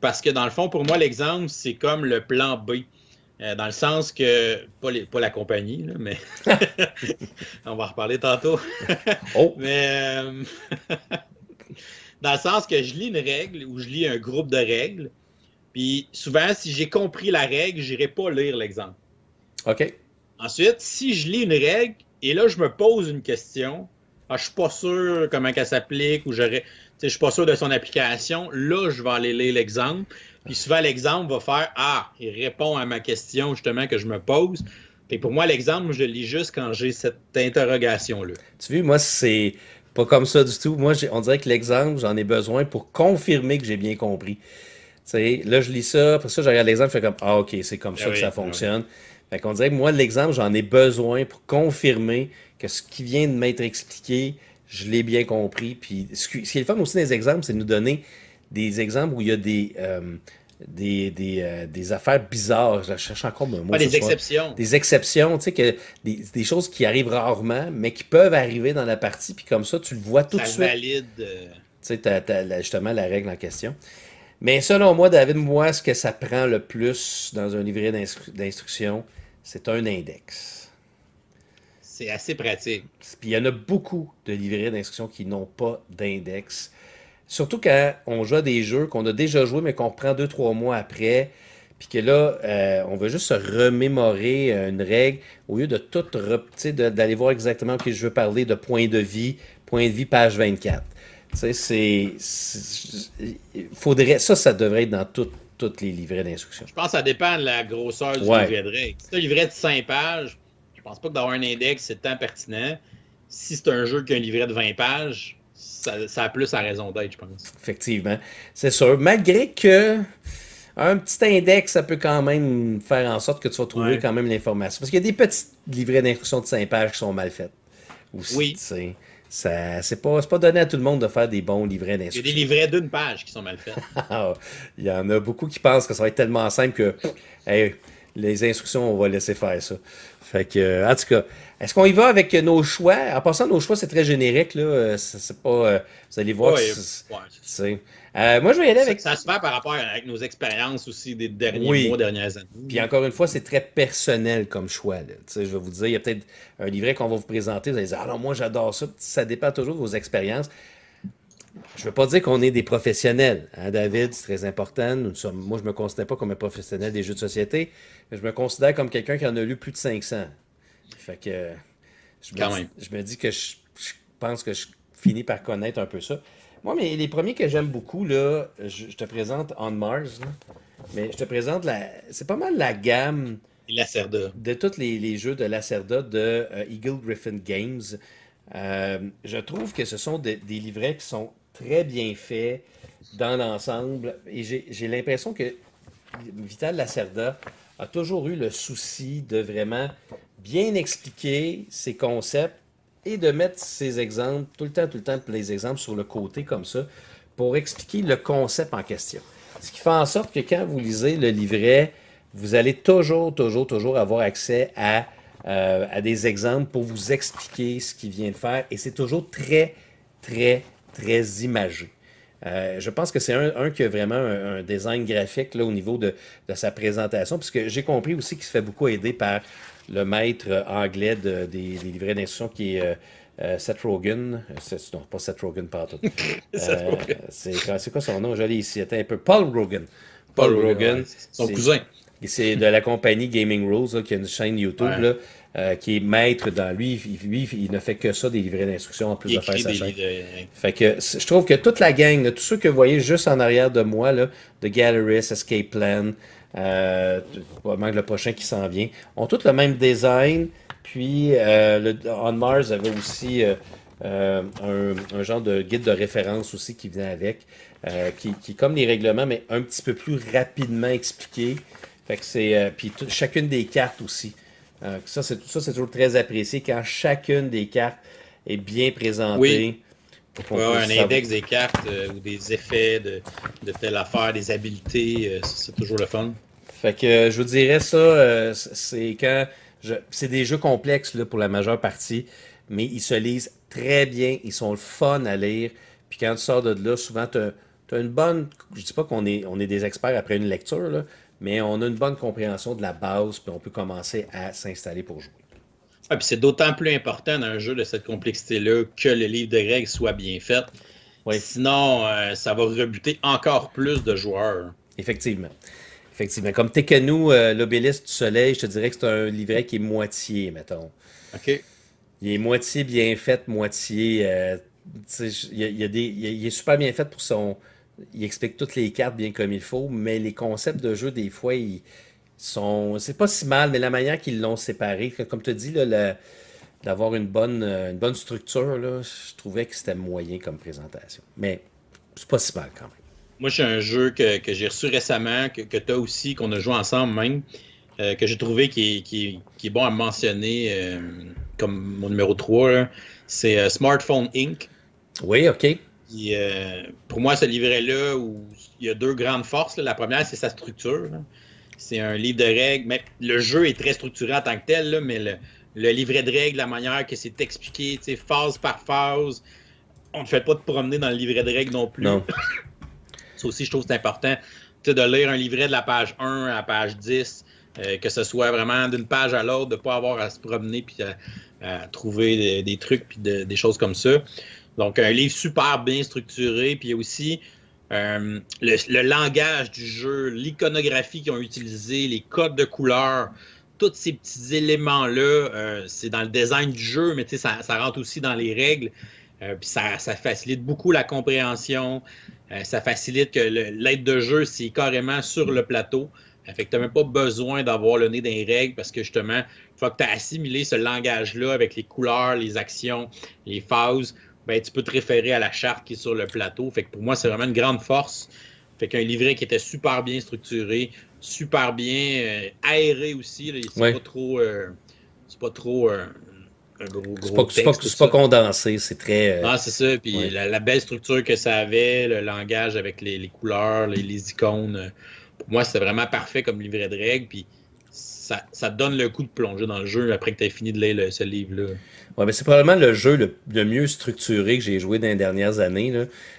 Parce que dans le fond, pour moi, l'exemple, c'est comme le plan B. Euh, dans le sens que, pas, la compagnie, mais [LAUGHS] on va reparler tantôt. [LAUGHS] Oh. Mais euh, [LAUGHS] dans le sens que je lis une règle ou je lis un groupe de règles. Puis souvent, si j'ai compris la règle, je n'irai pas lire l'exemple. OK. Ensuite, si je lis une règle et là, je me pose une question, ah, je suis pas sûr comment qu'elle s'applique ou j'aurais, je suis pas sûr de son application. Là, je vais aller lire l'exemple. Puis souvent, l'exemple va faire Ah, il répond à ma question justement que je me pose. Puis pour moi, l'exemple, je le lis juste quand j'ai cette interrogation-là. Tu vois, moi, c'est pas comme ça du tout. Moi, on dirait que l'exemple, j'en ai besoin pour confirmer que j'ai bien compris. sais, là, je lis ça, après ça, je regarde l'exemple, je fais comme Ah, OK, c'est comme eh ça que ça eh fonctionne. Fait qu'on dirait que moi, l'exemple, j'en ai besoin pour confirmer que ce qui vient de m'être expliqué, je l'ai bien compris. Puis ce qui, est le fun aussi des exemples, c'est de nous donner des exemples où il y a des. Euh, des, euh, des, affaires bizarres. Je cherche encore un mot. Pas des exceptions. Des exceptions, tu sais, que des, choses qui arrivent rarement, mais qui peuvent arriver dans la partie, puis comme ça, tu le vois tout de suite. valide. Euh, tu as, justement la règle en question. Mais selon moi, David, moi, ce que ça prend le plus dans un livret d'instruction, c'est un index. C'est assez pratique. Puis il y en a beaucoup de livrets d'instructions qui n'ont pas d'index. Surtout quand on joue à des jeux qu'on a déjà joué, mais qu'on reprend deux, trois mois après, puis que là, euh, on veut juste se remémorer euh, une règle, au lieu de tout, d'aller voir exactement que je veux parler de point de vie, point de vie, page 24. Tu sais, c'est. Ça, ça devrait être dans toutes les livrets d'instructions. Je pense que ça dépend de la grosseur du livret de règles. Si un livret de 5 pages, je pense pas que d'avoir un index, c'est tant pertinent. Si c'est un jeu qui a un livret de 20 pages, ça, a plus sa raison d'être, je pense. Effectivement, c'est sûr. Malgré que un petit index, ça peut quand même faire en sorte que tu vas trouver quand même l'information. Parce qu'il y a des petits livrets d'instructions de 5 pages qui sont mal faites. oui. Ce Ça, c'est pas, pas donné à tout le monde de faire des bons livrets d'instructions. Il y a des livrets d'une page qui sont mal faits. [LAUGHS] Il y en a beaucoup qui pensent que ça va être tellement simple que les instructions, on va laisser faire ça. Fait que, euh, en tout cas, est-ce qu'on y va avec nos choix? En passant, nos choix, c'est très générique. Là. Euh, c'est, pas, euh, vous allez voir. moi, je vais y aller avec. Ça, se fait par rapport à nos expériences aussi des derniers mois, dernières années. Puis encore une fois, c'est très personnel comme choix. Là. Je vais vous dire, il y a peut-être un livret qu'on va vous présenter. Vous allez dire, ah non, moi, j'adore ça. Ça dépend toujours de vos expériences je ne veux pas dire qu'on est des professionnels. Hein, David, c'est très important. moi, je ne me considère pas comme un professionnel des jeux de société. Mais je me considère comme quelqu'un qui en a lu plus de 500. Fait que je, me, dis, que je, pense que je finis par connaître un peu ça. Moi, mais les premiers que j'aime beaucoup, là, je, te présente On Mars. mais je te présente, la, c'est pas mal la gamme de tous les, jeux de Lacerda de euh, Eagle Griffin Games. Euh, je trouve que ce sont des livrets qui sont très bien fait dans l'ensemble. Et j'ai l'impression que Vital Lacerda a toujours eu le souci de vraiment bien expliquer ses concepts et de mettre ses exemples, tout le temps, tout le temps, les exemples sur le côté comme ça, pour expliquer le concept en question. Ce qui fait en sorte que quand vous lisez le livret, vous allez toujours, toujours, toujours avoir accès à, euh, à des exemples pour vous expliquer ce qu'il vient de faire. Et c'est toujours très, très très imagé. Euh, je pense que c'est un, qui a vraiment un, design graphique là, au niveau de, sa présentation, puisque j'ai compris aussi qu'il se fait beaucoup aider par le maître euh, anglais de, des, livrets d'instruction qui est euh, Seth Rogen. C'est non, pas Seth Rogen, [LAUGHS] c'est quoi son nom? J'allais C'était un peu Paul Rogen. Paul, Rogen. Son cousin. C'est de la compagnie Gaming Rules, qui a une chaîne YouTube. Euh, qui est maître dans lui. Il, lui, il ne fait que ça, des livrets en plus de faire sa euh, Fait que je trouve que toute la gang, tous ceux que vous voyez juste en arrière de moi, là, de Galleries, Escape Plan, euh, probablement le prochain qui s'en vient, ont tous le même design. Puis le, On Mars avait aussi un, genre de guide de référence aussi qui venait avec, qui, qui est comme les règlements, mais un petit peu plus rapidement expliqué. Fait que c'est. puis chacune des cartes aussi. Euh, ça, c'est, toujours très apprécié quand chacune des cartes est bien présentée. Oui. un index des cartes euh, ou des effets de, telle affaire, des habiletés, euh, c'est toujours le fun. Fait que je vous dirais ça, c'est quand. C'est des jeux complexes pour la majeure partie, mais ils se lisent très bien, ils sont le fun à lire. Puis quand tu sors de là, souvent, tu as, une bonne. Je dis pas qu'on est, on est des experts après une lecture, là, mais on a une bonne compréhension de la base, puis on peut commencer à s'installer pour jouer. Ah, c'est d'autant plus important dans un jeu de cette complexité-là que le livre de règles soit bien fait. Sinon, euh, ça va rebuter encore plus de joueurs. Effectivement. Effectivement. Comme Tekenu, euh, l'obélisque du soleil, je te dirais que c'est un livret qui est moitié, mettons. OK. Il est moitié bien fait, moitié. il est super bien fait pour son, il explique toutes les cartes bien comme il faut, mais les concepts de jeu, des fois, ils sont. C'est pas si mal, mais la manière qu'ils l'ont séparé, comme tu dis, dit, d'avoir une bonne, euh, une bonne structure, je trouvais que c'était moyen comme présentation. Mais c'est pas si mal quand même. Moi, j'ai un jeu que, j'ai reçu récemment, que, que tu as aussi, qu'on a joué ensemble même, euh, que j'ai trouvé qui, est bon à mentionner euh, comme mon numéro 3. C'est Smartphone Inc. Oui, OK. Euh, pour moi, ce livret-là, il y a deux grandes forces. La première, c'est sa structure. C'est un livre de règles. Mais le jeu est très structuré en tant que tel, mais le, livret de règles, la manière que c'est expliqué, phase par phase, on ne fait pas de promener dans le livret de règles non plus. C'est [LAUGHS] Ça aussi, je trouve que c'est important de lire un livret de la page 1 à la page 10, euh, que ce soit vraiment d'une page à l'autre, de ne pas avoir à se promener puis à, trouver des, trucs puis des choses comme ça. Donc, un livre super bien structuré, puis aussi euh, le, langage du jeu, l'iconographie qu'ils ont utilisée, les codes de couleurs, tous ces petits éléments-là, euh, c'est dans le design du jeu, mais ça, ça rentre aussi dans les règles. Euh, puis ça, facilite beaucoup la compréhension. ça facilite que l'aide de jeu, c'est carrément sur le plateau. Fait que tu n'as même pas besoin d'avoir le nez dans les règles parce que justement, une fois que tu as assimilé ce langage-là avec les couleurs, les actions, les phases, ben, tu peux te référer à la charte qui est sur le plateau. Fait que pour moi, c'est vraiment une grande force. Fait qu'un livret qui était super bien structuré, super bien euh, aéré aussi. Euh, c'est pas trop. Euh, c'est pas trop. un gros, gros c'est pas, condensé, c'est très. Ah, c'est ça. Puis la, belle structure que ça avait, le langage avec les, couleurs, les, icônes. Pour moi, c'était vraiment parfait comme livret de règles. Puis ça, donne le coup de plonger dans le jeu après que tu aies fini de lire ce livre-là. Ouais, mais c'est probablement le jeu le, mieux structuré que j'ai joué dans les dernières années.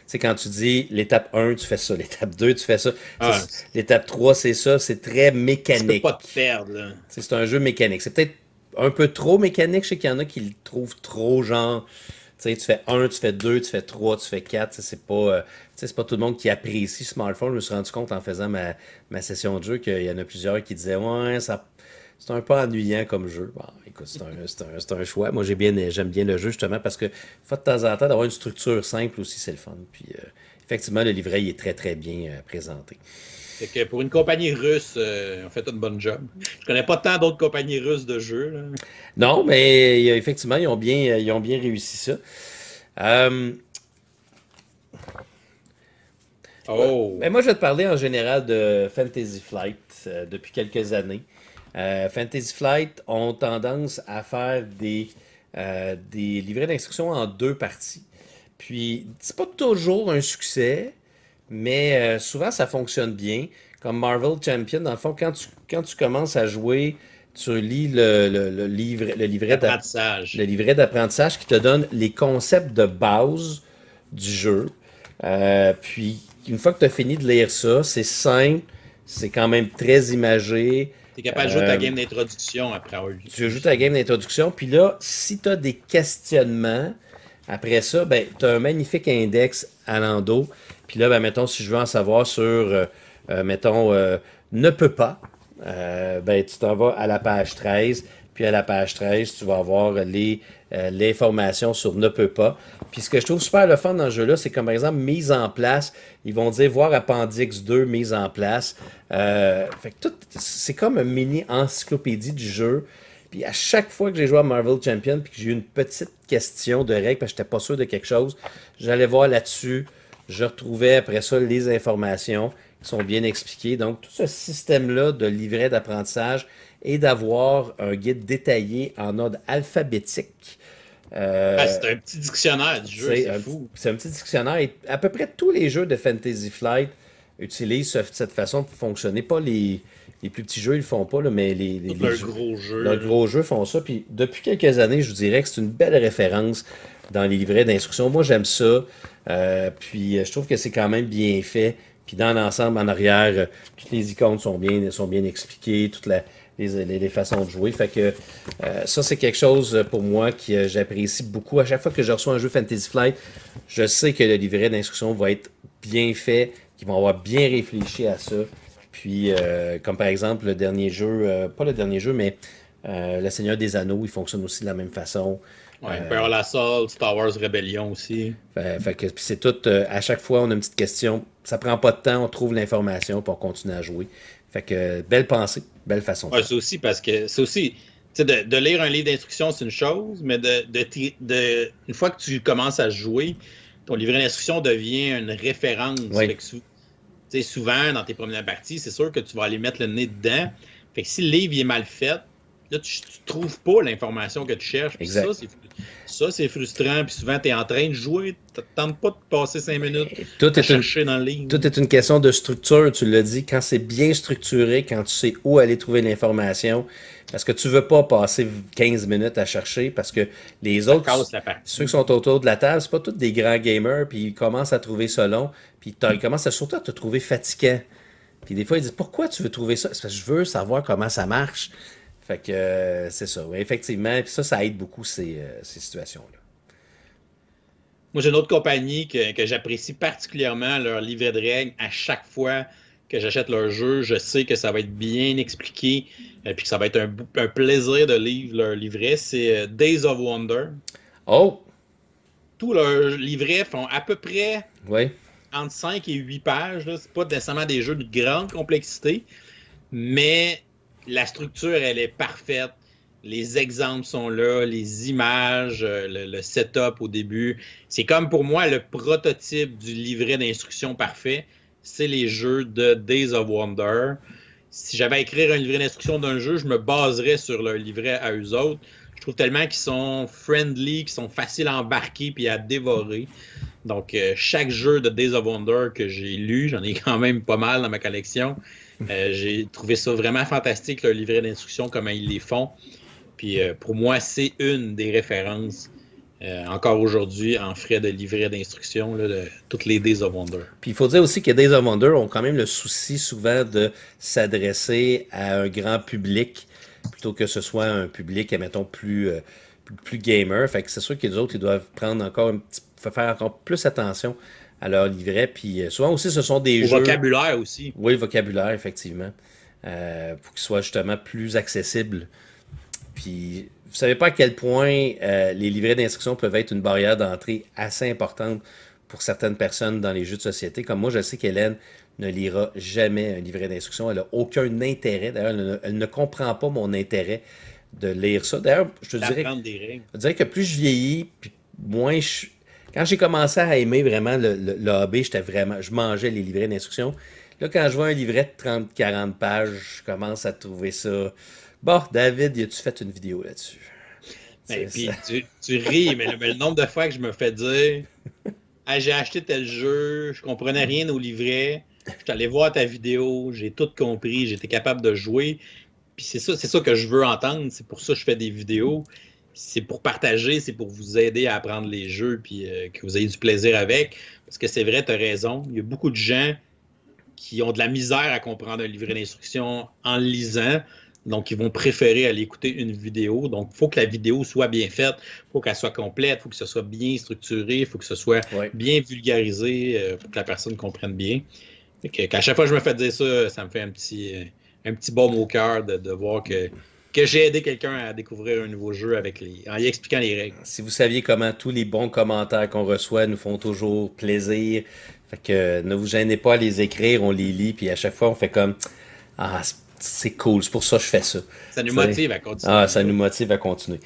C'est quand tu dis l'étape 1, tu fais ça, [LAUGHS] l'étape 2, tu fais ça, ah. l'étape 3, c'est ça, c'est très mécanique. Tu peux pas te perdre. C'est un jeu mécanique. C'est peut-être un peu trop mécanique. Je sais qu'il y en a qui le trouvent trop genre. Tu, sais, tu fais 1, tu fais 2, tu fais 3, tu fais 4. c'est pas, euh, c'est pas tout le monde qui apprécie smartphone. Je me suis rendu compte en faisant ma, ma session de jeu qu'il y en a plusieurs qui disaient Ouais, ça c'est un peu ennuyant comme jeu. écoute, c'est un, un, choix. Moi, j'aime bien, le jeu justement parce que, faut de temps en temps, d'avoir une structure simple aussi, c'est le fun. Puis, euh, effectivement, le livret est très, très bien euh, présenté. Fait que pour une compagnie russe, euh, on fait une bonne job. Je connais pas tant d'autres compagnies russes de jeux. Non, mais effectivement, ils ont bien, ils ont bien réussi ça. Oh. Mais moi, je vais te parler en général de Fantasy Flight depuis quelques années. Euh, Fantasy Flight ont tendance à faire des, euh, livrets d'instruction en deux parties. Puis, c'est pas toujours un succès, mais euh, souvent ça fonctionne bien. Comme Marvel Champion, dans le fond, quand tu, commences à jouer, tu lis le, livre, le livret d'apprentissage. qui te donne les concepts de base du jeu. puis, une fois que tu as fini de lire ça, c'est simple, c'est quand même très imagé, tu es capable de jouer ta euh, game d'introduction après Tu joues ta game d'introduction, puis là, si tu as des questionnements, après ça, ben, tu as un magnifique index à l'endo. Puis là, ben, mettons, si je veux en savoir sur, euh, euh, mettons, ne peut pas, ben, tu t'en vas à la page 13. Puis à la page 13, tu vas avoir les euh, l'information sur ne peut pas. Puis ce que je trouve super le fun dans ce jeu-là, c'est comme par exemple mise en place, ils vont dire voir Appendix 2 mise en place. Euh, fait que c'est comme une mini encyclopédie du jeu. Puis à chaque fois que j'ai joué à Marvel Champion, puis que j'ai eu une petite question de règle, parce que j'étais pas sûr de quelque chose, j'allais voir là-dessus. Je retrouvais après ça les informations qui sont bien expliquées. Donc tout ce système-là de livret d'apprentissage et d'avoir un guide détaillé en ordre alphabétique. Euh, ben, c'est un petit dictionnaire du jeu, c'est un petit dictionnaire. à peu près tous les jeux de Fantasy Flight utilisent cette façon de fonctionner. Pas les, plus petits jeux, ils le font pas, mais les, les, gros jeux. gros font ça. Puis depuis quelques années, je vous dirais que c'est une belle référence dans les livrets d'instruction. Moi, j'aime ça. Euh, puis euh, je trouve que c'est quand même bien fait. Puis dans l'ensemble, en arrière, toutes les icônes sont bien, sont bien expliquées, toute la, les, façons de jouer. Fait que euh, ça, c'est quelque chose pour moi que euh, j'apprécie beaucoup. À chaque fois que je reçois un jeu Fantasy Flight, je sais que le livret d'instruction va être bien fait, qu'ils vont avoir bien réfléchi à ça. Puis, euh, comme par exemple le dernier jeu, pas le dernier jeu, mais Le Seigneur des Anneaux, il fonctionne aussi de la même façon. Ouais, Pearl Assault, Star Wars Rebellion aussi. Fait, que c'est tout. à chaque fois, on a une petite question. Ça prend pas de temps, on trouve l'information, pour continuer à jouer. Fait que belle pensée. Belle façon. c'est aussi parce que c'est aussi. De, de, lire un livre d'instruction, c'est une chose, mais de, de, une fois que tu commences à jouer, ton livret d'instruction devient une référence. Tu souvent, dans tes premières parties, c'est sûr que tu vas aller mettre le nez dedans. Fait si le livre est mal fait, là, tu ne trouves pas l'information que tu cherches ça, c'est frustrant. Puis souvent, tu es en train de jouer, tu tentes pas de passer cinq minutes tout à chercher dans le Tout est une question de structure, tu l'as dit. Quand c'est bien structuré, quand tu sais où aller trouver l'information, parce que tu veux pas passer 15 minutes à chercher, parce que les autres, ceux qui sont autour de la table, c'est pas tous des grands gamers, puis ils commencent à trouver ça long, puis ils commencent surtout à te trouver fatiguant. Puis des fois, ils disent Pourquoi tu veux trouver ça C'est parce que je veux savoir comment ça marche. Fait que euh, c'est ça. effectivement, ça, ça aide beaucoup euh, ces, situations-là. Moi, j'ai une autre compagnie que, j'apprécie particulièrement leur livret de règles à chaque fois que j'achète leur jeu. Je sais que ça va être bien expliqué et euh, puis que ça va être un, plaisir de lire leur livret. C'est Days of Wonder. Oh! Tous leurs livrets font à peu près entre 5 et 8 pages. Ce pas nécessairement des jeux de grande complexité, mais la structure, elle est parfaite. Les exemples sont là, les images, euh, le, setup au début. C'est comme pour moi le prototype du livret d'instruction parfait. C'est les jeux de Days of Wonder. Si j'avais à écrire un livret d'instruction d'un jeu, je me baserais sur le livret à eux autres. Je trouve tellement qu'ils sont friendly, qu'ils sont faciles à embarquer puis à dévorer. Donc, euh, chaque jeu de Days of Wonder que j'ai lu, j'en ai quand même pas mal dans ma collection, euh, j'ai trouvé ça vraiment fantastique, le livret d'instruction, comment ils les font. Puis euh, pour moi, c'est une des références euh, encore aujourd'hui en frais de livret d'instruction de toutes les Days of Wonder. Puis il faut dire aussi que Days of Wonder ont quand même le souci souvent de s'adresser à un grand public plutôt que ce soit un public, admettons, plus, plus gamer. Fait que c'est sûr que les autres, ils doivent prendre encore un petit, faire encore plus attention à leur livret. Puis euh, souvent aussi, ce sont des Au jeux. vocabulaire aussi. Oui, le vocabulaire, effectivement. Euh, pour qu'ils soient justement plus accessibles. Puis, vous savez pas à quel point euh, les livrets d'instruction peuvent être une barrière d'entrée assez importante pour certaines personnes dans les jeux de société. Comme moi, je sais qu'Hélène ne lira jamais un livret d'instruction. Elle n'a aucun intérêt. D'ailleurs, elle, ne comprend pas mon intérêt de lire ça. D'ailleurs, je te dirais, je dirais que plus je vieillis, puis moins je, quand j'ai commencé à aimer vraiment le, le, le vraiment, je mangeais les livrets d'instruction. Là, quand je vois un livret de 30-40 pages, je commence à trouver ça. Bon, David, as-tu fait une vidéo là-dessus? Ben, puis tu, ris, mais le, nombre de fois que je me fais dire j'ai acheté tel jeu, je comprenais rien au livret, je suis allé voir ta vidéo, j'ai tout compris, j'étais capable de jouer. Puis c'est ça, c'est ça que je veux entendre, c'est pour ça que je fais des vidéos c'est pour partager, c'est pour vous aider à apprendre les jeux puis euh, que vous ayez du plaisir avec. Parce que c'est vrai, tu as raison. Il y a beaucoup de gens qui ont de la misère à comprendre un livret d'instruction en lisant. Donc, ils vont préférer aller écouter une vidéo. Donc, il faut que la vidéo soit bien faite, il faut qu'elle soit complète, il faut que ce soit bien structuré, il faut que ce soit bien vulgarisé pour euh, que la personne comprenne bien. Qu'à à chaque fois que je me fais dire ça, ça me fait un petit, euh, un petit baume au cœur de voir que que j'ai aidé quelqu'un à découvrir un nouveau jeu avec en lui expliquant les règles. Si vous saviez comment tous les bons commentaires qu'on reçoit nous font toujours plaisir, fait que ne vous gênez pas à les écrire, on les lit, puis à chaque fois on fait comme ah c'est cool, c'est pour ça que je fais ça. Ça nous motive à continuer. Ah, ça nous motive à continuer.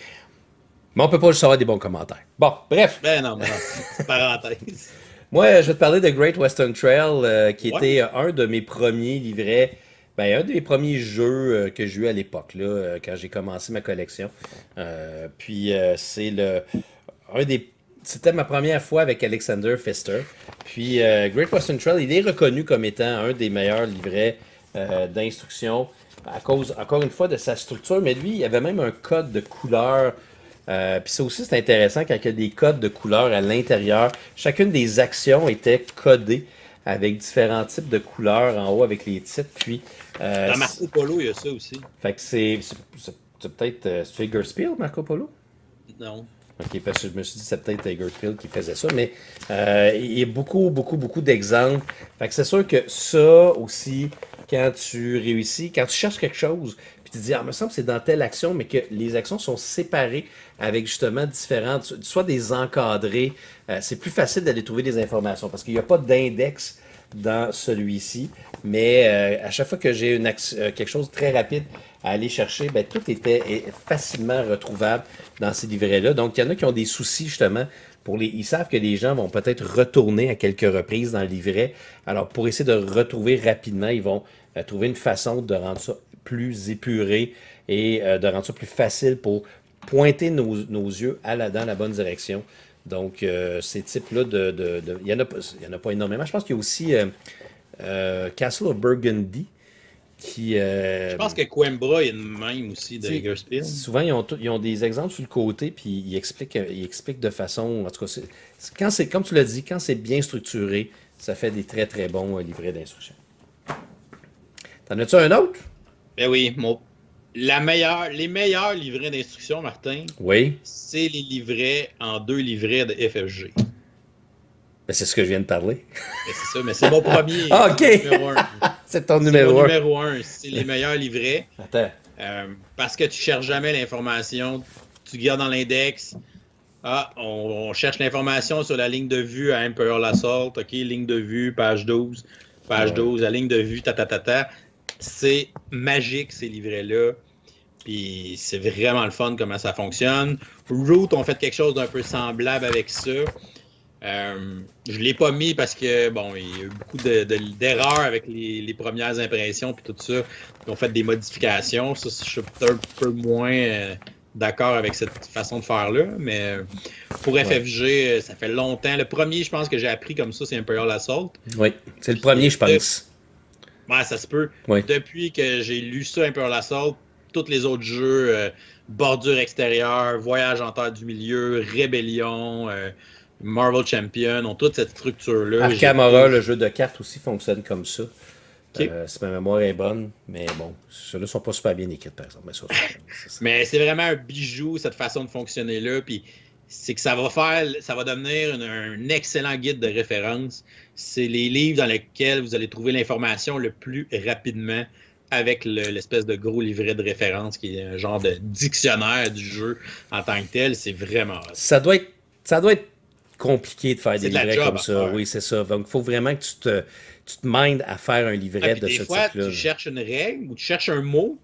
Mais on peut pas juste avoir des bons commentaires. Bon, bref. Ben non, non. parenthèse. [LAUGHS] Moi, je vais te parler de Great Western Trail, euh, qui était un de mes premiers livrets ben, un des premiers jeux euh, que j'ai eu à l'époque, là, euh, quand j'ai commencé ma collection. Euh, puis c'est le c'était ma première fois avec Alexander Fester. Puis Great Western Trail, il est reconnu comme étant un des meilleurs livrets d'instruction à cause, encore une fois, de sa structure. Mais lui, il avait même un code de couleur puis ça aussi, c'est intéressant quand il y a des codes de couleur à l'intérieur. Chacune des actions était codée avec différents types de couleurs en haut avec les titres. Puis dans euh, ah, Marco Polo, il y a ça aussi. Fait que c'est. peut-être. Euh, c'est Marco Polo Non. Ok, parce que je me suis dit c'est peut-être Eggerspiel qui faisait ça, mais euh, il y a beaucoup, beaucoup, beaucoup d'exemples. Fait que c'est sûr que ça aussi, quand tu réussis, quand tu cherches quelque chose, puis tu te dis, ah, me semble que c'est dans telle action, mais que les actions sont séparées avec justement différentes, soit des encadrés, c'est plus facile d'aller trouver des informations parce qu'il n'y a pas d'index dans celui-ci. Mais euh, à chaque fois que j'ai une euh, quelque chose très rapide à aller chercher, ben, tout était facilement retrouvable dans ces livrets-là. Donc, il y en a qui ont des soucis justement. Pour les, ils savent que les gens vont peut-être retourner à quelques reprises dans le livret. Alors, pour essayer de retrouver rapidement, ils vont euh, trouver une façon de rendre ça plus épuré et de rendre ça plus facile pour pointer nos, nos yeux à la, dans la bonne direction. Donc, euh, ces types-là de. il n'y en, a pas énormément. Je pense qu'il y a aussi euh, euh, Castle of Burgundy. Qui, Je pense que Coimbra est le même aussi de Eggerspiel. Souvent, ils ont, des exemples sur le côté, puis ils expliquent, ils expliquent de façon. En tout cas, quand c'est, comme tu l'as dit, quand c'est bien structuré, ça fait des très très bons livrets d'instructions. T'en as-tu un autre? Ben oui, mon la meilleure, les meilleurs livrets d'instruction, Martin, oui. c'est les livrets en deux livrets de FFG. Ben, c'est ce que je viens de parler. Ben, c'est ça, mais c'est mon premier. [LAUGHS] Ah, OK. C'est [LAUGHS] ton numéro C'est numéro un. C'est les meilleurs livrets. Attends. Euh, parce que tu cherches jamais l'information. Tu gardes dans l'index. Ah, on, cherche l'information sur la ligne de vue à la sorte. OK, ligne de vue, page 12. Page 12, la ligne de vue, ta, ta, ta, ta. C'est magique, ces livrets-là. Puis c'est vraiment le fun comment ça fonctionne. Root on fait quelque chose d'un peu semblable avec ça. Euh, je ne l'ai pas mis parce que bon, il y a eu beaucoup d'erreurs avec les, premières impressions puis tout ça. Ils ont fait des modifications. Ça, je suis peut-être un peu moins euh, d'accord avec cette façon de faire-là. Mais euh, pour FFG, ça fait longtemps. Le premier, je pense, que j'ai appris comme ça, c'est Imperial Assault. Oui, c'est le premier, je pense ça se peut. Depuis que j'ai lu ça un peu à la sorte, tous les autres jeux, euh, Bordure extérieure, Voyage en terre du milieu, Rébellion, euh, Marvel Champion, ont toute cette structure-là. Arkham le jeu de cartes aussi fonctionne comme ça. Euh, si ma mémoire est bonne, mais bon, ceux-là sont pas super bien écrits, par exemple. mais [LAUGHS] c'est vraiment un bijou, cette façon de fonctionner-là. Puis c'est que ça va faire, ça va devenir un excellent guide de référence. C'est les livres dans lesquels vous allez trouver l'information le plus rapidement avec l'espèce de gros livret de référence qui est un genre de dictionnaire du jeu en tant que tel. C'est vraiment. Ça doit être, ça doit être compliqué de faire des livrets comme ça. Oui, c'est ça. Donc, il faut vraiment que tu te, tu te mindes à faire un livret ah, de ce type-là. Tu cherches une règle ou tu cherches un mot,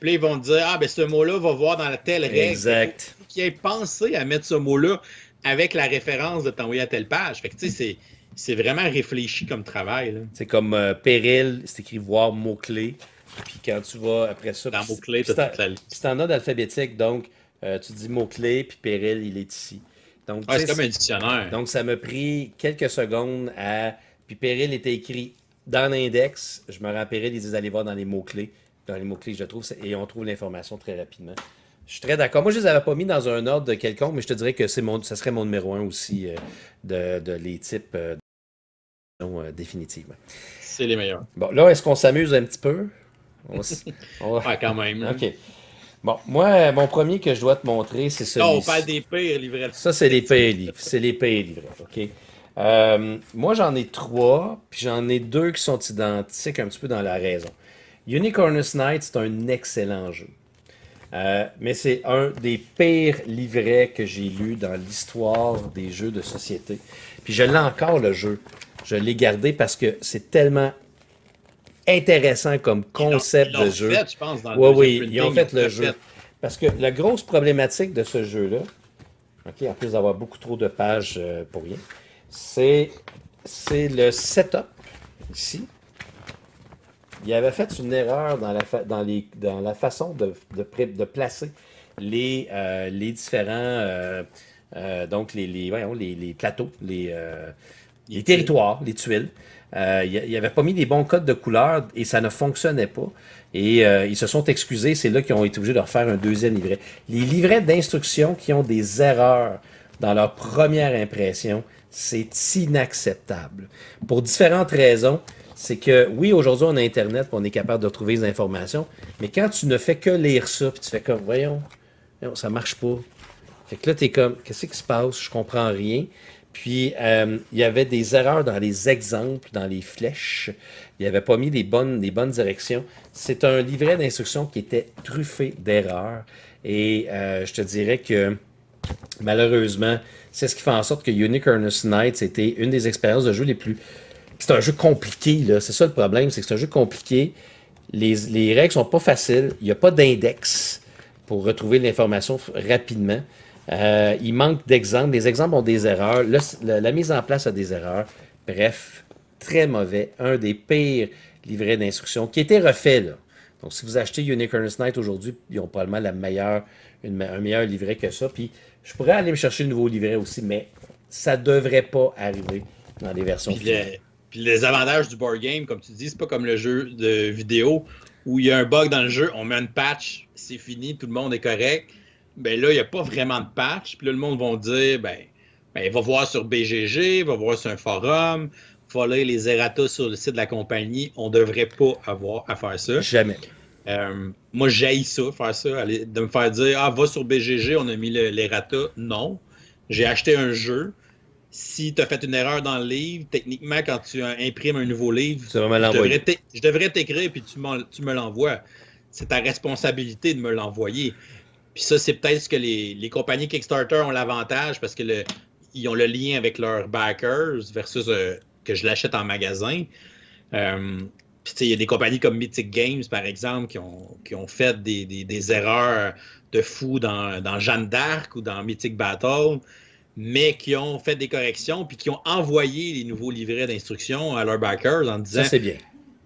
puis ils vont te dire Ah, ben ce mot-là va voir dans la telle règle. Exact qui a pensé à mettre ce mot-là avec la référence de t'envoyer à telle page. Fait que, tu sais, c'est vraiment réfléchi comme travail. C'est comme euh, péril, c'est écrit voir mot-clé. Puis quand tu vas après ça. Dans mot-clé, C'est en ordre alphabétique, donc euh, tu dis mot-clé, puis péril, il est ici. Donc, c'est comme un dictionnaire. Donc ça m'a pris quelques secondes à. Puis péril était écrit dans l'index. Je me péril », ils disent « allez voir dans les mots-clés. Dans les mots-clés, je trouve, et on trouve l'information très rapidement. Je suis très d'accord. Moi, je ne les avais pas mis dans un ordre de quelconque, mais je te dirais que c'est mon, ça serait mon numéro un aussi euh, de, de, les types. Euh, définitivement. C'est les meilleurs. Bon, là, est-ce qu'on s'amuse un petit peu? On, [LAUGHS] quand même. OK. Bon, moi, mon premier que je dois te montrer, c'est celui-ci. Non, on parle des pires livrets. Ça, c'est les pires livres. C'est les pires OK? Euh, moi, j'en ai trois, puis j'en ai deux qui sont identiques un petit peu dans la raison. Unicornus Knight, c'est un excellent jeu. Euh, mais c'est un des pires livrets que j'ai lu dans l'histoire des jeux de société. Puis je l'ai encore, le jeu. Je l'ai gardé parce que c'est tellement intéressant comme concept ils de jeu. Fait, je pense, dans le oui, ils ont fait le jeu. Parce que la grosse problématique de ce jeu-là, ok, en plus d'avoir beaucoup trop de pages euh, pour rien, c'est le setup ici il avait fait une erreur dans la, dans dans la façon de, de, de placer les, euh, les différents. Euh, euh, donc, les, les, les, plateaux, les, territoires, les tuiles. Euh, il n'avait pas mis des bons codes de couleur et ça ne fonctionnait pas. Et ils se sont excusés. C'est là qu'ils ont été obligés de refaire un deuxième livret. Les livrets d'instruction qui ont des erreurs dans leur première impression, c'est inacceptable. Pour différentes raisons, c'est que oui, aujourd'hui, on a Internet, on est capable de retrouver des informations, mais quand tu ne fais que lire ça, puis tu fais comme, voyons, ça ça marche pas. Fait que là, tu es comme, qu'est-ce qui se passe? Je comprends rien. Puis, euh, il y avait des erreurs dans les exemples, dans les flèches. Il avait pas mis les bonnes, les bonnes directions. C'est un livret d'instructions qui était truffé d'erreurs. Et euh, je te dirais que malheureusement, c'est ce qui fait en sorte que Unique Knight était une des expériences de jeu les plus c'est un jeu compliqué, là. C'est ça le problème, c'est que c'est un jeu compliqué. Les, les règles sont pas faciles. Il n'y a pas d'index pour retrouver l'information rapidement. Euh, il manque d'exemples. Les exemples ont des erreurs. la mise en place a des erreurs. Bref, très mauvais. Un des pires livrets d'instruction qui a été refait, là. Donc, si vous achetez Unicorn's Night aujourd'hui, ils ont probablement la meilleure, un meilleur livret que ça. Puis, je pourrais aller me chercher le nouveau livret aussi, mais ça devrait pas arriver dans les versions. Puis les avantages du board game, comme tu dis, c'est pas comme le jeu de vidéo où il y a un bug dans le jeu, on met une patch, c'est fini, tout le monde est correct. Ben là, il n'y a pas vraiment de patch. Puis là, le monde va dire, ben, ben, va voir sur BGG, va voir sur un forum, va les errata sur le site de la compagnie. On devrait pas avoir à faire ça. Jamais. Euh, moi, j'haïs ça, faire ça, de me faire dire, ah, va sur BGG, on a mis l'errata. Non. J'ai acheté un jeu si tu as fait une erreur dans le livre, techniquement, quand tu imprimes un nouveau livre, je devrais t'écrire puis tu, me l'envoies. C'est ta responsabilité de me l'envoyer. Puis ça, c'est peut-être ce que les, compagnies Kickstarter ont l'avantage parce que ont le lien avec leurs backers versus euh, que je l'achète en magasin. Euh, il y a des compagnies comme Mythic Games, par exemple, qui ont, fait des, erreurs de fou dans Jeanne d'Arc ou dans Mythic Battle mais qui ont fait des corrections puis qui ont envoyé les nouveaux livrets d'instructions à leurs backers en disant c'est bien.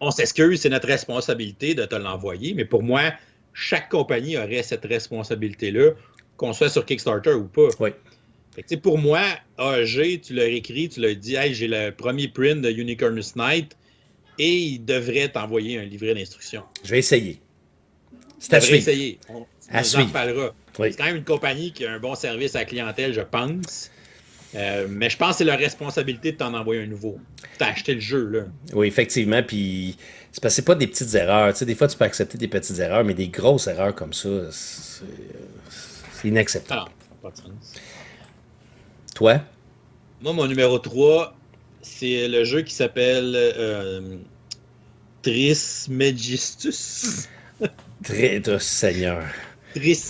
On s'excuse, c'est notre responsabilité de te l'envoyer, mais pour moi, chaque compagnie aurait cette responsabilité-là, qu'on soit sur Kickstarter ou pas. Oui. pour moi, j'ai, tu leur écris, tu leur dis Hey, j'ai le premier print de Unicornus Knight et ils devraient t'envoyer un livret d'instructions. Je vais essayer. C'est à suivre. Essayer. C'est quand même une compagnie qui a un bon service à la clientèle, je pense. Euh, mais je pense que c'est leur responsabilité de t'en envoyer un nouveau. T'as acheté le jeu, là. Oui, effectivement. Puis c'est parce pas des petites erreurs. Tu sais, des fois, tu peux accepter des petites erreurs, mais des grosses erreurs comme ça, c'est inacceptable. Toi? Moi, mon numéro 3, c'est le jeu qui s'appelle euh, Trismegistus. Très, euh, Seigneur.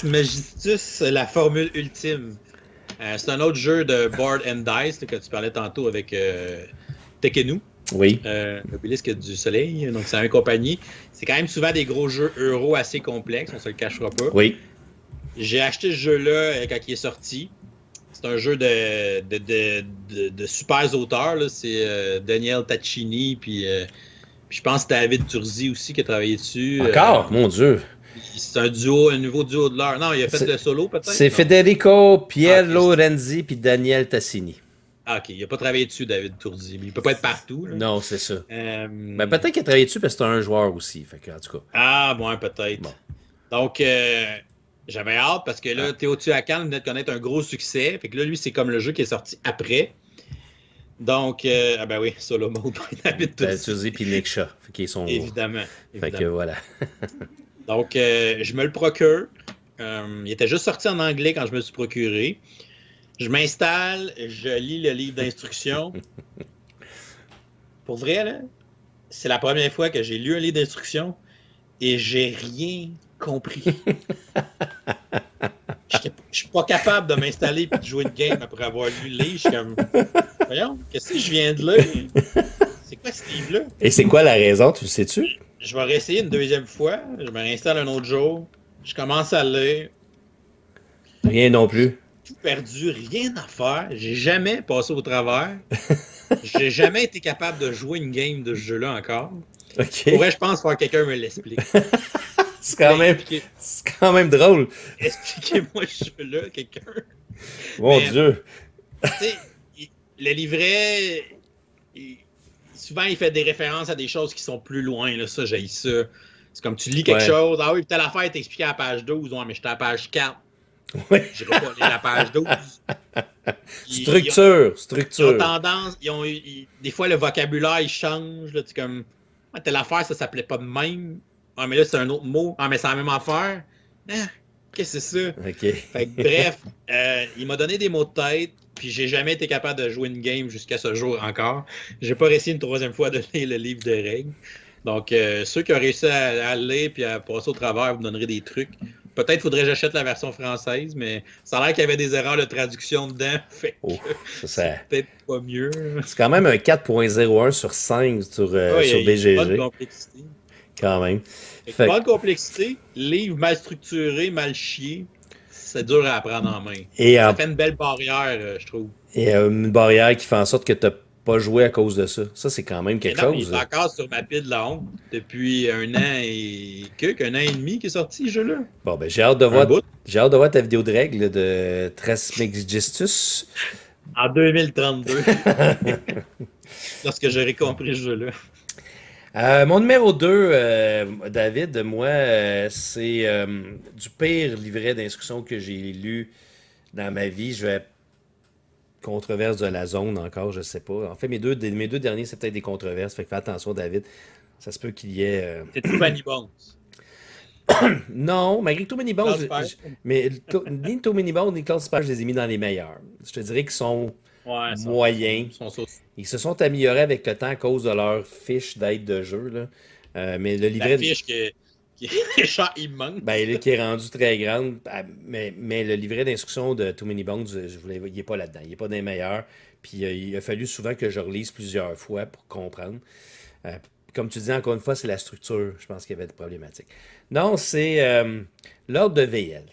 Majestus, la formule ultime. Euh, c'est un autre jeu de Board and Dice que tu parlais tantôt avec euh, Tekenu. Oui. Euh, L'obélisque du soleil, donc c'est un compagnie. C'est quand même souvent des gros jeux euro assez complexes, on se le cachera pas. Oui. J'ai acheté ce jeu-là euh, quand il est sorti. C'est un jeu de, de, super auteurs. C'est euh, Daniel Taccini, puis, je pense que David Turzi aussi qui a travaillé dessus. Encore? Mon Dieu! C'est un duo, un nouveau duo de l'heure. Non, il a fait le solo peut-être. C'est Federico, Pierlo ah, Renzi puis Daniel Tassini. Ah, OK. Il n'a pas travaillé dessus, David Tourdi. Mais il ne peut pas être partout. Non, c'est ça. Euh, Mais peut-être qu'il a travaillé dessus parce que c'est un joueur aussi. en tout cas. Ah, bon, peut-être. Donc, euh, j'avais hâte parce que là, ah. Théo Tuacan venait de connaître un gros succès. Fait que là, lui, c'est comme le jeu qui est sorti après. Donc, euh, ah ben oui, Solo Mode, [LAUGHS] David ben, Tourdi. puis Nick Shaw, qui sont... évidemment. Fait que voilà. [LAUGHS] Donc, euh, je me le procure. Euh, il était juste sorti en anglais quand je me suis procuré. Je m'installe, je lis le livre d'instruction. [LAUGHS] Pour vrai, c'est la première fois que j'ai lu un livre d'instruction et j'ai rien compris. [LAUGHS] Je suis pas capable de m'installer et de jouer de game après avoir lu le livre. Je suis comme, voyons, qu'est-ce je viens de lire? C'est quoi ce livre-là? Et c'est quoi la raison, tu sais-tu? je vais réessayer une deuxième fois. Je me réinstalle un autre jour. Je commence à lire. Rien non plus. Tout perdu, rien à faire. J'ai jamais passé au travers. [LAUGHS] J'ai jamais été capable de jouer une game de ce jeu-là encore. Okay. Pourrais, je pense, faire quelqu'un me l'explique. [LAUGHS] c'est quand, même, quand même drôle. Expliquez-moi ce jeu-là, quelqu'un. Mon Dieu. le livret, souvent, il fait des références à des choses qui sont plus loin. Là, ça, j'ai ça. C'est comme tu lis quelque chose. Ah oui, telle affaire est expliquée à la page 12. Ouais, mais j'étais à la page 4. Oui. »« j'ai pas à la page 12. [LAUGHS] structure, structure. Ils tendance, ils ont, des fois le vocabulaire il change. Là, tu comme, ah, telle affaire, ça s'appelait pas de même. Ah, mais là, c'est un autre mot. Ah, mais c'est la même affaire. Ah, Ok, c'est ça. bref, euh, il m'a donné des mots de tête, puis j'ai jamais été capable de jouer une game jusqu'à ce jour encore. J'ai pas réussi une troisième fois à donner le livre de règles. Donc, euh, ceux qui ont réussi à, aller puis à passer au travers, vous me donnerez des trucs. Peut-être faudrait que j'achète la version française, mais ça a l'air qu'il y avait des erreurs de traduction dedans. [LAUGHS] Fait oh, peut-être pas mieux. C'est quand même un 4.01 sur 5 sur, euh, sur BGG. Quand même. Pas complexité, livre mal structuré, mal chié, c'est dur à prendre en main. Et ça fait une belle barrière, euh, je trouve. Et euh, une barrière qui fait en sorte que tu n'as pas joué à cause de ça. Ça, c'est quand même quelque chose. Je suis encore sur ma pile de honte depuis un an et que, un an et demi qui est sorti ce jeu-là. Bon, ben, j'ai hâte, de voir... hâte de voir ta vidéo de règles de Mix Justice. En 2032. [LAUGHS] Lorsque j'aurai compris ce jeu-là. Euh, mon numéro 2, euh, David, moi, euh, c'est euh, du pire livret d'instruction que j'ai lu dans ma vie. Je vais. Controverse de la zone encore, je sais pas. En fait, mes deux, mes deux derniers, c'est peut-être des controverses. Fait que attention, David. Ça se peut qu'il y ait. C'est tout Manny Bones. [COUGHS] non, malgré tout Many Bones, mais ni Too Many Bones ni je les ai mis dans les meilleurs. Je te dirais qu'ils sont moyen. Ils se sont améliorés avec le temps à cause de leur fiche d'aide de jeu. Euh, mais le livret. La fiche qui est qui est [LAUGHS] ben, rendu très grande. Mais, le livret d'instruction de Too Many Bones, je voulais, il n'est pas là-dedans. Il n'est pas des meilleurs. Puis euh, il a fallu souvent que je relise plusieurs fois pour comprendre. Euh, comme tu disais encore une fois, c'est la structure, je pense, qu'il y avait des problématiques. Non, c'est l'ordre de VL.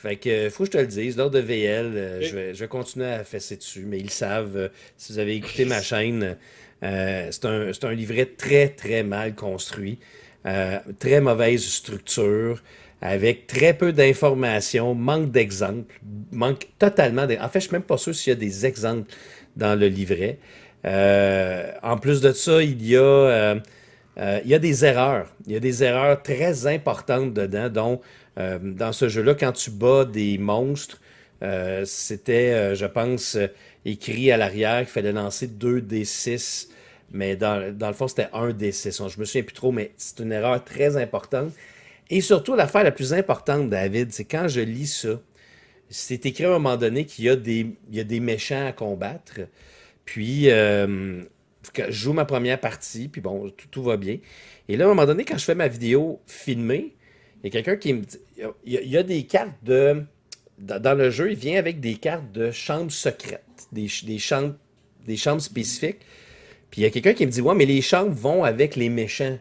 Fait que euh, faut que je te le dise, lors de VL, euh, je, vais, continuer à fesser dessus, mais ils savent. Euh, si vous avez écouté ma chaîne, c'est un, livret très, très mal construit, très mauvaise structure, avec très peu d'informations, manque d'exemples, manque totalement. De... En fait, je ne suis même pas sûr s'il y a des exemples dans le livret. en plus de ça, il y il y a des erreurs. Il y a des erreurs très importantes dedans, dont euh, dans ce jeu-là, quand tu bats des monstres, euh, c'était, euh, je pense, écrit à l'arrière qu'il fallait lancer 2D6. Mais dans, le fond, c'était un d 6 Je me souviens plus trop, mais c'est une erreur très importante. Et surtout, l'affaire la plus importante, David, c'est quand je lis ça, c'est écrit à un moment donné qu'il y, a des, des méchants à combattre. Puis, je joue ma première partie, puis bon, tout, tout, va bien. Et là, à un moment donné, quand je fais ma vidéo filmée, il y a quelqu'un qui me dit. Il y, a, des cartes de. Dans, le jeu, il vient avec des cartes de chambres secrètes, des, chambres, des chambres spécifiques. Puis il y a quelqu'un qui me dit Ouais, mais les chambres vont avec les méchants.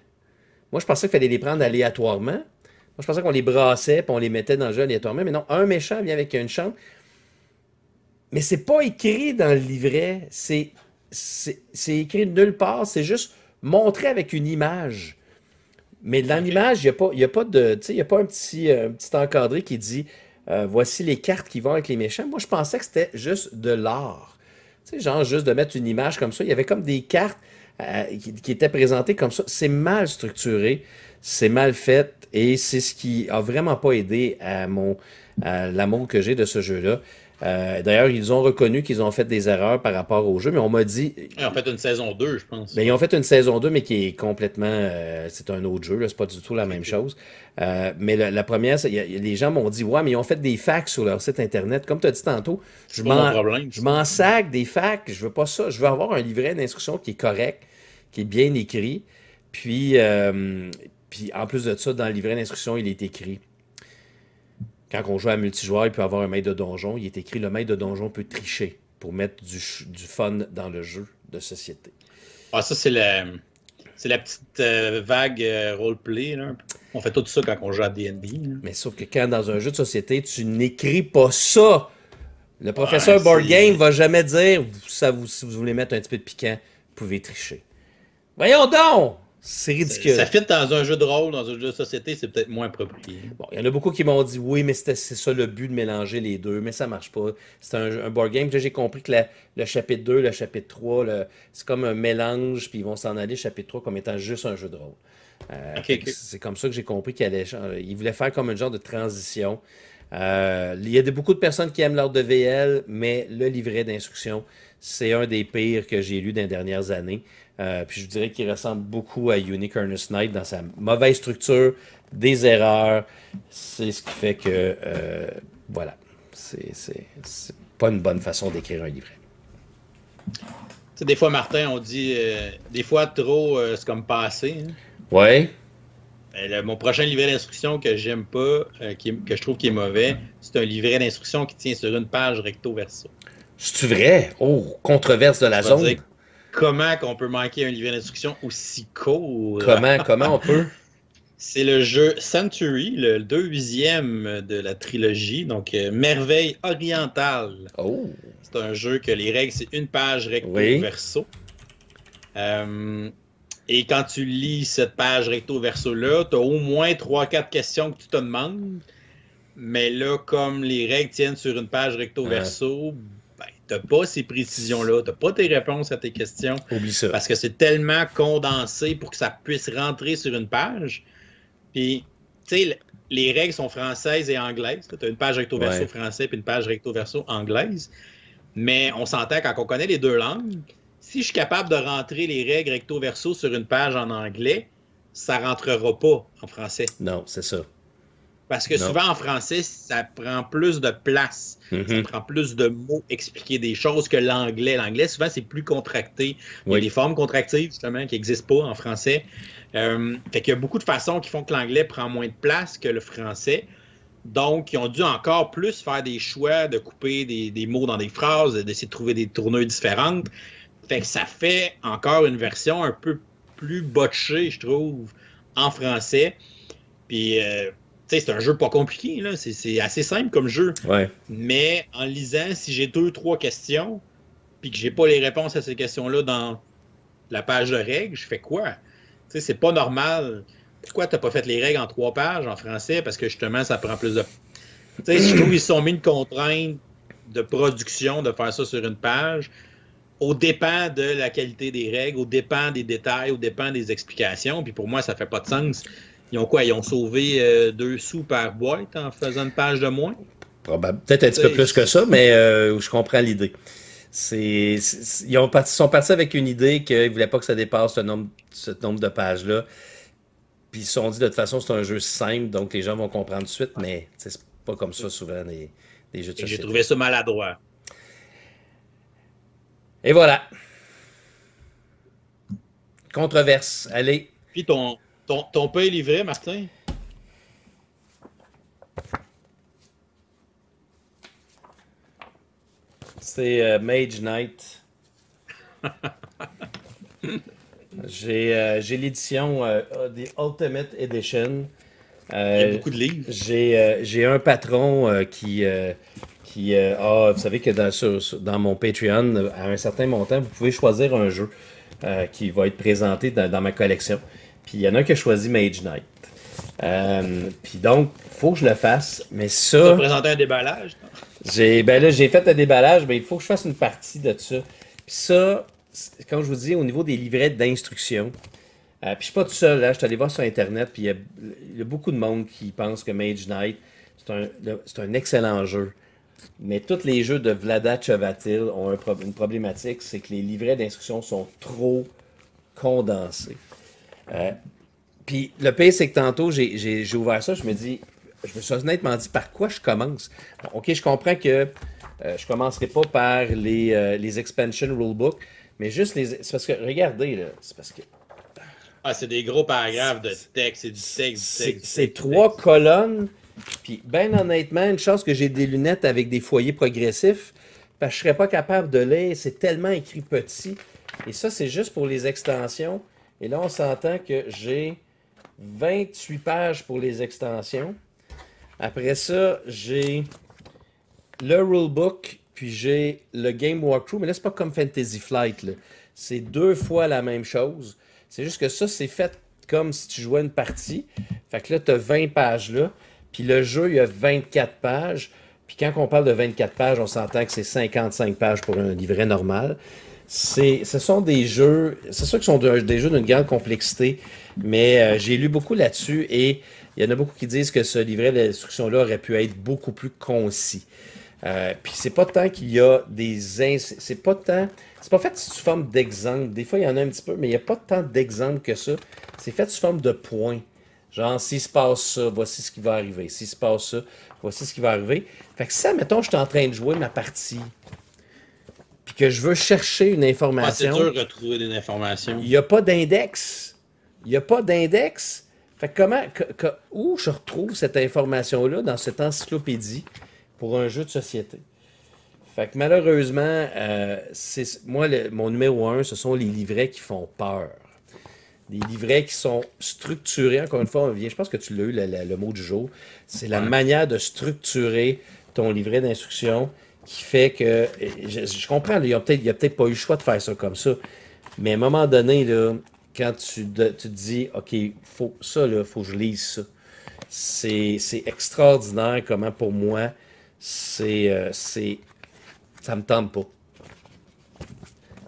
Moi, je pensais qu'il fallait les prendre aléatoirement. Moi, je pensais qu'on les brassait puis on les mettait dans le jeu aléatoirement. Mais non, un méchant vient avec une chambre. Mais c'est pas écrit dans le livret. C'est écrit de nulle part. C'est juste montré avec une image. Mais dans l'image, il n'y a, pas, de, pas euh, un petit, encadré qui dit euh, voici les cartes qui vont avec les méchants. Moi, je pensais que c'était juste de l'art. Tu sais, genre juste de mettre une image comme ça. Il y avait comme des cartes euh, qui, étaient présentées comme ça. C'est mal structuré, c'est mal fait et c'est ce qui a vraiment pas aidé à mon l'amour que j'ai de ce jeu-là. Euh, d'ailleurs, ils ont reconnu qu'ils ont fait des erreurs par rapport au jeu, mais on m'a dit. Ils ont fait une saison 2, je pense. Ben, ils ont fait une saison 2, mais qui est complètement. Euh, c'est un autre jeu, c'est pas du tout la même chose. Euh, mais la, première, les gens m'ont dit Ouais, mais ils ont fait des facs sur leur site internet. Comme tu as dit tantôt, je m'en sac des facs, je veux pas ça. Je veux avoir un livret d'instruction qui est correct, qui est bien écrit. Puis, puis en plus de ça, dans le livret d'instruction, il est écrit quand on joue à multijoueur, il peut avoir un maître de donjon. Il est écrit le maître de donjon peut tricher pour mettre du, fun dans le jeu de société. Ah, ça, c'est la, petite euh, vague euh, roleplay. On fait tout ça quand on joue à DD. Mais sauf que quand dans un jeu de société, tu n'écris pas ça. Le professeur Board Game va jamais dire ça vous, si vous voulez mettre un petit peu de piquant, vous pouvez tricher. Voyons donc! C'est ridicule. Ça, ça, fit dans un jeu de rôle, dans un jeu de société, c'est peut-être moins approprié. Bon, il y en a beaucoup qui m'ont dit oui, mais c'est ça le but de mélanger les deux, mais ça marche pas. C'est un, board game. J'ai compris que le chapitre 2, le chapitre 3, c'est comme un mélange, puis ils vont s'en aller chapitre 3 comme étant juste un jeu de rôle. Euh, c'est comme ça que j'ai compris qu'il euh, il voulait faire comme un genre de transition. Euh, il y a beaucoup de personnes qui aiment l'ordre de VL, mais le livret d'instruction, c'est un des pires que j'ai lu dans les dernières années. Euh, puis je dirais qu'il ressemble beaucoup à Unique Ernest Knight dans sa mauvaise structure, des erreurs. C'est ce qui fait que, euh, voilà, c'est pas une bonne façon d'écrire un livret. Tu sais des fois, Martin, on dit, euh, des fois, trop, c'est comme passé. Hein? Ouais. mon prochain livret d'instruction que j'aime pas, que je trouve qui est mauvais, c'est un livret d'instruction qui tient sur une page recto-verso. C'est-tu vrai? Oh, controverse de la zone comment qu'on peut manquer un livre d'instruction aussi court? Comment, comment on peut? [LAUGHS] C'est le jeu Century, le deuxième de la trilogie, donc euh, Merveille orientale. Oh. C'est un jeu que les règles, c'est une page recto verso. Euh, et quand tu lis cette page recto verso-là, tu as au moins 3-4 questions que tu te demandes. Mais là, comme les règles tiennent sur une page recto verso, n'as pas ces précisions-là, n'as pas tes réponses à tes questions. Oublie ça. Parce que c'est tellement condensé pour que ça puisse rentrer sur une page. Puis, tu sais, les règles sont françaises et anglaises. Tu as une page recto-verso français puis une page recto-verso anglaise. Mais on s'entend quand on connaît les deux langues, si je suis capable de rentrer les règles recto-verso sur une page en anglais, ça rentrera pas en français. Non, c'est ça. Parce que souvent en français, ça prend plus de place, ça mm-hmm. prend plus de mots expliquer des choses que l'anglais. L'anglais, souvent, c'est plus contracté. Il y a des formes contractives, justement, qui n'existent pas en français. Euh, fait qu'il y a beaucoup de façons qui font que l'anglais prend moins de place que le français. Donc, ils ont dû encore plus faire des choix de couper des, mots dans des phrases, d'essayer de trouver des tourneurs différentes. Fait que ça fait encore une version un peu plus botchée, je trouve, en français. Puis. Euh, c'est un jeu pas compliqué, C'est, assez simple comme jeu. Mais en lisant, si j'ai deux, trois questions, puis que j'ai pas les réponses à ces questions-là dans la page de règles, je fais quoi? c'est pas normal. Pourquoi t'as pas fait les règles en trois pages en français? Parce que justement, ça prend plus de. Tu je trouve sont mis une contrainte de production de faire ça sur une page au dépend de la qualité des règles, au dépend des détails, au dépend des explications. Puis pour moi, ça fait pas de sens. Ils ont quoi? Ils ont sauvé euh, deux sous par boîte en faisant une page de moins? Peut-être un petit peu plus que ça, mais euh, je comprends l'idée. ils sont partis avec une idée qu'ils ne voulaient pas que ça dépasse ce nombre, de pages-là. Puis ils se sont dit, de toute façon, c'est un jeu simple, donc les gens vont comprendre tout de suite, mais c'est pas comme ça souvent des jeux de J'ai trouvé ça maladroit. Et voilà. Controverse. Allez. Puis ton, ton, ton pain est livré, Martin? C'est euh, Mage Knight. [LAUGHS] Euh, j'ai l'édition euh, The Ultimate Edition. Il y a beaucoup de livres. J'ai un patron qui, qui vous savez que dans, dans mon Patreon, à un certain montant, vous pouvez choisir un jeu qui va être présenté dans ma collection. Puis il y en a qui a choisi Mage Knight. Euh, puis donc, faut que je le fasse. Mais ça. Tu as un déballage, J'ai, ben là, j'ai fait un déballage, mais il faut que je fasse une partie de ça. Puis ça, quand je vous dis, au niveau des livrets d'instruction, euh, puis je suis pas tout seul, là, hein, je suis allé voir sur Internet, puis il y, a beaucoup de monde qui pense que Mage Knight, c'est un, excellent jeu. Mais tous les jeux de Vlada Chevatil ont une problématique, c'est que les livrets d'instruction sont trop condensés. Euh, puis le pire, c'est que tantôt, j'ai ouvert ça, je me dis, je me suis honnêtement dit par quoi je commence. ok, je comprends que euh, je ne commencerai pas par les, euh, les expansion rulebook, mais juste les. C'est parce que, regardez, là, c'est parce que. Ah, c'est des gros paragraphes de texte, c'est du texte, du texte. C'est trois colonnes, puis bien honnêtement, une chance que j'ai des lunettes avec des foyers progressifs, parce que je ne serais pas capable de les… c'est tellement écrit petit. Et ça, c'est juste pour les extensions. Et là, on s'entend que j'ai 28 pages pour les extensions. Après ça, j'ai le rulebook, puis j'ai le game walkthrough. Mais là, c'est pas comme Fantasy Flight. C'est deux fois la même chose. C'est juste que ça, c'est fait comme si tu jouais une partie. Fait que là, tu as 20 pages là. Puis le jeu, il y a 24 pages. Puis quand on parle de 24 pages, on s'entend que c'est 55 pages pour un livret normal ce sont des jeux, c'est sûr que ce sont des jeux d'une grande complexité, mais euh, j'ai lu beaucoup là-dessus et il y en a beaucoup qui disent que ce livret d'instruction-là aurait pu être beaucoup plus concis. Euh, puis c'est pas tant qu'il y a des c'est pas tant c'est pas fait sous forme d'exemple des fois il y en a un petit peu mais il n'y a pas tant d'exemples que ça c'est fait sous forme de points genre s'il se passe ça voici ce qui va arriver s'il se passe ça voici ce qui va arriver fait que ça mettons je suis en train de jouer ma partie puis que je veux chercher une information. c'est dur de retrouver des informations. Il n'y a pas d'index. Il n'y a pas d'index. Fait comment, où je retrouve cette information-là dans cette encyclopédie pour un jeu de société? Fait que malheureusement, euh, moi, mon numéro un, ce sont les livrets qui font peur. Des livrets qui sont structurés. Encore une fois, vient, je pense que tu l'as eu, le, mot du jour. C'est la manière de structurer ton livret d'instruction qui fait que. Je, comprends, il n'y a peut-être pas eu le choix de faire ça comme ça. Mais à un moment donné, là, quand tu, te dis, OK, faut, ça, il faut que je lise ça, c'est extraordinaire comment pour moi, c'est. ne euh, ça me tente pas.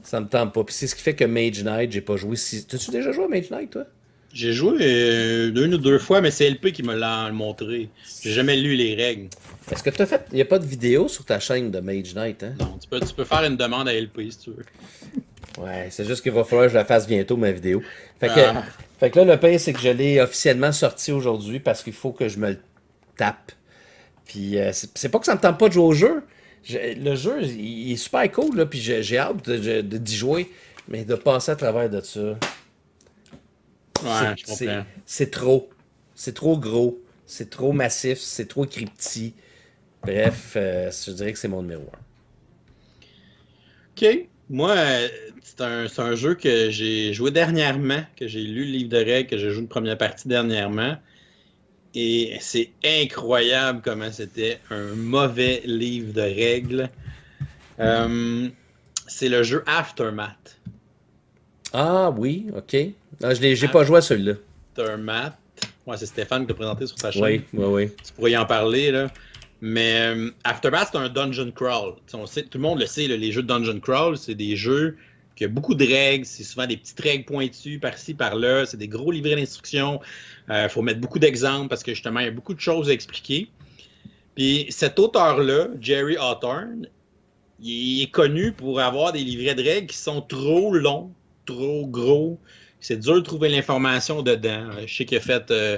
Ça me tente pas. Puis c'est ce qui fait que Mage Knight, j'ai pas joué. Si... as tu déjà joué à Mage Knight, toi? J'ai joué une euh, ou deux fois, mais c'est LP qui me l'a montré. J'ai jamais lu les règles. Est-ce que tu as fait. Il n'y a pas de vidéo sur ta chaîne de Mage Knight, hein? Non, tu peux, faire une demande à LP si tu veux. Ouais, c'est juste qu'il va falloir que je la fasse bientôt, ma vidéo. Fait que, ah. là, le pain, c'est que je l'ai officiellement sorti aujourd'hui parce qu'il faut que je me le tape. Puis euh, c'est pas que ça me tente pas de jouer au jeu. le jeu, il, est super cool, là, puis j'ai hâte d'y jouer, mais de passer à travers de ça c'est trop. C'est trop gros. C'est trop massif. C'est trop cryptique. Bref, euh, je dirais que c'est mon numéro 1. OK. Moi, euh, c'est un, jeu que j'ai joué dernièrement, que j'ai lu le livre de règles, que j'ai joué une première partie dernièrement. Et c'est incroyable comment c'était un mauvais livre de règles. Euh, c'est le jeu Aftermath. Ah oui, ok. Non, ah, je n'ai pas joué à celui-là. Aftermath, c'est Stéphane qui t'a présenté sur sa chaîne. Oui, oui, oui. Tu pourrais y en parler, là. Mais euh, Aftermath, c'est un dungeon crawl. tout le monde le sait, les jeux de dungeon crawl, c'est des jeux qui ont beaucoup de règles. C'est souvent des petites règles pointues par-ci, par-là. C'est des gros livrets d'instructions. Il euh, faut mettre beaucoup d'exemples parce que justement, il y a beaucoup de choses à expliquer. Puis cet auteur-là, Jerry Hawthorne, il est connu pour avoir des livrets de règles qui sont trop longs, trop gros, c'est dur de trouver l'information dedans. Euh, je sais qu'il a fait euh,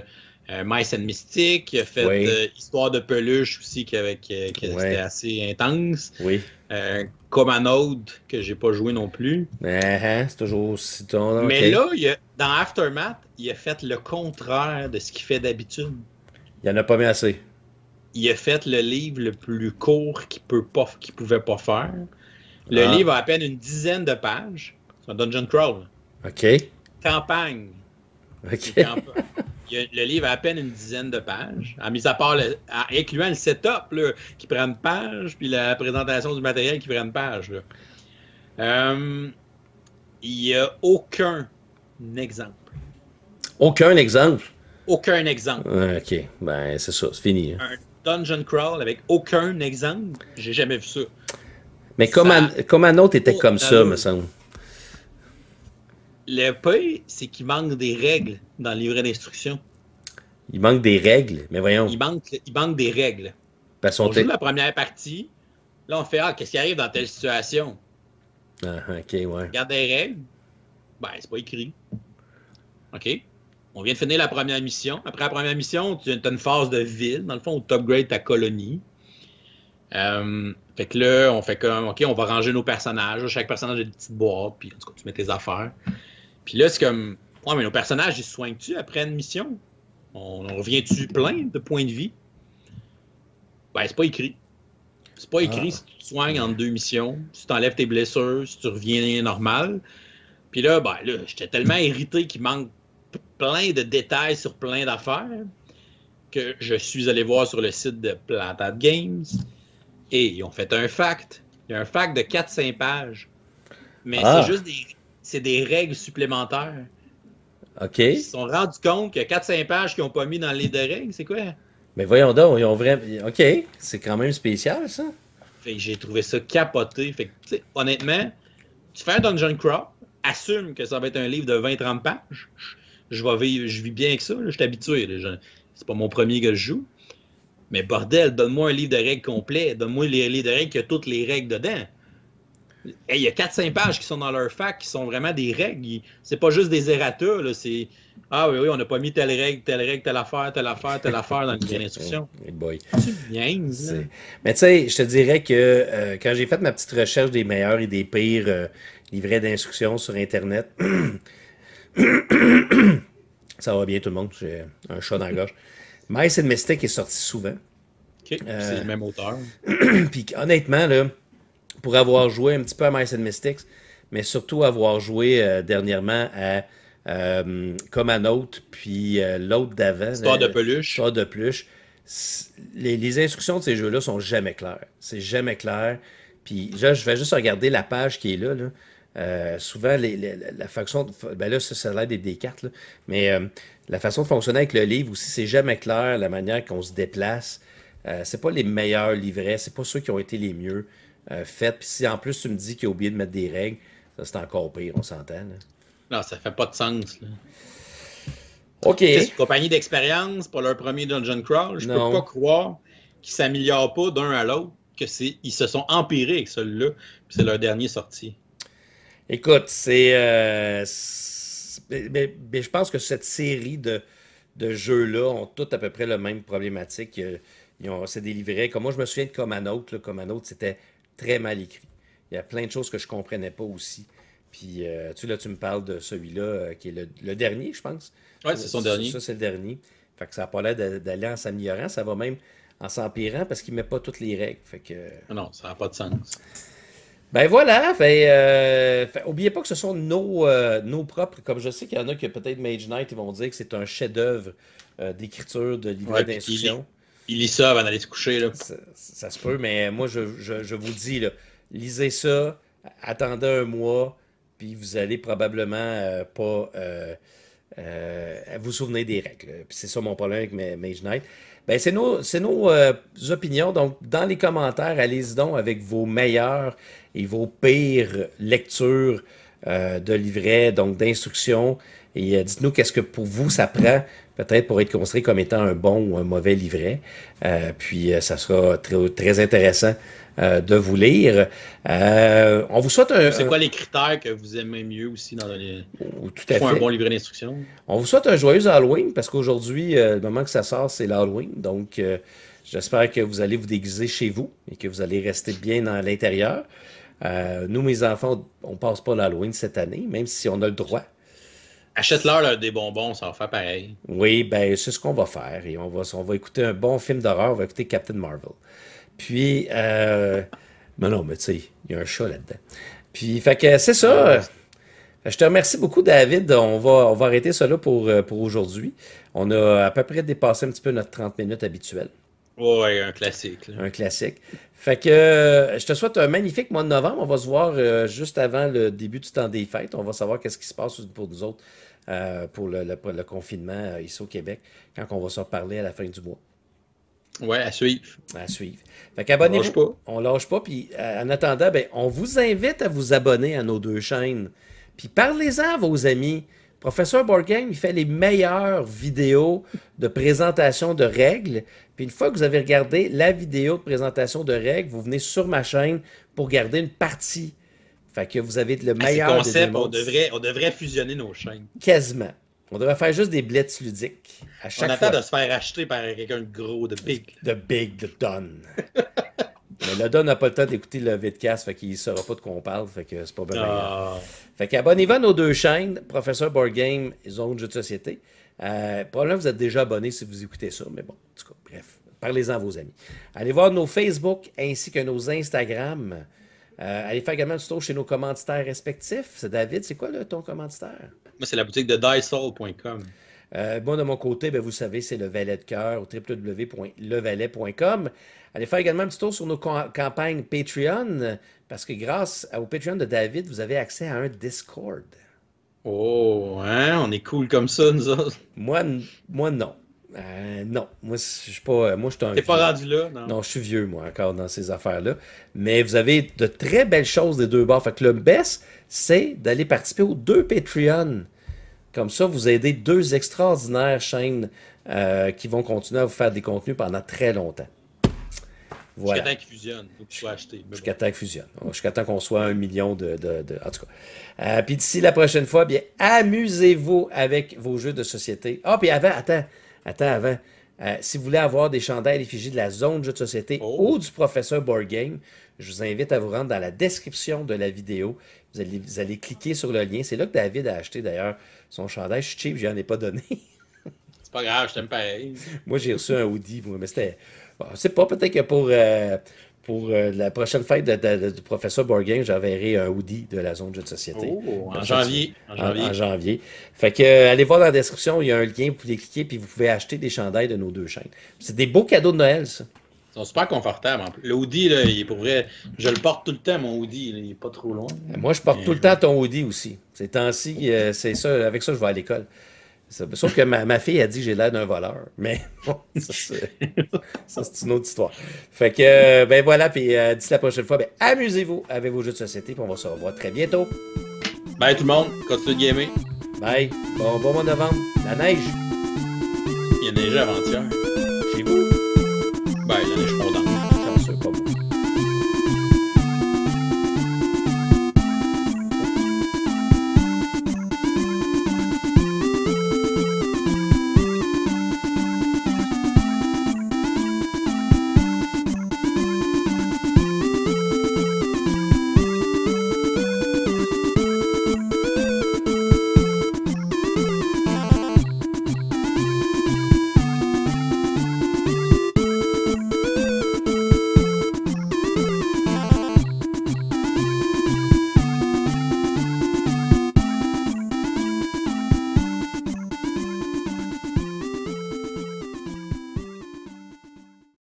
euh, Mice and Mystic, il a fait Histoire de peluche aussi, qui, était assez intense. Oui. Un Comanode, que j'ai pas joué non plus. Uh-huh, c'est toujours Mais là, dans Aftermath, il a fait le contraire de ce qu'il fait d'habitude. Il en a pas mis assez. Il a fait le livre le plus court qu'il qu pouvait pas faire. Le ah. livre a à peine une dizaine de pages. C'est un dungeon crawl. OK campagne. le livre a à peine une dizaine de pages, à mis à part, incluant le setup qui prend une page, puis la présentation du matériel qui prend une page. Euh, il n'y a aucun exemple. Aucun exemple? Aucun exemple. OK. Ben, c'est ça, c'est fini. Hein. Un dungeon crawl avec aucun exemple, j'ai jamais vu ça. Mais comment comme un autre était oh, comme ça, me semble. Le pays, c'est qu'il manque des règles dans le livret d'instruction. Il manque des règles, mais voyons. Il manque, des règles. Parce la première partie. Là, on fait Ah, qu'est-ce qui arrive dans telle situation? Ah, ok, ouais. Regarde des règles. Ben, c'est pas écrit. OK? On vient de finir la première mission. Après la première mission, tu as une phase de ville, dans le fond, où tu upgrades ta colonie. Euh, fait que là, on fait comme, OK, on va ranger nos personnages. Chaque personnage a une petite boîte. puis en tout cas, tu mets tes affaires. Puis là, c'est comme, ouais, mais nos personnages, ils se soignent-tu après une mission? On, revient-tu plein de points de vie? Ben, c'est pas écrit. C'est pas écrit ah. si tu te soignes entre deux missions, si tu enlèves tes blessures, si tu reviens normal. Puis là, ben là, j'étais tellement irrité qu'il manque plein de détails sur plein d'affaires que je suis allé voir sur le site de Plantat Games et ils ont fait un fact. Il y a un fact de 4-5 pages. Mais c'est ah. juste des c'est des règles supplémentaires. OK. Ils se sont rendus compte qu'il y a 4-5 pages qu'ils n'ont pas mis dans les de règles, c'est quoi? Mais voyons donc, ils ont vraiment. OK, c'est quand même spécial, ça. j'ai trouvé ça capoté. Fait honnêtement, tu fais un Dungeon Crawl, assume que ça va être un livre de 20-30 pages. Je, vais je vis bien avec ça, je suis habitué. c'est pas mon premier que je joue. Mais bordel, donne-moi un livre de règles complet. Donne-moi les livres de règles qui a toutes les règles dedans il y a 4-5 pages qui sont dans leur fac qui sont vraiment des règles. C'est pas juste des errata, là. C'est Ah oui, oui, on n'a pas mis telle règle, telle règle, telle affaire, telle affaire, telle affaire dans les [LAUGHS] instructions. Hey boy. Mais tu sais, je te dirais que euh, quand j'ai fait ma petite recherche des meilleurs et des pires euh, livrets d'instructions sur Internet, [COUGHS] ça va bien tout le monde, j'ai un chat dans la gorge. c'est and qui est sorti souvent. c'est euh, le même auteur. [COUGHS] Puis honnêtement, là pour avoir joué un petit peu à Mice Mystics, mais surtout avoir joué euh, dernièrement à euh, Comme puis euh, l'autre d'avant. Euh, pas de peluche. de peluche. Les, instructions de ces jeux-là sont jamais claires. C'est jamais clair. Puis je vais juste regarder la page qui est là. souvent, la faction. ben là, ça, a l'air des, des, cartes. Mais la façon de fonctionner avec le livre aussi, c'est jamais clair la manière qu'on se déplace. Ce c'est pas les meilleurs livrets, c'est pas ceux qui ont été les mieux. Euh, fait. Puis si en plus tu me dis qu'il a oublié de mettre des règles, ça c'est encore pire, on s'entend. Non, ça fait pas de sens. OK. compagnie d'expérience pour leur premier Dungeon Crawl. Je ne peux pas croire qu'ils s'améliorent pas d'un à l'autre, qu'ils se sont empirés avec celui-là, puis c'est leur dernier sorti. Écoute, c'est. Euh, mais, je pense que cette série de, jeux-là ont toutes à peu près la même problématique. Euh, ils ont, c'est délivré. Comme moi, je me souviens de Comme un autre. Comme un autre, c'était très mal écrit. Il y a plein de choses que je ne comprenais pas aussi. Puis euh, tu, là, tu me parles de celui-là, euh, qui est le, dernier, je pense. Oui, c'est son dernier. Ça, c'est le dernier. Fait que ça n'a pas l'air d'aller en s'améliorant, ça va même en s'empirant parce qu'il ne met pas toutes les règles. Fait que... Ah non, ça n'a pas de sens. Ben voilà, euh, fait, oubliez pas que ce sont nos, nos propres, comme je sais qu'il y en a que peut-être Mage Knight, ils vont dire que c'est un chef-d'œuvre d'écriture de livres d'instruction il lit ça avant d'aller se coucher. Ça, se peut, mais moi, je, vous dis, là, lisez ça, attendez un mois, puis vous allez probablement euh, pas euh, euh, vous souvenir des règles. C'est ça mon problème avec mes, Mage ben, c'est nos, opinions. Donc, dans les commentaires, allez-y donc avec vos meilleures et vos pires lectures de livrets, donc d'instructions. Et dites-nous qu'est-ce que pour vous ça prend peut-être pour être considéré comme étant un bon ou un mauvais livret. Euh, puis euh, ça sera très, intéressant euh, de vous lire. on vous souhaite un. C'est quoi les critères que vous aimez mieux aussi dans oh, un bon livret d'instruction. On vous souhaite un joyeux Halloween parce qu'aujourd'hui, le moment que ça sort, c'est l'Halloween. Donc, j'espère que vous allez vous déguiser chez vous et que vous allez rester bien à l'intérieur. nous, mes enfants, on ne passe pas l'Halloween cette année, même si on a le droit. Achète-leur des bonbons, ça va faire pareil. Oui, ben c'est ce qu'on va faire. Et on va, on va écouter un bon film d'horreur, on va écouter Captain Marvel. Puis, mais euh, non, mais tu sais, il y a un chat là-dedans. Puis, fait que c'est ça. Ah, je te remercie beaucoup, David. On va, arrêter cela pour, euh, pour aujourd'hui. On a à peu près dépassé un petit peu notre 30 minutes habituelles. Oui, un classique. Un classique. Fait que euh, je te souhaite un magnifique mois de novembre. On va se voir euh, juste avant le début du temps des fêtes. On va savoir qu'est-ce qui se passe pour nous autres euh, pour, le, confinement ici au Québec quand on va se reparler à la fin du mois. Ouais, à suivre. À suivre. Fait qu'abonnez-vous. On lâche pas. On lâche pas. Puis en attendant, ben, on vous invite à vous abonner à nos deux chaînes. Puis parlez-en à vos amis. Professeur Borgame, il fait les meilleures vidéos de présentation de règles une fois que vous avez regardé la vidéo de présentation de règles, vous venez sur ma chaîne pour garder une partie. Fait que vous avez le ah, meilleur des On devrait, on devrait fusionner nos chaînes. Quasiment. On devrait faire juste des blitz ludiques à chaque On attend de se faire acheter par quelqu'un de gros, de big. De big, de don. [LAUGHS] Mais le don n'a pas le temps d'écouter le vidcast, fait qu'il ne saura pas de quoi on parle, fait que c'est pas bien. Ah. Fait qu'abonnez-vous à nos deux chaînes, Professeur Board Game et Zone Jeux de Société. Euh, probablement vous êtes déjà abonné si vous écoutez ça, mais bon, en tout cas, bref, parlez-en à vos amis. Allez voir nos Facebook ainsi que nos Instagram. Euh, allez faire également un tour chez nos commanditaires respectifs. C'est David, c'est quoi ton commanditaire? Moi, c'est la boutique de dysol.com. Euh, moi, de mon côté, ben, vous savez, c'est le valet de cœur au www.levalet.com. Allez faire également un petit tour sur nos campagnes Patreon, parce que grâce au Patreon de David, vous avez accès à un Discord. Oh, hein, on est cool comme ça, nous autres. Moi, moi non. Euh, non, moi je suis pas, euh, moi je suis un. T'es pas rendu là, non. je suis vieux moi encore dans ces affaires-là. Mais vous avez de très belles choses des deux bords. Fait que le best, c'est d'aller participer aux deux Patreon. Comme ça, vous aidez deux extraordinaires chaînes euh, qui vont continuer à vous faire des contenus pendant très longtemps. Voilà. Jusqu'à temps qu'ils fusionnent, faut qu'ils soient achetés. Jusqu'à temps qu'ils fusionnent. Jusqu'à temps qu'on soit un million de, En tout cas. Euh, puis d'ici la prochaine fois, bien, amusez-vous avec vos jeux de société. Ah, puis avant, attends, attends, avant. Euh, si vous voulez avoir des chandelles à de la zone jeu de société oh. ou du professeur Board Game, je vous invite à vous rendre dans la description de la vidéo. Vous allez, vous allez cliquer sur le lien. C'est là que David a acheté d'ailleurs son chandail. Je suis cheap, je n'en ai pas donné. C'est pas grave, je t'aime pas. moi, j'ai reçu un hoodie, mais c'était je sais pas, peut-être que pour, euh, euh, la prochaine fête du professeur Borgain, j'enverrai un hoodie de la zone de jeux de société. Oh, en, janvier, en, janvier, en, Fait que, euh, allez voir dans la description, il y a un lien, vous pouvez cliquer, puis vous pouvez acheter des chandails de nos deux chaînes. C'est des beaux cadeaux de Noël, ça. Ils sont super confortables. Le hoodie, il est vrai. Je le porte tout le temps, mon hoodie. il n'est pas trop loin. Moi, je porte tout le temps ton hoodie aussi. Ces temps-ci, c'est ça. Avec ça, je vais à l'école. Sauf que ma, ma, fille a dit que j'ai l'air d'un voleur. Mais [LAUGHS] bon, ça, c'est une autre histoire. Fait que, euh, ben voilà, puis euh, d'ici la prochaine fois, ben, amusez-vous avec vos jeux de société, puis on va se revoir très bientôt. Bye tout le monde, continuez de gamer. Bye. Bon, bon mois de novembre. La neige. Il y a neige avant-hier. Chez vous. Bye, la neige fondante.